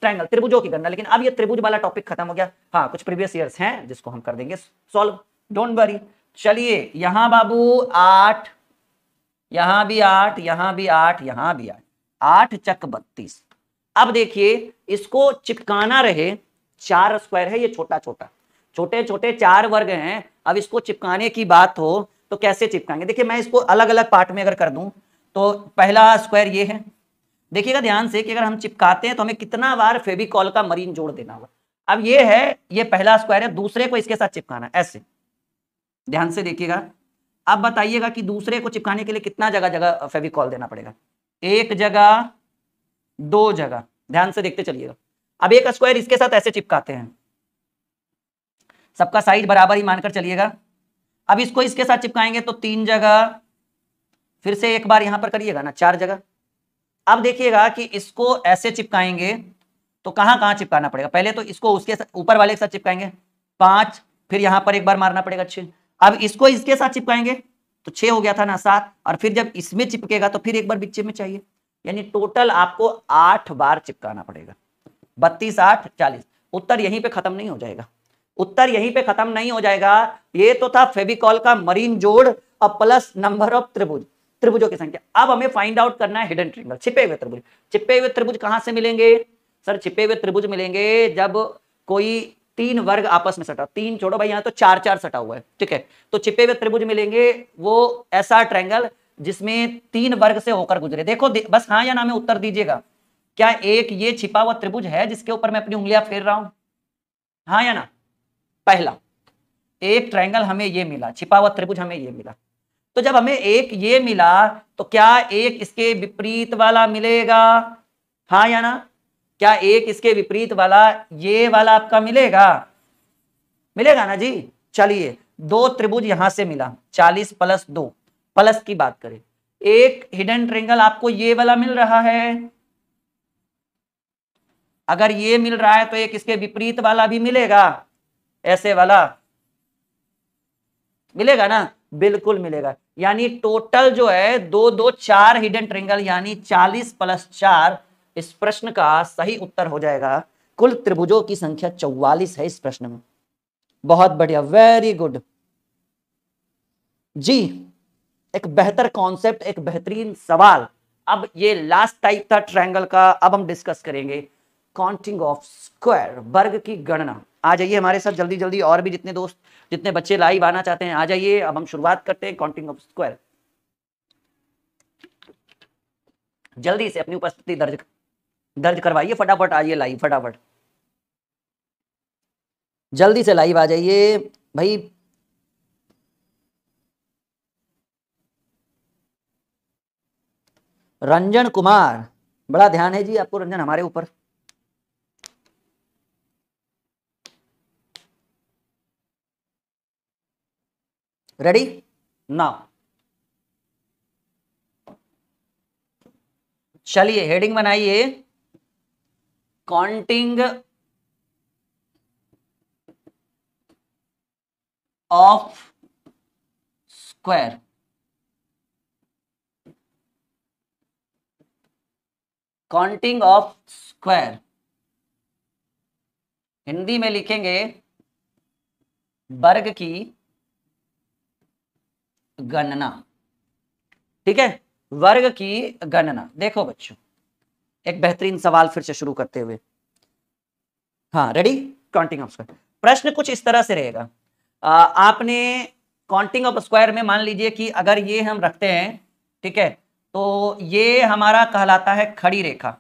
ट्रायंगल त्रिभुजों की गणना लेकिन अब ये त्रिभुज वाला टॉपिक खत्म हो गया हाँ कुछ प्रीवियस ईयर्स हैं जिसको हम कर देंगे सॉल्व डोंट वरी चलिए यहां बाबू आठ यहां भी आठ यहां भी आठ यहां भी आठ आठ चक बत्तीस अब देखिए इसको चिपकाना रहे चार स्क्वायर है ये छोटा छोटा छोटे छोटे चार वर्ग हैं अब इसको चिपकाने की बात हो तो कैसे चिपकाएंगे देखिए मैं इसको अलग अलग पार्ट में अगर कर दूं तो पहला स्क्वायर ये है देखिएगा ध्यान से कि अगर हम चिपकाते हैं तो हमें कितना बार फेबिकॉल का मरीन जोड़ देना होगा अब ये है ये पहला स्क्वायर है दूसरे को इसके साथ चिपकाना ऐसे ध्यान से देखिएगा अब बताइएगा कि दूसरे को चिपकाने के लिए कितना जगह जगह फेविकॉल देना पड़ेगा एक जगह दो जगह ध्यान से देखते चलिएगा अब एक स्क्वायर इसके साथ ऐसे चिपकाते हैं सबका साइज बराबर ही मानकर चलिएगा अब इसको इसके साथ चिपकाएंगे तो तीन जगह फिर से एक बार यहां पर करिएगा ना चार जगह अब देखिएगा कि इसको ऐसे चिपकाएंगे तो कहां कहां चिपकाना पड़ेगा पहले तो इसको उसके ऊपर वाले के साथ चिपकाएंगे पांच फिर यहां पर एक बार मारना पड़ेगा छह अब इसको इसके साथ चिपकाएंगे तो छह हो गया था ना सात और फिर जब इसमें चिपकेगा तो फिर एक बार बीच में चाहिए यानी टोटल आपको आठ बार चिपकाना पड़ेगा बत्तीस आठ चालीस उत्तर यहीं पे खत्म नहीं हो जाएगा उत्तर यहीं पे खत्म नहीं हो जाएगा ये तो था फेबिकॉल का मरीन जोड़ और प्लस नंबर ऑफ त्रिभुज त्रिभुजों की संख्या अब हमें फाइंड आउट करना है हिडन ट्रिंगल छिपे हुए त्रिभुज छिपे हुए त्रिभुज कहां से मिलेंगे सर छिपे हुए त्रिभुज मिलेंगे जब कोई तीन वर्ग आपस में सटा तीन छोड़ो भाई यहां तो चार चार सटा हुआ है ठीक है तो छिपे हुए त्रिभुज मिलेंगे वो ऐसा ट्रैंगल जिसमें तीन वर्ग से होकर गुजरे देखो दे, बस हाँ या ना में उत्तर दीजिएगा क्या एक ये छिपा हुआ त्रिभुज है जिसके ऊपर मैं अपनी उंगलियां फेर रहा हूं हाँ या ना पहला एक ट्रायंगल हमें ये मिला छिपा हुआ त्रिभुज हमें ये मिला तो जब हमें एक ये मिला तो क्या एक इसके विपरीत वाला मिलेगा हाँ या ना क्या एक इसके विपरीत वाला ये वाला आपका मिलेगा मिलेगा ना जी चलिए दो त्रिभुज यहां से मिला चालीस प्लस दो प्लस की बात करें एक हिडन ट्रेंगल आपको ये वाला मिल रहा है अगर ये मिल रहा है तो एक इसके विपरीत वाला भी मिलेगा ऐसे वाला मिलेगा ना बिल्कुल मिलेगा यानी टोटल जो है दो दो चार हिडन ट्रेंगल यानी चालीस प्लस चार इस प्रश्न का सही उत्तर हो जाएगा कुल त्रिभुजों की संख्या चौवालीस है इस प्रश्न में बहुत बढ़िया वेरी गुड जी एक बेहतर कॉन्सेप्ट एक बेहतरीन सवाल अब ये लास्ट टाइप था ट्रायंगल का अब हम डिस्कस करेंगे काउंटिंग ऑफ स्क्वायर वर्ग की गणना आ जाइए हमारे साथ जल्दी जल्दी और भी जितने दोस्त जितने बच्चे लाइव आना चाहते हैं आ जाइए अब हम शुरुआत करते हैं काउंटिंग ऑफ स्क्वायर जल्दी से अपनी उपस्थिति दर्ज दर्ज करवाइए फटाफट आइए लाइव फटाफट जल्दी से लाइव आ जाइए भाई रंजन कुमार बड़ा ध्यान है जी आपको रंजन हमारे ऊपर रेडी नाउ चलिए हेडिंग बनाइए counting of square counting of square Hindi में लिखेंगे वर्ग की गणना ठीक है वर्ग की गणना देखो बच्चों एक बेहतरीन सवाल फिर से शुरू करते हुए हाँ रेडी काउंटिंग ऑफ स्क्वायर प्रश्न कुछ इस तरह से रहेगा आपने काउंटिंग ऑफ स्क्वायर में मान लीजिए कि अगर ये हम रखते हैं ठीक है तो ये हमारा कहलाता है खड़ी रेखा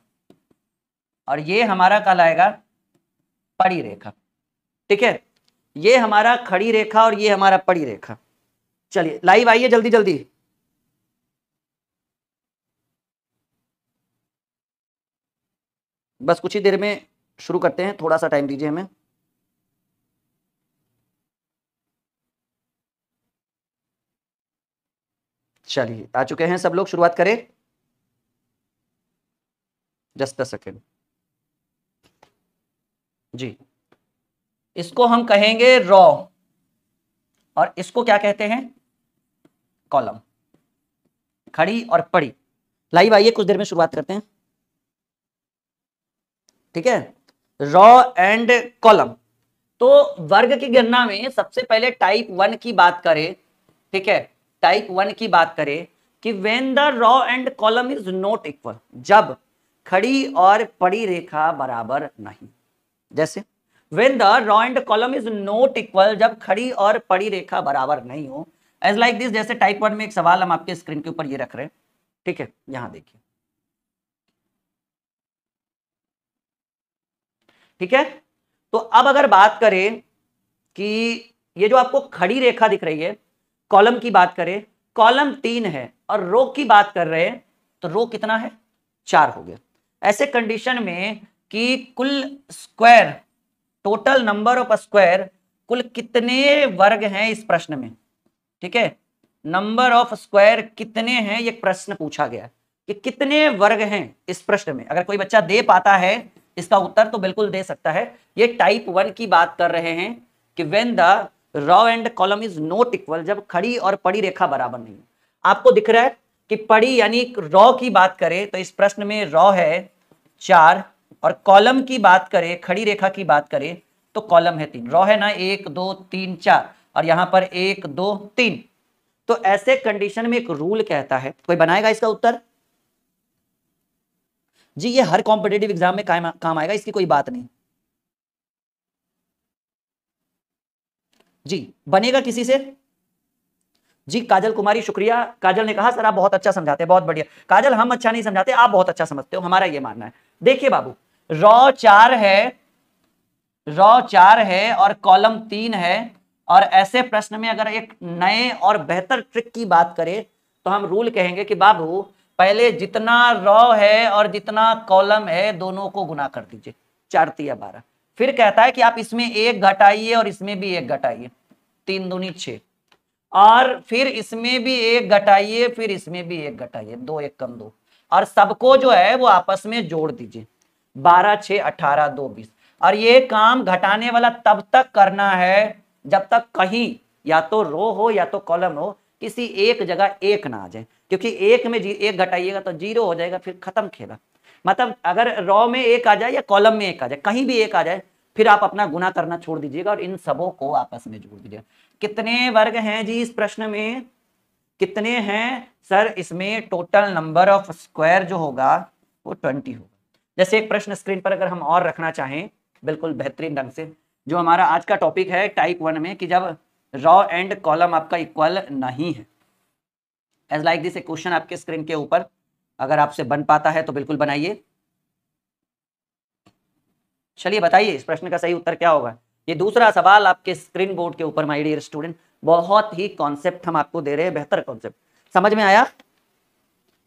और ये हमारा कहलाएगा पड़ी रेखा ठीक है ये हमारा खड़ी रेखा और ये हमारा पड़ी रेखा चलिए लाइव आइए जल्दी जल्दी बस कुछ ही देर में शुरू करते हैं थोड़ा सा टाइम दीजिए हमें चलिए आ चुके हैं सब लोग शुरुआत करें जस्ट अ सेकेंड जी इसको हम कहेंगे रॉ और इसको क्या कहते हैं कॉलम खड़ी और पड़ी लाइव आइए कुछ देर में शुरुआत करते हैं ठीक है रॉ एंड कॉलम तो वर्ग की गणना में सबसे पहले टाइप वन की बात करें ठीक है टाइप वन की बात करें कि when the row and column is not equal जब खड़ी और पड़ी रेखा बराबर नहीं जैसे when the row and column is not equal जब खड़ी और पड़ी रेखा बराबर नहीं हो एज लाइक दिस जैसे टाइप वन में एक सवाल हम आपके स्क्रीन के ऊपर ये रख रहे हैं ठीक है यहां देखिए ठीक है तो अब अगर बात करें कि ये जो आपको खड़ी रेखा दिख रही है कॉलम की बात करें कॉलम तीन है और रो की बात कर रहे हैं तो रो कितना है चार हो गया ऐसे कंडीशन में कि कुल square total number of square कुल कितने वर्ग हैं इस प्रश्न में ठीक है नंबर ऑफ स्क्वायर कितने हैं ये प्रश्न पूछा गया कि कितने वर्ग हैं इस प्रश्न में अगर कोई बच्चा दे पाता है इसका उत्तर तो बिल्कुल दे सकता है ये टाइप वन की बात कर रहे हैं कि when the row and column is not equal जब खड़ी और पड़ी रेखा बराबर नहीं आपको दिख रहा है कि पड़ी यानी रॉ की बात करें तो इस प्रश्न में रॉ है चार और कॉलम की बात करें खड़ी रेखा की बात करें तो कॉलम है तीन रॉ है ना एक दो तीन चार और यहां पर एक दो तीन तो ऐसे कंडीशन में एक रूल कहता है कोई बनाएगा इसका उत्तर जी ये हर कॉम्पिटेटिव एग्जाम में काम, काम आएगा इसकी कोई बात नहीं जी बनेगा किसी से जी काजल कुमारी शुक्रिया काजल ने कहा सर आप बहुत अच्छा समझाते हैं बहुत बढ़िया काजल हम अच्छा नहीं समझाते आप बहुत अच्छा समझते हो हमारा ये मानना है देखिए बाबू रॉ चार है रॉ चार है और कॉलम तीन है और ऐसे प्रश्न में अगर एक नए और बेहतर ट्रिक की बात करें तो हम रूल कहेंगे कि बाबू पहले जितना रॉ है और जितना कॉलम है दोनों को गुना कर दीजिए चार तीया बारह फिर कहता है कि आप इसमें एक घटाइए और इसमें भी एक घटाइए तीन दूनी छ और फिर इसमें भी एक घटाइए फिर इसमें भी एक घटाइए दो एक कम दो और सबको जो है वो आपस में जोड़ दीजिए बारह छ अठारह दो बीस और ये काम घटाने वाला तब तक करना है जब तक कहीं या तो रो हो या तो कॉलम हो किसी एक जगह एक ना आ जाए क्योंकि एक में एक घटाइएगा तो जीरो हो जाएगा फिर खत्म खेला मतलब अगर रॉ में एक आ जाए या कॉलम में एक आ जाए कहीं भी एक आ जाए फिर आप अपना गुना करना छोड़ दीजिएगा और इन सबों को आपस में जोड़ दीजिएगा कितने वर्ग हैं जी इस प्रश्न में कितने हैं सर इसमें टोटल नंबर ऑफ स्क्वायर जो होगा वो ट्वेंटी होगा जैसे एक प्रश्न स्क्रीन पर अगर हम और रखना चाहें बिल्कुल बेहतरीन ढंग से जो हमारा आज का टॉपिक है टाइप वन में कि जब रॉ एंड कॉलम आपका इक्वल नहीं है एज लाइक दिस क्वेश्चन आपके स्क्रीन के ऊपर अगर आपसे बन पाता है तो बिल्कुल बनाइए चलिए बताइए इस प्रश्न का सही उत्तर क्या होगा ये दूसरा सवाल आपके स्क्रीन बोर्ड के ऊपर माय डियर स्टूडेंट बहुत ही कॉन्सेप्ट हम आपको दे रहे हैं बेहतर कॉन्सेप्ट समझ में आया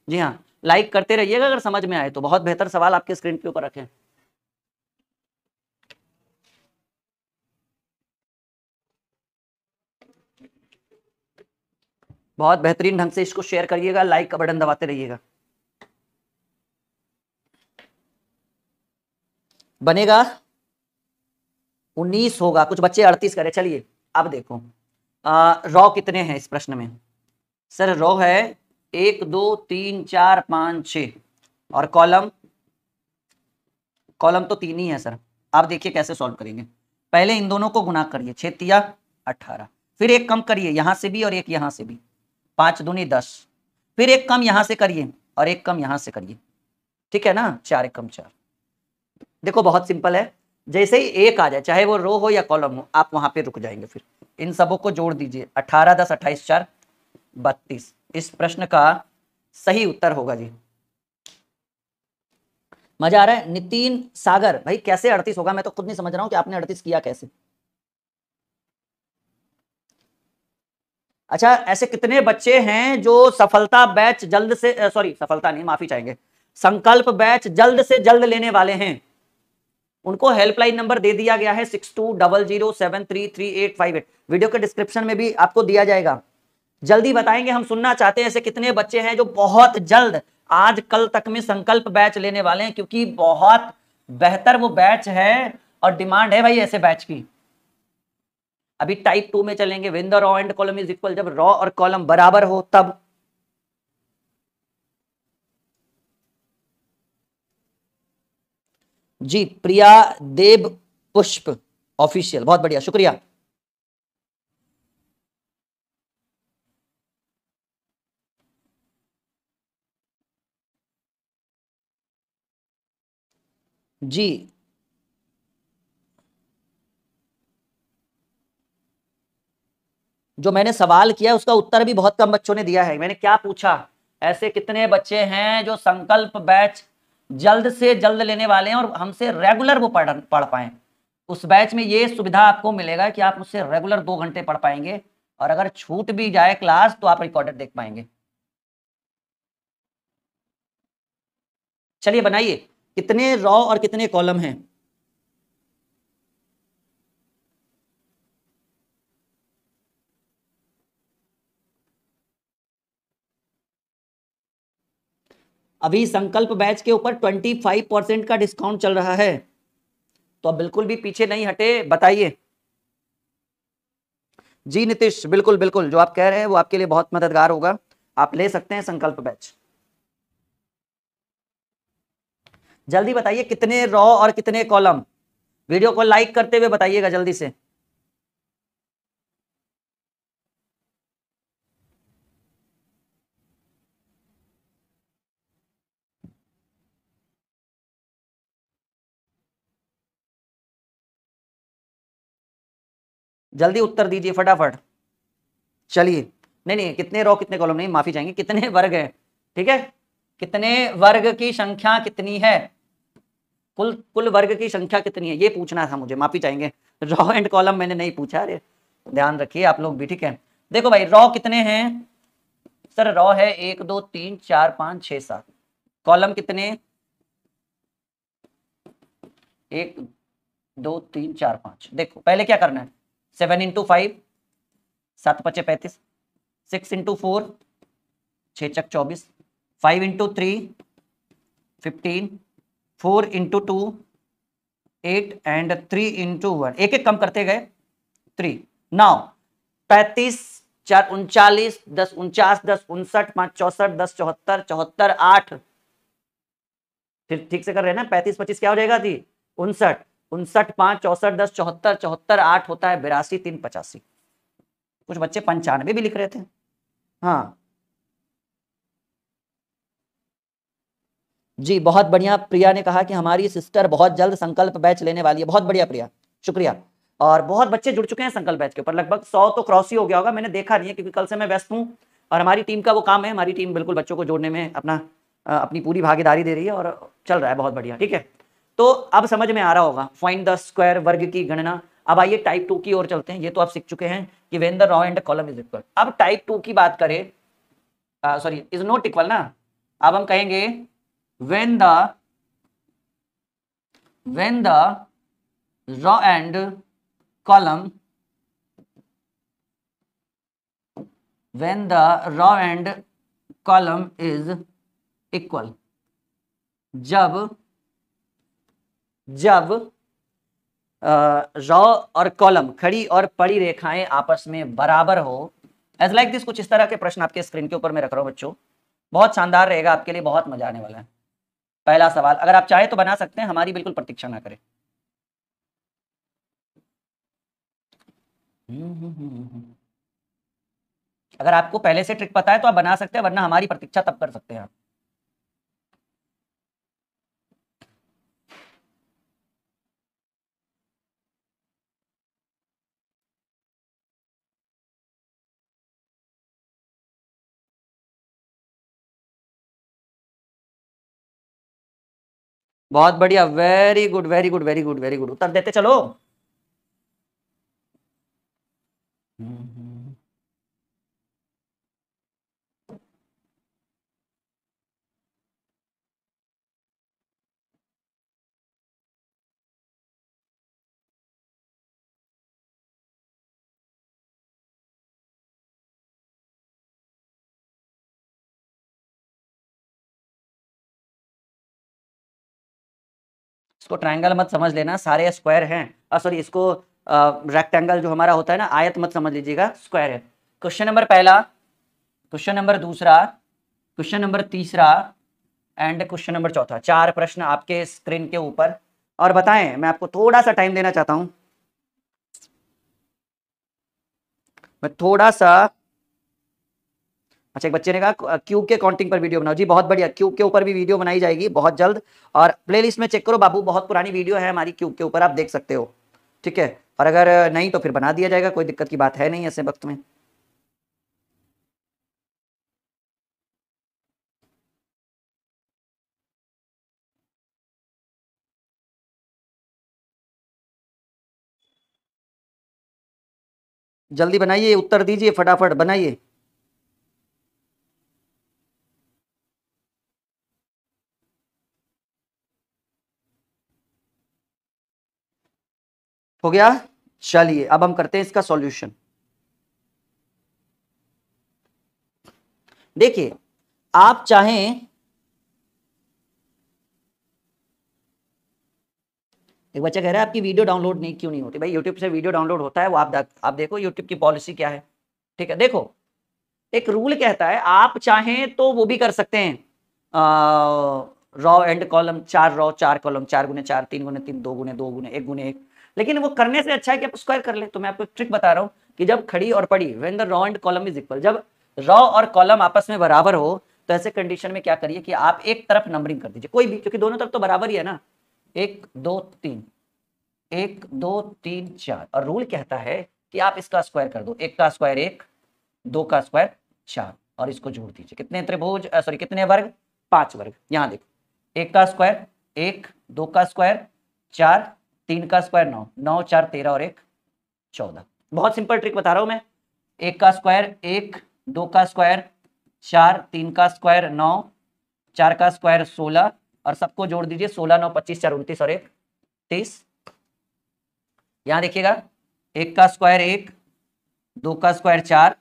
जी हाँ लाइक करते रहिएगा अगर समझ में आए तो बहुत बेहतर सवाल आपके स्क्रीन के ऊपर रखें बहुत बेहतरीन ढंग से इसको शेयर करिएगा लाइक का बटन दबाते रहिएगा बनेगा उन्नीस होगा कुछ बच्चे अड़तीस करे चलिए अब देखो रॉ कितने हैं इस प्रश्न में सर रॉ है एक दो तीन चार पांच छ और कॉलम कॉलम तो तीन ही है सर आप देखिए कैसे सॉल्व करेंगे पहले इन दोनों को गुना करिए छेतिया अठारह फिर एक कम करिए यहां से भी और एक यहां से भी पांच दूनी दस फिर एक कम यहां से करिए और एक कम यहां से करिए ठीक है ना चार एक कम चार देखो बहुत सिंपल है जैसे ही एक आ जाए चाहे वो रो हो या कॉलम हो आप वहां पे रुक जाएंगे फिर इन सबों को जोड़ दीजिए अठारह दस अट्ठाईस चार बत्तीस इस प्रश्न का सही उत्तर होगा जी मजा आ रहा है नितिन सागर भाई कैसे अड़तीस होगा मैं तो खुद नहीं समझ रहा हूँ कि आपने अड़तीस किया कैसे अच्छा ऐसे कितने बच्चे हैं जो सफलता बैच जल्द से सॉरी सफलता नहीं माफी चाहेंगे संकल्प बैच जल्द से जल्द लेने वाले हैं उनको हेल्पलाइन नंबर दे दिया गया है six two double zero seven three three eight five eight video के डिस्क्रिप्शन में भी आपको दिया जाएगा जल्दी बताएंगे हम सुनना चाहते हैं ऐसे कितने बच्चे हैं जो बहुत जल्द आज कल तक में संकल्प बैच लेने वाले हैं क्योंकि बहुत बेहतर वो बैच है और डिमांड है भाई ऐसे बैच की अभी टाइप टू में चलेंगे when the row and column is equal जब रॉ और कॉलम बराबर हो तब जी प्रिया देव पुष्प ऑफिशियल बहुत बढ़िया शुक्रिया जी जो मैंने सवाल किया है उसका उत्तर भी बहुत कम बच्चों ने दिया है मैंने क्या पूछा ऐसे कितने बच्चे हैं जो संकल्प बैच जल्द से जल्द लेने वाले हैं और हमसे रेगुलर वो पढ़ पढ़ पाए उस बैच में ये सुविधा आपको मिलेगा कि आप उससे रेगुलर दो घंटे पढ़ पाएंगे और अगर छूट भी जाए क्लास तो आप रिकॉर्डेड देख पाएंगे चलिए बनाइए कितने रॉ और कितने कॉलम हैं अभी संकल्प बैच के ऊपर 25 परसेंट का डिस्काउंट चल रहा है तो आप बिल्कुल भी पीछे नहीं हटे बताइए जी नीतीश बिल्कुल बिल्कुल जो आप कह रहे हैं वो आपके लिए बहुत मददगार होगा आप ले सकते हैं संकल्प बैच जल्दी बताइए कितने रॉ और कितने कॉलम वीडियो को लाइक करते हुए बताइएगा जल्दी से जल्दी उत्तर दीजिए फटाफट चलिए नहीं नहीं कितने रो कितने कॉलम नहीं माफी चाहेंगे कितने वर्ग है ठीक है कितने वर्ग की संख्या कितनी है कुल कुल वर्ग की संख्या कितनी है ये पूछना था मुझे माफी चाहेंगे रॉ एंड कॉलम मैंने नहीं पूछा अरे ध्यान रखिए आप लोग भी ठीक है देखो भाई रॉ कितने हैं सर रॉ है एक दो तीन चार पांच छह सात कॉलम कितने एक दो तीन चार पांच देखो पहले क्या करना है सेवन इंटू फाइव सात पचे पैंतीस सिक्स इंटू फोर छः चक चौबीस five into three fifteen four into two eight and three into one एक एक कम करते गए थ्री नौ पैंतीस चार उनचालीस दस उनचास दस उनसठ पाँच चौसठ दस चौहत्तर चौहत्तर आठ फिर ठीक से कर रहे हैं ना पैंतीस पच्चीस क्या हो जाएगा थी उनसठ उनसठ पांच चौसठ दस चौहत्तर चौहत्तर आठ होता है बिरासी तीन पचासी कुछ बच्चे पंचानवे भी लिख रहे थे हाँ जी बहुत बढ़िया प्रिया ने कहा कि हमारी सिस्टर बहुत जल्द संकल्प बैच लेने वाली है बहुत बढ़िया प्रिया शुक्रिया और बहुत बच्चे जुड़ चुके हैं संकल्प बैच के ऊपर लगभग सौ तो क्रॉस ही हो गया होगा मैंने देखा नहीं है क्योंकि कल से मैं व्यस्त हूँ और हमारी टीम का वो काम है हमारी टीम बिल्कुल बच्चों को जोड़ने में अपना अपनी पूरी भागीदारी दे रही है और चल रहा है बहुत बढ़िया ठीक है तो अब समझ में आ रहा होगा फाइंड द स्क्वायर वर्ग की गणना अब आइए टाइप टू की ओर चलते हैं ये तो आप सीख चुके हैं कि when the row and column is equal अब टाइप टू की बात करें सॉरी इज नॉट इक्वल ना अब हम कहेंगे when the when the row and column when the row and column is equal जब जब रॉ और कॉलम खड़ी और पड़ी रेखाएं आपस में बराबर हो एज लाइक दिस कुछ इस तरह के प्रश्न आपके स्क्रीन के ऊपर मैं रख रहा हूं बच्चों बहुत शानदार रहेगा आपके लिए बहुत मजा आने वाला है पहला सवाल अगर आप चाहें तो बना सकते हैं हमारी बिल्कुल प्रतीक्षा ना करें हम्म, हम्म, हम्म, अगर आपको पहले से ट्रिक पता है तो आप बना सकते हैं वरना हमारी प्रतीक्षा तब कर सकते हैं आप बहुत बढ़िया very good very good very good very good उत्तर देते चलो हम्म, हम्म। इसको ट्रायंगल मत समझ लेना सारे स्क्वायर हैं सॉरी इसको रेक्टेंगल जो हमारा होता है ना आयत मत समझ लीजिएगा स्क्वायर है क्वेश्चन नंबर पहला क्वेश्चन नंबर दूसरा क्वेश्चन नंबर तीसरा एंड क्वेश्चन नंबर चौथा चार प्रश्न आपके स्क्रीन के ऊपर और बताएं मैं आपको थोड़ा सा टाइम देना चाहता हूं मैं थोड़ा सा अच्छा एक बच्चे ने कहा क्यूब के काउंटिंग पर वीडियो बनाओ जी बहुत बढ़िया क्यूब के ऊपर भी वीडियो बनाई जाएगी बहुत जल्द और प्लेलिस्ट में चेक करो बाबू बहुत पुरानी वीडियो है हमारी क्यूब के ऊपर आप देख सकते हो ठीक है और अगर नहीं तो फिर बना दिया जाएगा कोई दिक्कत की बात है नहीं ऐसे वक्त में जल्दी बनाइए उत्तर दीजिए फटाफट बनाइए हो गया चलिए अब हम करते हैं इसका सॉल्यूशन देखिए आप चाहें एक बच्चा कह रहा है आपकी वीडियो डाउनलोड नहीं क्यों नहीं होती भाई यूट्यूब से वीडियो डाउनलोड होता है वो आप आप देखो यूट्यूब की पॉलिसी क्या है ठीक है देखो एक रूल कहता है आप चाहें तो वो भी कर सकते हैं रॉ एंड कॉलम चार रॉ चार कॉलम चार गुने चार तीन गुने तीन दो गुने दो गुने एक गुने एक लेकिन वो करने से अच्छा है कि आप स्क्वायर कर ले तो मैं आपको ट्रिक बता रहा हूँ कि जब खड़ी और पड़ी when the row and column is equal जब रॉ और कॉलम आपस में बराबर हो तो ऐसे कंडीशन में क्या करिए कि आप एक तरफ नंबरिंग कर दीजिए कोई भी क्योंकि दोनों तरफ तो बराबर ही है ना एक दो तीन एक दो तीन चार और रूल कहता है कि आप इसका स्क्वायर कर दो एक का स्क्वायर एक दो का स्क्वायर चार और इसको जोड़ दीजिए कितने त्रिभुज सॉरी कितने वर्ग पांच वर्ग यहां देखो एक का स्क्वायर एक दो का स्क्वायर चार तीन का स्क्वायर नौ नौ चार तेरह और एक चौदह बहुत सिंपल ट्रिक बता रहा हूं मैं एक का स्क्वायर एक दो का स्क्वायर चार तीन का स्क्वायर नौ चार का स्क्वायर सोलह और सबको जोड़ दीजिए सोलह नौ पच्चीस चार उन्तीस और एक तीस यहां देखिएगा एक का स्क्वायर एक दो का स्क्वायर चार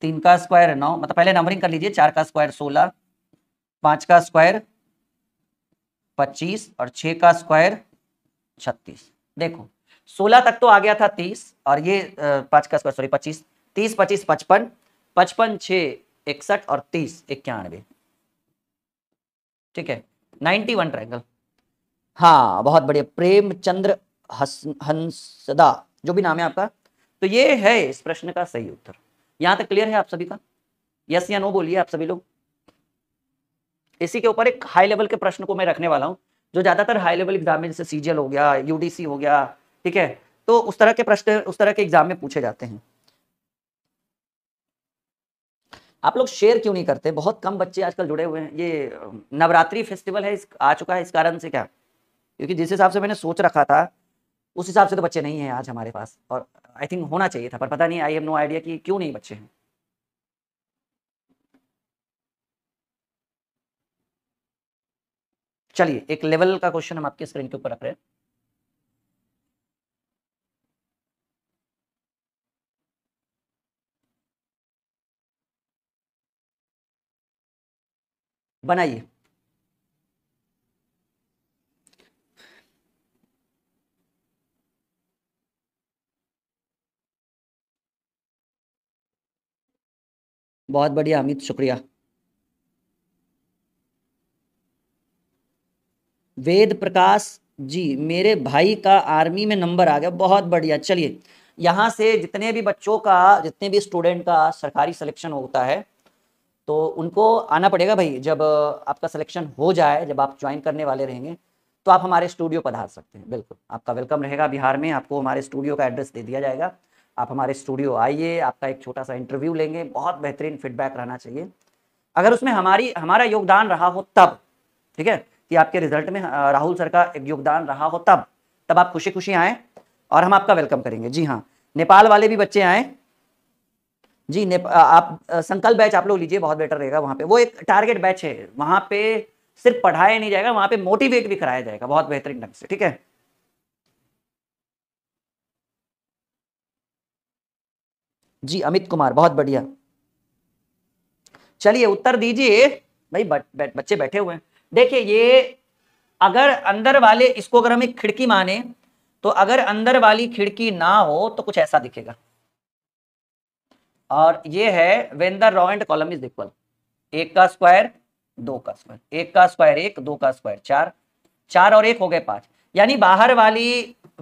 तीन का स्क्वायर नौ मतलब पहले नंबरिंग कर लीजिए चार का स्क्वायर सोलह पांच का स्क्वायर पच्चीस और छह का स्क्वायर छत्तीस देखो सोलह तक तो आ गया था तीस और ये पांच का स्क्वायर सॉरी पच्चीस तीस पच्चीस पचपन पचपन छ इकसठ और तीस इक्यानवे ठीक है नाइनटी वन ट्रायंगल हाँ बहुत बढ़िया प्रेमचंद्र हंसदा जो भी नाम है आपका तो ये है इस प्रश्न का सही उत्तर यहां तक क्लियर है आप सभी का यस या नो बोलिए आप सभी लोग इसी के ऊपर एक हाई लेवल के प्रश्न को मैं रखने वाला हूं जो ज़्यादातर हाई लेवल एग्जाम में जैसे सीजीएल हो गया यूडीसी हो गया ठीक है तो उस तरह के प्रश्न उस तरह के एग्जाम में पूछे जाते हैं आप लोग शेयर क्यों नहीं करते बहुत कम बच्चे आजकल जुड़े हुए हैं ये नवरात्रि फेस्टिवल है आ चुका है इस कारण से क्या क्योंकि जिस हिसाब से मैंने सोच रखा था उस हिसाब से तो बच्चे नहीं हैं आज हमारे पास और आई थिंक होना चाहिए था पर पता नहीं आई हैव नो आइडिया कि क्यों नहीं बच्चे हैं चलिए एक लेवल का क्वेश्चन हम आपकी स्क्रीन के ऊपर रख रहे हैं बनाइए बहुत बढ़िया अमित शुक्रिया वेद प्रकाश जी मेरे भाई का आर्मी में नंबर आ गया बहुत बढ़िया चलिए यहाँ से जितने भी बच्चों का जितने भी स्टूडेंट का सरकारी सिलेक्शन होता है तो उनको आना पड़ेगा भाई जब आपका सिलेक्शन हो जाए जब आप ज्वाइन करने वाले रहेंगे तो आप हमारे स्टूडियो पधार सकते हैं बिल्कुल आपका वेलकम रहेगा बिहार में आपको हमारे स्टूडियो का एड्रेस दे दिया जाएगा आप हमारे स्टूडियो आइए आपका एक छोटा सा इंटरव्यू लेंगे बहुत बेहतरीन फीडबैक रहना चाहिए अगर उसमें हमारी हमारा योगदान रहा हो तब ठीक है कि आपके रिजल्ट में राहुल सर का एक योगदान रहा हो तब तब आप खुशी खुशी आए और हम आपका वेलकम करेंगे जी हाँ नेपाल वाले भी बच्चे आए जी ने आप संकल्प बैच आप लोग लीजिए बहुत बेटर रहेगा वहाँ पे वो एक टारगेट बैच है वहाँ पे सिर्फ पढ़ाया नहीं जाएगा वहाँ पे मोटिवेट भी कराया जाएगा बहुत बेहतरीन ढंग से ठीक है जी अमित कुमार बहुत बढ़िया चलिए उत्तर दीजिए भाई बच्चे बैठे हुए हैं देखिए ये अगर अंदर वाले इसको अगर हम एक खिड़की माने तो अगर अंदर वाली खिड़की ना हो तो कुछ ऐसा दिखेगा और ये है when the row and column is equal एक का स्क्वायर दो का स्क्वायर एक का स्क्वायर एक दो का स्क्वायर चार चार और एक हो गए पांच यानी बाहर वाली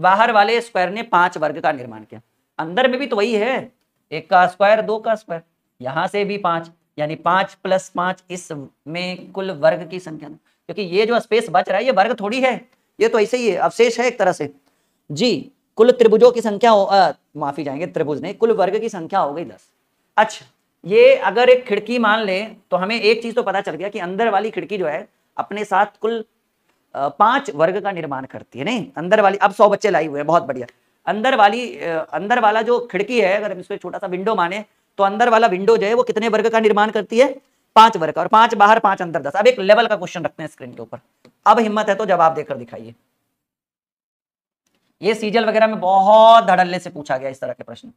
बाहर वाले स्क्वायर ने पांच वर्ग का निर्माण किया अंदर में भी तो वही है एक का स्क्वायर दो का स्क्वायर यहां से भी पांच यानी पांच प्लस पांच इसमें कुल वर्ग की संख्या क्योंकि ये जो स्पेस बच रहा है ये वर्ग थोड़ी है ये तो ऐसे ही है अवशेष है एक तरह से जी कुल त्रिभुजों की संख्या हो आ, माफी जाएंगे त्रिभुज नहीं कुल वर्ग की संख्या हो गई दस अच्छा ये अगर एक खिड़की मान ले तो हमें एक चीज तो पता चल गया कि अंदर वाली खिड़की जो है अपने साथ कुल पांच वर्ग का निर्माण करती है नहीं अंदर वाली अब सौ बच्चे लाए हुए हैं बहुत बढ़िया अंदर वाली अंदर वाला जो खिड़की है अगर हम इसको छोटा सा विंडो माने तो अंदर वाला विंडो जो है वो कितने वर्ग का निर्माण करती है पांच वर्ग का और पांच बाहर पांच अंदर दस अब एक लेवल का क्वेश्चन रखते हैं स्क्रीन के ऊपर अब हिम्मत है तो जवाब देकर दिखाइए ये सीजल वगैरह में बहुत धड़ल्ले से पूछा गया इस तरह के प्रश्न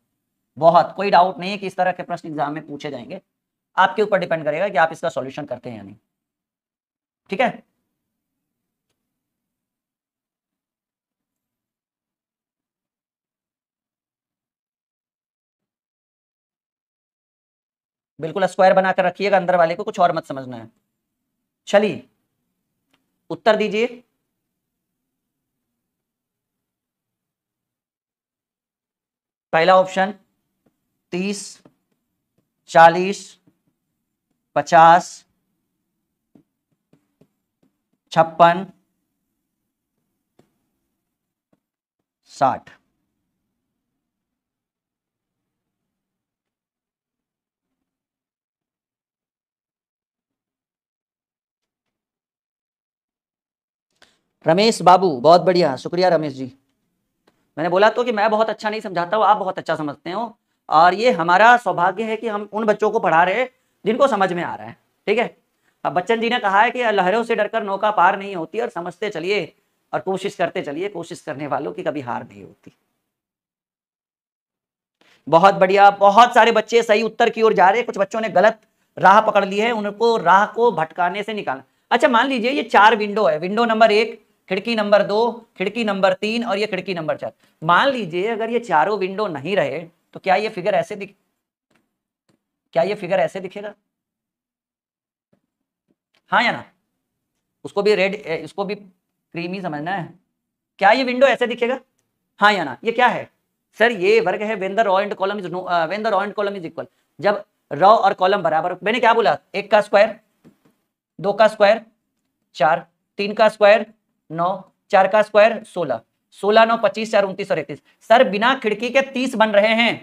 बहुत कोई डाउट नहीं है कि इस तरह के प्रश्न एग्जाम में पूछे जाएंगे आपके ऊपर डिपेंड करेगा कि आप इसका सॉल्यूशन करते हैं या नहीं ठीक है बिल्कुल स्क्वायर बनाकर रखिएगा अंदर वाले को कुछ और मत समझना है चलिए उत्तर दीजिए पहला ऑप्शन तीस चालीस पचास छप्पन साठ रमेश बाबू बहुत बढ़िया शुक्रिया रमेश जी मैंने बोला तो कि मैं बहुत अच्छा नहीं समझाता हूँ आप बहुत अच्छा समझते हो और ये हमारा सौभाग्य है कि हम उन बच्चों को पढ़ा रहे हैं जिनको समझ में आ रहा है ठीक है अब बच्चन जी ने कहा है कि लहरों से डरकर नौका पार नहीं होती और समझते चलिए और कोशिश करते चलिए कोशिश करने वालों की कभी हार नहीं होती बहुत बढ़िया बहुत सारे बच्चे सही उत्तर की ओर जा रहे हैं कुछ बच्चों ने गलत राह पकड़ ली है उनको राह को भटकाने से निकालना अच्छा मान लीजिए ये चार विंडो है विंडो नंबर एक खिड़की नंबर दो खिड़की नंबर तीन और ये खिड़की नंबर चार मान लीजिए अगर ये चारों विंडो नहीं रहे तो क्या ये फिगर ऐसे दिख क्या ये फिगर ऐसे दिखेगा हाँ या ना उसको भी रेड इसको भी क्रीमी समझना है क्या ये विंडो ऐसे दिखेगा हाँ या ना ये क्या है सर ये वर्ग है when the row and column is no when the row and column is equal जब रॉ और कॉलम बराबर मैंने क्या बोला एक का स्क्वायर दो का स्क्वायर चार तीन का स्क्वायर नौ चार का स्क्वायर सोलह सोलह नौ पच्चीस चार उन्तीस और इकतीस सर बिना खिड़की के तीस बन रहे हैं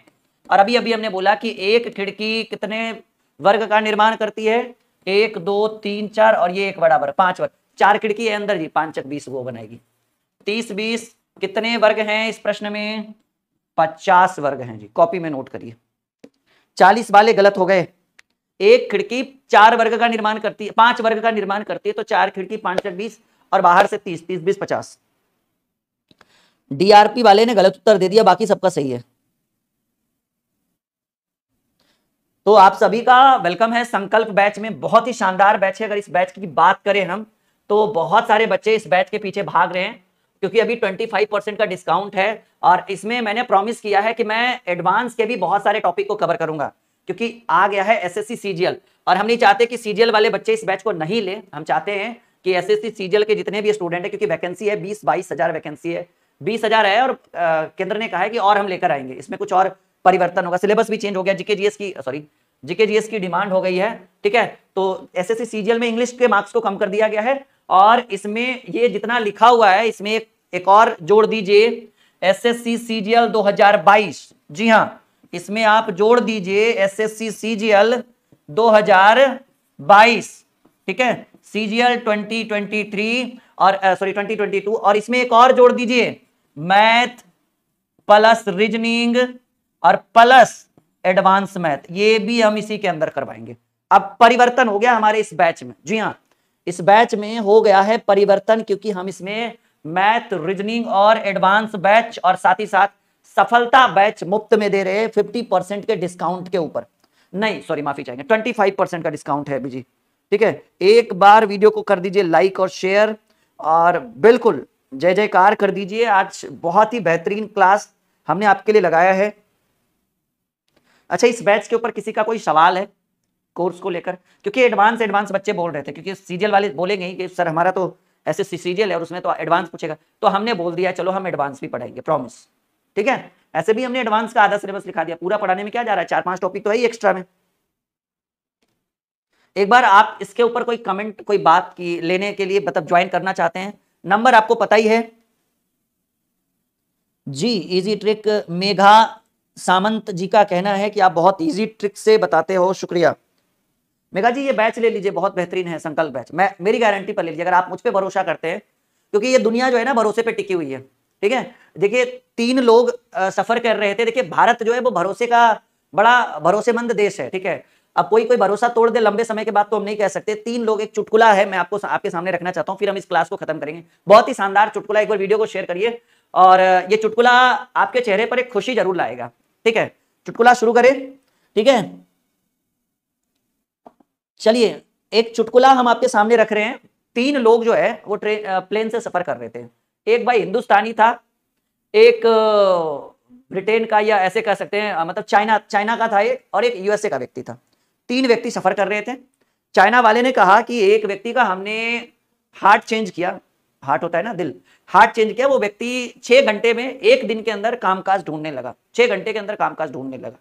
और अभी अभी हमने बोला कि एक खिड़की कितने वर्ग का निर्माण करती है एक दो तीन चार और ये एक बराबर पांच वर्ग चार खिड़की है अंदर जी पांच चक बीस वो बनाएगी तीस बीस कितने वर्ग हैं इस प्रश्न में पचास वर्ग हैं जी कॉपी में नोट करिए चालीस वाले गलत हो गए एक खिड़की चार वर्ग का निर्माण करती है पांच वर्ग का निर्माण करती है तो चार खिड़की पांच चक बीस और बाहर से तीस तीस बीस पचास डीआरपी वाले ने गलत उत्तर दे दिया बाकी सबका सही है तो आप सभी का वेलकम है संकल्प बैच में बहुत ही शानदार बैच है अगर इस बैच की बात करें हम तो बहुत सारे बच्चे इस बैच के पीछे भाग रहे हैं क्योंकि अभी 25 परसेंट का डिस्काउंट है और इसमें मैंने प्रॉमिस किया है कि मैं एडवांस के भी बहुत सारे टॉपिक को कवर करूंगा क्योंकि आ गया है एसएससी सीजीएल और हम नहीं चाहते कि सीजीएल वाले बच्चे इस बैच को नहीं ले हम चाहते हैं कि एस एस सीजीएल के जितने भी स्टूडेंट है क्योंकि वैकेंसी है बीस बाईस हजार वैकेंसी है बीस हजार है और केंद्र ने कहा है कि और हम लेकर आएंगे इसमें कुछ और परिवर्तन होगा सिलेबस भी चेंज हो गया जीके जीएस की सॉरी जीके जीएस की डिमांड हो गई है ठीक है तो एस एस सीजीएल में इंग्लिश के मार्क्स को कम कर दिया गया है और इसमें ये जितना लिखा हुआ है इसमें एक, एक और जोड़ दीजिए एस एस सी सीजीएल दो जी हाँ इसमें आप जोड़ दीजिए एस एस सी सीजीएल 2022 ठीक है सीजीएल जी ट्वेंटी ट्वेंटी थ्री और सॉरी ट्वेंटी ट्वेंटी टू और इसमें एक और जोड़ दीजिए मैथ प्लस रीजनिंग और प्लस एडवांस मैथ ये भी हम इसी के अंदर करवाएंगे अब परिवर्तन हो गया हमारे इस बैच में जी हाँ इस बैच में हो गया है परिवर्तन क्योंकि हम इसमें मैथ रीजनिंग और एडवांस बैच और साथ ही साथ सफलता बैच मुफ्त में दे रहे हैं फिफ्टी परसेंट के डिस्काउंट के ऊपर नहीं सॉरी माफी चाहेंगे ट्वेंटी फाइव परसेंट का डिस्काउंट है अभी जी ठीक है एक बार वीडियो को कर दीजिए लाइक और शेयर और बिल्कुल जय जयकार कर दीजिए आज बहुत ही बेहतरीन क्लास हमने आपके लिए लगाया है अच्छा इस बैच के ऊपर किसी का कोई सवाल है कोर्स को लेकर क्योंकि एडवांस एडवांस बच्चे बोल रहे थे क्योंकि सीरियल वाले बोलेंगे कि सर हमारा तो ऐसे सीरियल है और उसमें तो एडवांस पूछेगा तो हमने बोल दिया चलो हम एडवांस भी पढ़ाएंगे प्रॉमिस ठीक है ऐसे भी हमने एडवांस का आधा सिलेबस लिखा दिया पूरा पढ़ाने में क्या जा रहा है चार पांच टॉपिक तो है ही एक्स्ट्रा में एक बार आप इसके ऊपर कोई कमेंट कोई बात की लेने के लिए मतलब ज्वाइन करना चाहते हैं नंबर आपको पता ही है जी इजी ट्रिक मेघा सामंत जी का कहना है कि आप बहुत इजी ट्रिक से बताते हो शुक्रिया मेघा जी ये बैच ले लीजिए बहुत बेहतरीन है संकल्प बैच मैं मेरी गारंटी पर ले लीजिए अगर आप मुझ पर भरोसा करते हैं क्योंकि ये दुनिया जो है ना भरोसे पर टिकी हुई है ठीक है देखिए तीन लोग सफर कर रहे थे देखिए भारत जो है वो भरोसे का बड़ा भरोसेमंद देश है ठीक है अब कोई कोई भरोसा तोड़ दे लंबे समय के बाद तो हम नहीं कह सकते तीन लोग एक चुटकुला है मैं आपको आपके सामने रखना चाहता हूँ फिर हम इस क्लास को खत्म करेंगे बहुत ही शानदार चुटकुला एक बार वीडियो को शेयर करिए और ये चुटकुला आपके चेहरे पर एक खुशी जरूर लाएगा ठीक है चुटकुला शुरू करें ठीक है चलिए एक चुटकुला हम आपके सामने रख रहे हैं तीन लोग जो है वो ट्रेन प्लेन से सफर कर रहे थे एक भाई हिंदुस्तानी था एक ब्रिटेन का या ऐसे कह सकते हैं मतलब चाइना चाइना का था एक और एक यूएसए का व्यक्ति था तीन व्यक्ति सफर कर रहे थे चाइना वाले ने कहा कि एक व्यक्ति का हमने हार्ट चेंज किया हार्ट होता है ना दिल हार्ट चेंज किया वो व्यक्ति छह घंटे में एक दिन के अंदर कामकाज ढूंढने लगा छह घंटे के अंदर कामकाज ढूंढने लगा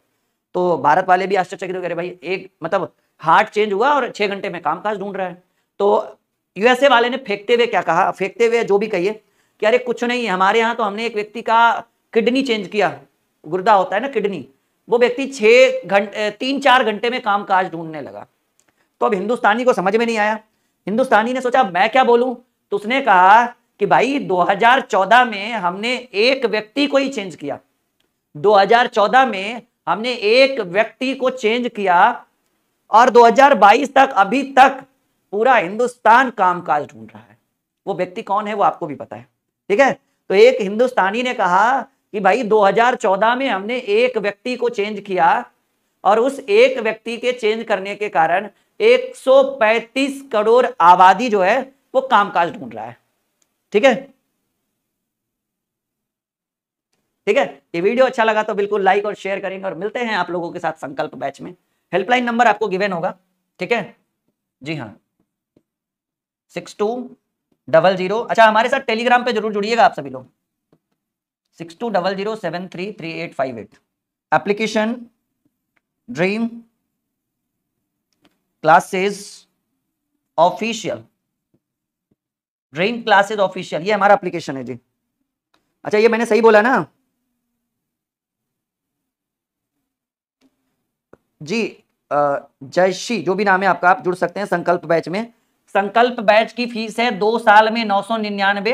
तो भारत वाले भी आश्चर्यचकित हो भाई एक मतलब हार्ट चेंज हुआ और छह घंटे में कामकाज ढूंढ रहा है तो यूएसए वाले ने फेंकते हुए क्या कहा फेंकते हुए जो भी कहिए कि अरे कुछ नहीं हमारे यहाँ तो हमने एक व्यक्ति का किडनी चेंज किया गुर्दा होता है ना किडनी वो व्यक्ति छः घंटे तीन चार घंटे में काम काज ढूंढने लगा तो अब हिंदुस्तानी को समझ में नहीं आया हिंदुस्तानी ने सोचा मैं क्या बोलूं तो उसने कहा कि भाई 2014 में हमने एक व्यक्ति को ही चेंज किया 2014 में हमने एक व्यक्ति को चेंज किया और 2022 तक अभी तक पूरा हिंदुस्तान काम काज ढूंढ रहा है वो व्यक्ति कौन है वो आपको भी पता है ठीक है तो एक हिंदुस्तानी ने कहा कि भाई 2014 में हमने एक व्यक्ति को चेंज किया और उस एक व्यक्ति के चेंज करने के कारण 135 करोड़ आबादी जो है वो कामकाज ढूंढ रहा है ठीक है ठीक है ये वीडियो अच्छा लगा तो बिल्कुल लाइक और शेयर करेंगे और मिलते हैं आप लोगों के साथ संकल्प बैच में हेल्पलाइन नंबर आपको गिवेन होगा ठीक है जी हाँ सिक्स टू डबल जीरो अच्छा हमारे साथ टेलीग्राम पे जरूर जुड़िएगा आप सभी लोग six two double zero seven three three eight five eight application dream classes official dream classes official ये हमारा एप्लीकेशन है जी अच्छा ये मैंने सही बोला ना जी श्री जो भी नाम है आपका आप जुड़ सकते हैं संकल्प बैच में संकल्प बैच की फीस है दो साल में नौ सौ निन्यानवे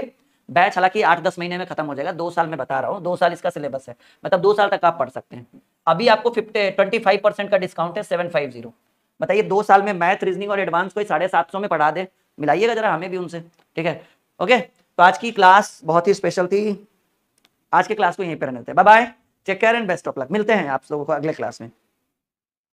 बैच हालांकि आठ दस महीने में खत्म हो जाएगा दो साल में बता रहा हूँ दो साल इसका सिलेबस है मतलब दो साल तक आप पढ़ सकते हैं अभी आपको फिफ्टी ट्वेंटी फाइव परसेंट का डिस्काउंट है सेवन फाइव जीरो बताइए दो साल में मैथ रीजनिंग और एडवांस कोई साढ़े सात सौ में पढ़ा दे मिलाइएगा जरा हमें भी उनसे ठीक है ओके तो आज की क्लास बहुत ही स्पेशल थी आज के क्लास को यहीं पर रहने देते हैं bye take care and best of luck मिलते हैं आप लोगों को अगले क्लास में